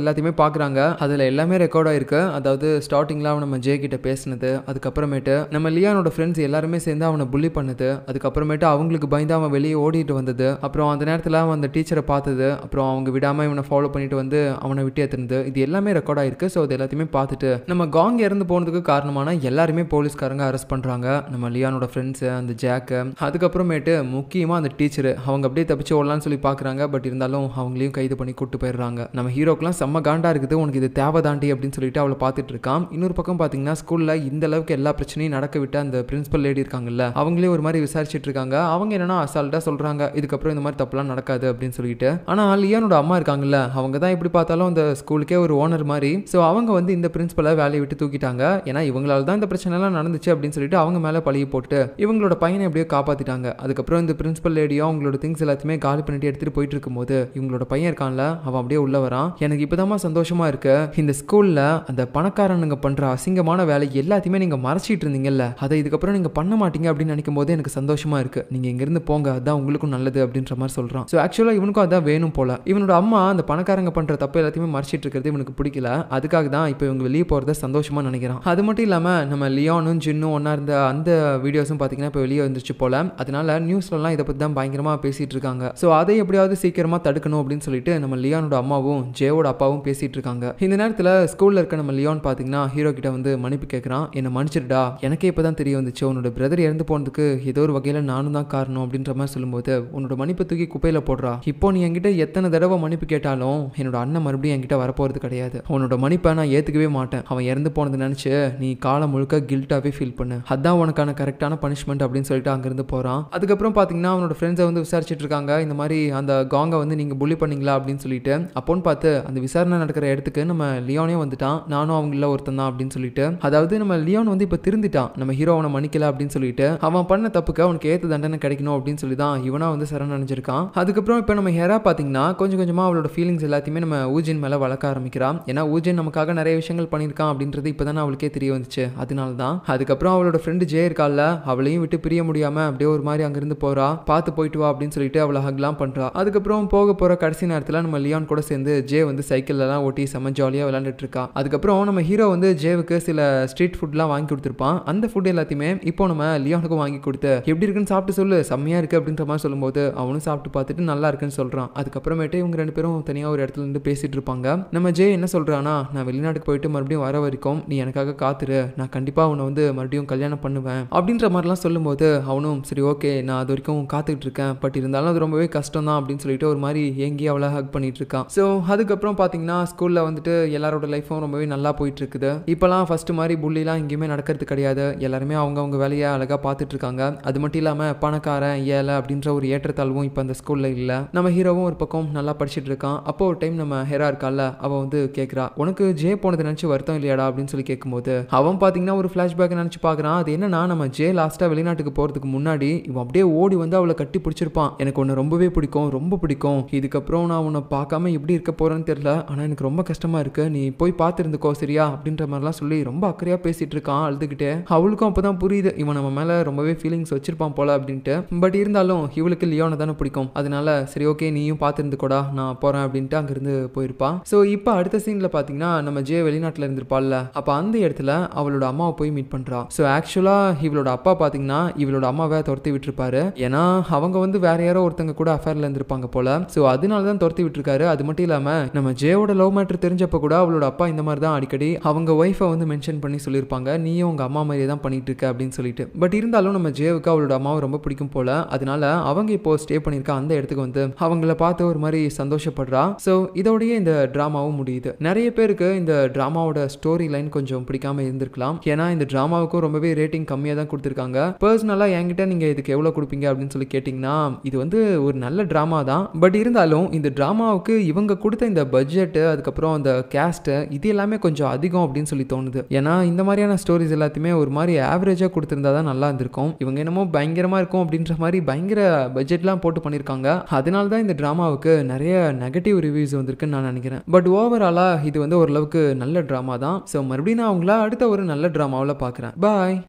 எல்லாத்தையுமே பார்க்குறாங்க அதில் எல்லாமே ரெக்கார்டாக ஆயிருக்கு அதாவது ஸ்டார்டிங்கில் அவன் நம்ம ஜே கிட்ட பேசினது அதுக்கப்புறமேட்டு நம்ம லியானோட ஃப்ரெண்ட்ஸ் எல்லாருமே சேர்ந்து அவனை புள்ளி பண்ணது அதுக்கப்புறமேட்டு அவங்களுக்கு பயந்து அவன் வெளியே ஓடிட்டு வந்தது அப்புறம் அந்த நேரத்தில் அவன் அந்த டீச்சரை பார்த்தது அப்புறம் அவங்க விடாமல் இவனை ஃபாலோ பண்ணிட்டு வந்து அவனை விட்டு ஏற்றுனது இது எல்லாமே ரெக்கார்ட் ஆயிருக்கு ஸோ அது எல்லாத்தையுமே பார்த்துட்டு நம்ம காங் இறந்து போனதுக்கு காரணமான எல்லாருமே போலீஸ்காரங்க அரெஸ்ட் பண்ணுறாங்க நம்ம லியானோட ஃப்ரெண்ட்ஸு அந்த ஜாக்கு அதுக்கப்புறமேட்டு முக்கியமாக அந்த டீச்சரு அவங்க அப்படியே தப்பிச்சு ஓடலான்னு சொல்லி பார்க்குறாங்க பட் இருந்தாலும் அவங்களையும் கைது பண்ணி கூட்டு போயிடுறாங்க நம்ம ஹீரோக்கெலாம் செம்ம காண்டா இருக்குது உனக்கு இது தேவை தாண்டி அப்படின்னு சொல்லிட்டு அவளை பார்த்துட்டு இருக்கான் இன்னொரு பக்கம் பார்த்தீங்கன்னா ஸ்கூலில் இந்த அளவுக்கு எல்லா பிரச்சனையும் நடக்க விட்டு அந்த பிரின்சிபல் லேடி இருக்காங்கல்ல அவங்களே ஒரு மாதிரி விசாரிச்சுட்டு இருக்காங்க அவங்க என்னன்னா அசால்ட்டாக சொல்கிறாங்க இதுக்கப்புறம் இந்த மாதிரி தப்புலாம் நடக்காது அப்படின்னு சொல்லிட்டு ஆனால் லியானோட அம்மா இருக்காங்கல்ல அவங்க தான் எப்படி பார்த்தாலும் அந்த ஸ்கூலுக்கே ஒரு ஓனர் மாதிரி ஸோ அவங்க வந்து இந்த பிரின்சிபலை வேலையை விட்டு தூக்கிட்டாங்க ஏன்னா இவங்களால தான் இந்த பிரச்சனைலாம் நடந்துச்சு அப்படின்னு சொல்லிட்டு அவங்க மேலே பழிய போட்டு இவங்களோட பையனை எப்படியோ காப்பாற்றிட்டாங்க அதுக்கப்புறம் இந்த பிரின்சிபல் லேடியும் அவங்களோட திங்ஸ் எல்லாத்தையுமே காலி பண்ணிட்டு எடுத்துட்டு போயிட்டு இருக்கும்போது இவங்க எங்களோட பையன் இருக்கான்ல அவன் அப்படியே உள்ள வரான் எனக்கு இப்போதாம்மா சந்தோஷமா இருக்கு இந்த ஸ்கூல்ல அந்த பணக்காரனுங்க பண்ற அசிங்கமான வேலை எல்லாத்தையுமே நீங்க மறைச்சிட்டு இருந்தீங்கல்ல அதை இதுக்கப்புறம் நீங்க பண்ண மாட்டீங்க அப்படின்னு நினைக்கும் போது எனக்கு சந்தோஷமா இருக்கு நீங்க இங்கிருந்து போங்க அதான் உங்களுக்கும் நல்லது அப்படின்ற மாதிரி சொல்றான் ஸோ ஆக்சுவலா இவனுக்கும் அதான் வேணும் போல இவனோட அம்மா அந்த பணக்காரங்க பண்ற தப்பு எல்லாத்தையுமே மறைச்சிட்டு இருக்கிறது இவனுக்கு பிடிக்கல அதுக்காக தான் இப்போ இவங்க வெளியே போறத சந்தோஷமா நினைக்கிறான் அது மட்டும் இல்லாம நம்ம லியானும் ஜின்னும் ஒன்னா இருந்த அந்த வீடியோஸும் பார்த்தீங்கன்னா இப்போ வெளியே வந்துருச்சு போல அதனால நியூஸ்லலாம் இதை பற்றி தான் பயங்கரமாக பேசிட்டு இருக்காங்க ஸோ அதை எப்படியாவது சீக்கிரமாக தடுக்கணும் அப்படின்னு சொல்லிட்டு நம்ம லியானோட அம்மாவும் ஜேவோட அப்பாவும் பேசிட்டு இருக்காங்க இந்த நேரத்தில் ஸ்கூலில் இருக்க நம்ம லியான் பார்த்தீங்கன்னா ஹீரோ கிட்ட வந்து மன்னிப்பு கேட்குறான் என்னை மன்னிச்சிருடா எனக்கே இப்போ தான் தெரிய வந்துச்சு உன்னோட பிரதர் இறந்து போனதுக்கு ஏதோ ஒரு வகையில் நானும் தான் காரணம் அப்படின்ற மாதிரி சொல்லும்போது உன்னோட மன்னிப்பு தூக்கி குப்பையில் போடுறா இப்போ நீ என்கிட்ட எத்தனை தடவை மன்னிப்பு கேட்டாலும் என்னோட அண்ணன் மறுபடியும் என்கிட்ட வரப்போறது கிடையாது உன்னோட மன்னிப்பை நான் ஏற்றுக்கவே மாட்டேன் அவன் இறந்து போனது நினச்சி நீ காலம் முழுக்க கில்ட்டாகவே ஃபீல் பண்ணு அதான் உனக்கான கரெக்டான பனிஷ்மெண்ட் அப்படின்னு சொல்லிட்டு அங்கேருந்து போகிறான் அதுக்கப்புறம் பார்த்தீங்கன்னா அவனோட ஃப்ரெண்ட்ஸை வந்து விசாரிச்சுட்டு இருக்காங்க இந்த மாதிரி அந்த காங்கை வந்து நீங்கள் புள்ளி சொல்லி பண்ணிங்களா அப்படின்னு சொல்லிட்டு அப்போன்னு பார்த்து அந்த விசாரணை நடக்கிற இடத்துக்கு நம்ம லியோனே வந்துட்டான் நானும் அவங்கள ஒருத்தன் தான் அப்படின்னு சொல்லிட்டு அதாவது நம்ம லியோன் வந்து இப்போ திருந்திட்டான் நம்ம ஹீரோ அவனை மன்னிக்கல அப்படின்னு சொல்லிட்டு அவன் பண்ண தப்புக்கு அவனுக்கு ஏற்ற தண்டனை கிடைக்கணும் அப்படின்னு சொல்லி தான் இவனா வந்து சரண் அடைஞ்சிருக்கான் அதுக்கப்புறம் இப்போ நம்ம ஹெரா பார்த்தீங்கன்னா கொஞ்சம் கொஞ்சமாக அவளோட ஃபீலிங்ஸ் எல்லாத்தையுமே நம்ம ஊஜின் மேலே வளர்க்க ஆரம்பிக்கிறான் ஏன்னா ஊஜின் நமக்காக நிறைய விஷயங்கள் பண்ணியிருக்கான் அப்படின்றது இப்போ தானே அவளுக்கே தெரிய வந்துச்சு அதனால தான் அதுக்கப்புறம் அவளோட ஃப்ரெண்டு ஜே இருக்கால அவளையும் விட்டு பிரிய முடியாமல் அப்படியே ஒரு மாதிரி அங்கேருந்து போகிறா பார்த்து போயிட்டு வா அப்படின்னு சொல்லிட்டு அவளை ஹக்லாம் பண்ணுறா அதுக்கப்புறம் போக போகிற கடைசி நேரத்தில் நம்ம லியான் கூட சேர்ந்து ஜே வந்து சைக்கிள்லாம் ஓட்டி செம்ம ஜாலியாக விளாண்டுட்டு இருக்கா அதுக்கப்புறம் நம்ம ஹீரோ வந்து ஜேவுக்கு சில ஸ்ட்ரீட் ஃபுட்லாம் வாங்கி கொடுத்துருப்பான் அந்த ஃபுட் எல்லாத்தையுமே இப்போ நம்ம லியானுக்கும் வாங்கி கொடுத்து எப்படி இருக்குன்னு சாப்பிட்டு சொல்லு செம்மையாக இருக்குது அப்படின்ற மாதிரி சொல்லும்போது அவனும் சாப்பிட்டு பார்த்துட்டு நல்லா இருக்குன்னு சொல்கிறான் அதுக்கப்புறமேட்டு இவங்க ரெண்டு பேரும் தனியாக ஒரு இடத்துல இருந்து பேசிகிட்டு இருப்பாங்க நம்ம ஜே என்ன சொல்கிறானா நான் வெளிநாட்டுக்கு போயிட்டு மறுபடியும் வர வரைக்கும் நீ எனக்காக காத்துரு நான் கண்டிப்பாக அவனை வந்து மறுபடியும் கல்யாணம் பண்ணுவேன் அப்படின்ற மாதிரிலாம் சொல்லும்போது அவனும் சரி ஓகே நான் அது வரைக்கும் காத்துக்கிட்டு இருக்கேன் பட் இருந்தாலும் அது ரொம்பவே கஷ்டம் தான் அப்படின்னு சொல்லிட்டு ஒரு மாதிரி ஏங்கி அவளை ஹக் பண்ணிட்டு இருக்கான் ஸோ அதுக்கப்புறம் பார்த்தீங்கன்னா ஸ்கூலில் வந்துட்டு எல்லாரோட லைஃப்பும் ரொம்பவே நல்லா போயிட்டு இருக்குது இப்போலாம் ஃபர்ஸ்ட் மாதிரி புள்ளிலாம் எங்கேயுமே நடக்கிறது கிடையாது எல்லாருமே அவங்க அவங்க வேலையை அழகாக பார்த்துட்டு இருக்காங்க அது மட்டும் இல்லாமல் பணக்காரன் ஏழை அப்படின்ற ஒரு ஏற்றத்தாழ்வும் இப்போ அந்த ஸ்கூலில் இல்லை நம்ம ஹீரோவும் ஒரு பக்கம் நல்லா படிச்சுட்டு இருக்கான் அப்போ ஒரு டைம் நம்ம ஹெரா இருக்கால அவள் வந்து கேட்குறா உனக்கு ஜே போனது நினச்சி வருத்தம் இல்லையாடா அப்படின்னு சொல்லி கேட்கும்போது அவன் பார்த்தீங்கன்னா ஒரு ஃப்ளாஷ்பேக் நினச்சி பார்க்குறான் அது என்னன்னா நம்ம ஜே லாஸ்ட்டாக வெளிநாட்டுக்கு போகிறதுக்கு முன்னாடி இவன் அப்படியே ஓடி வந்து அவளை கட்டி பிடிச்சிருப்பான் எனக்கு ஒன்று ரொம்பவே பிடிக்கும் ரொம்ப பிடிக்கும் இதுக்கு இதுக்கப்புறம் நான் உன்னை பார்க்காம எப்படி இருக்க போகிறேன்னு தெரில ஆனால் எனக்கு ரொம்ப கஷ்டமாக இருக்குது நீ போய் பார்த்துருந்துக்கோ சரியா அப்படின்ற மாதிரிலாம் சொல்லி ரொம்ப அக்கறையாக பேசிகிட்டு இருக்கான் அழுதுகிட்டே அவளுக்கும் அப்போ தான் புரியுது இவன் நம்ம மேலே ரொம்பவே ஃபீலிங்ஸ் வச்சிருப்பான் போல அப்படின்ட்டு பட் இருந்தாலும் இவளுக்கு லியோனை தானே பிடிக்கும் அதனால சரி ஓகே நீயும் பார்த்துருந்துக்கோடா நான் போகிறேன் அப்படின்ட்டு அங்கேருந்து போயிருப்பான் ஸோ இப்போ அடுத்த சீனில் பார்த்தீங்கன்னா நம்ம ஜே வெளிநாட்டில் இருந்திருப்பாள்ல அப்போ அந்த இடத்துல அவளோட அம்மாவை போய் மீட் பண்ணுறான் ஸோ ஆக்சுவலாக இவளோட அப்பா பார்த்தீங்கன்னா இவளோட அம்மாவை துரத்தி விட்டுருப்பாரு ஏன்னா அவங்க வந்து வேற யாரோ ஒருத்தங்க கூட அஃபேரில் இருந்திருப்பாங்க போல ஸோ அது அதனால தான் துரத்தி விட்டுருக்காரு அது மட்டும் இல்லாமல் நம்ம ஜேவோட லவ் மேட்ரு தெரிஞ்சப்போ கூட அவளோட அப்பா இந்த மாதிரி தான் அடிக்கடி அவங்க ஒய்ஃபை வந்து மென்ஷன் பண்ணி சொல்லியிருப்பாங்க நீயும் உங்க அம்மா மாதிரியே தான் பண்ணிட்டு இருக்க அப்படின்னு சொல்லிட்டு பட் இருந்தாலும் நம்ம ஜேவுக்கு அவளோட அம்மாவை ரொம்ப பிடிக்கும் போல அதனால அவங்க இப்போ ஸ்டே பண்ணிருக்க அந்த இடத்துக்கு வந்து அவங்கள பார்த்து ஒரு மாதிரி சந்தோஷப்படுறா ஸோ இதோடய இந்த ட்ராமாவும் முடியுது நிறைய பேருக்கு இந்த ட்ராமாவோட ஸ்டோரி லைன் கொஞ்சம் பிடிக்காம இருந்திருக்கலாம் ஏன்னா இந்த ட்ராமாவுக்கும் ரொம்பவே ரேட்டிங் கம்மியாக தான் கொடுத்துருக்காங்க பர்சனலாக என்கிட்ட நீங்கள் இதுக்கு எவ்வளோ கொடுப்பீங்க அப்படின்னு சொல்லி கேட்டிங்கன்னா இது வந்து ஒரு நல்ல ட்ராமா தான் பட் இருந்தாலும் இருந்தாலும் இந்த ட்ராமாவுக்கு இவங்க கொடுத்த இந்த பட்ஜெட்டு அதுக்கப்புறம் அந்த கேஸ்ட்டு இது எல்லாமே கொஞ்சம் அதிகம் அப்படின்னு சொல்லி தோணுது ஏன்னா இந்த மாதிரியான ஸ்டோரிஸ் எல்லாத்தையுமே ஒரு மாதிரி ஆவரேஜாக கொடுத்துருந்தா தான் நல்லா இருந்திருக்கும் இவங்க என்னமோ பயங்கரமாக இருக்கும் அப்படின்ற மாதிரி பயங்கர பட்ஜெட்லாம் போட்டு பண்ணியிருக்காங்க அதனால தான் இந்த ட்ராமாவுக்கு நிறைய நெகட்டிவ் ரிவ்யூஸ் வந்திருக்குன்னு நான் நினைக்கிறேன் பட் ஓவராலாக இது வந்து ஓரளவுக்கு நல்ல ட்ராமா தான் ஸோ மறுபடியும் நான் அவங்களா அடுத்த ஒரு நல்ல ட்ராமாவில் பார்க்குறேன் பாய்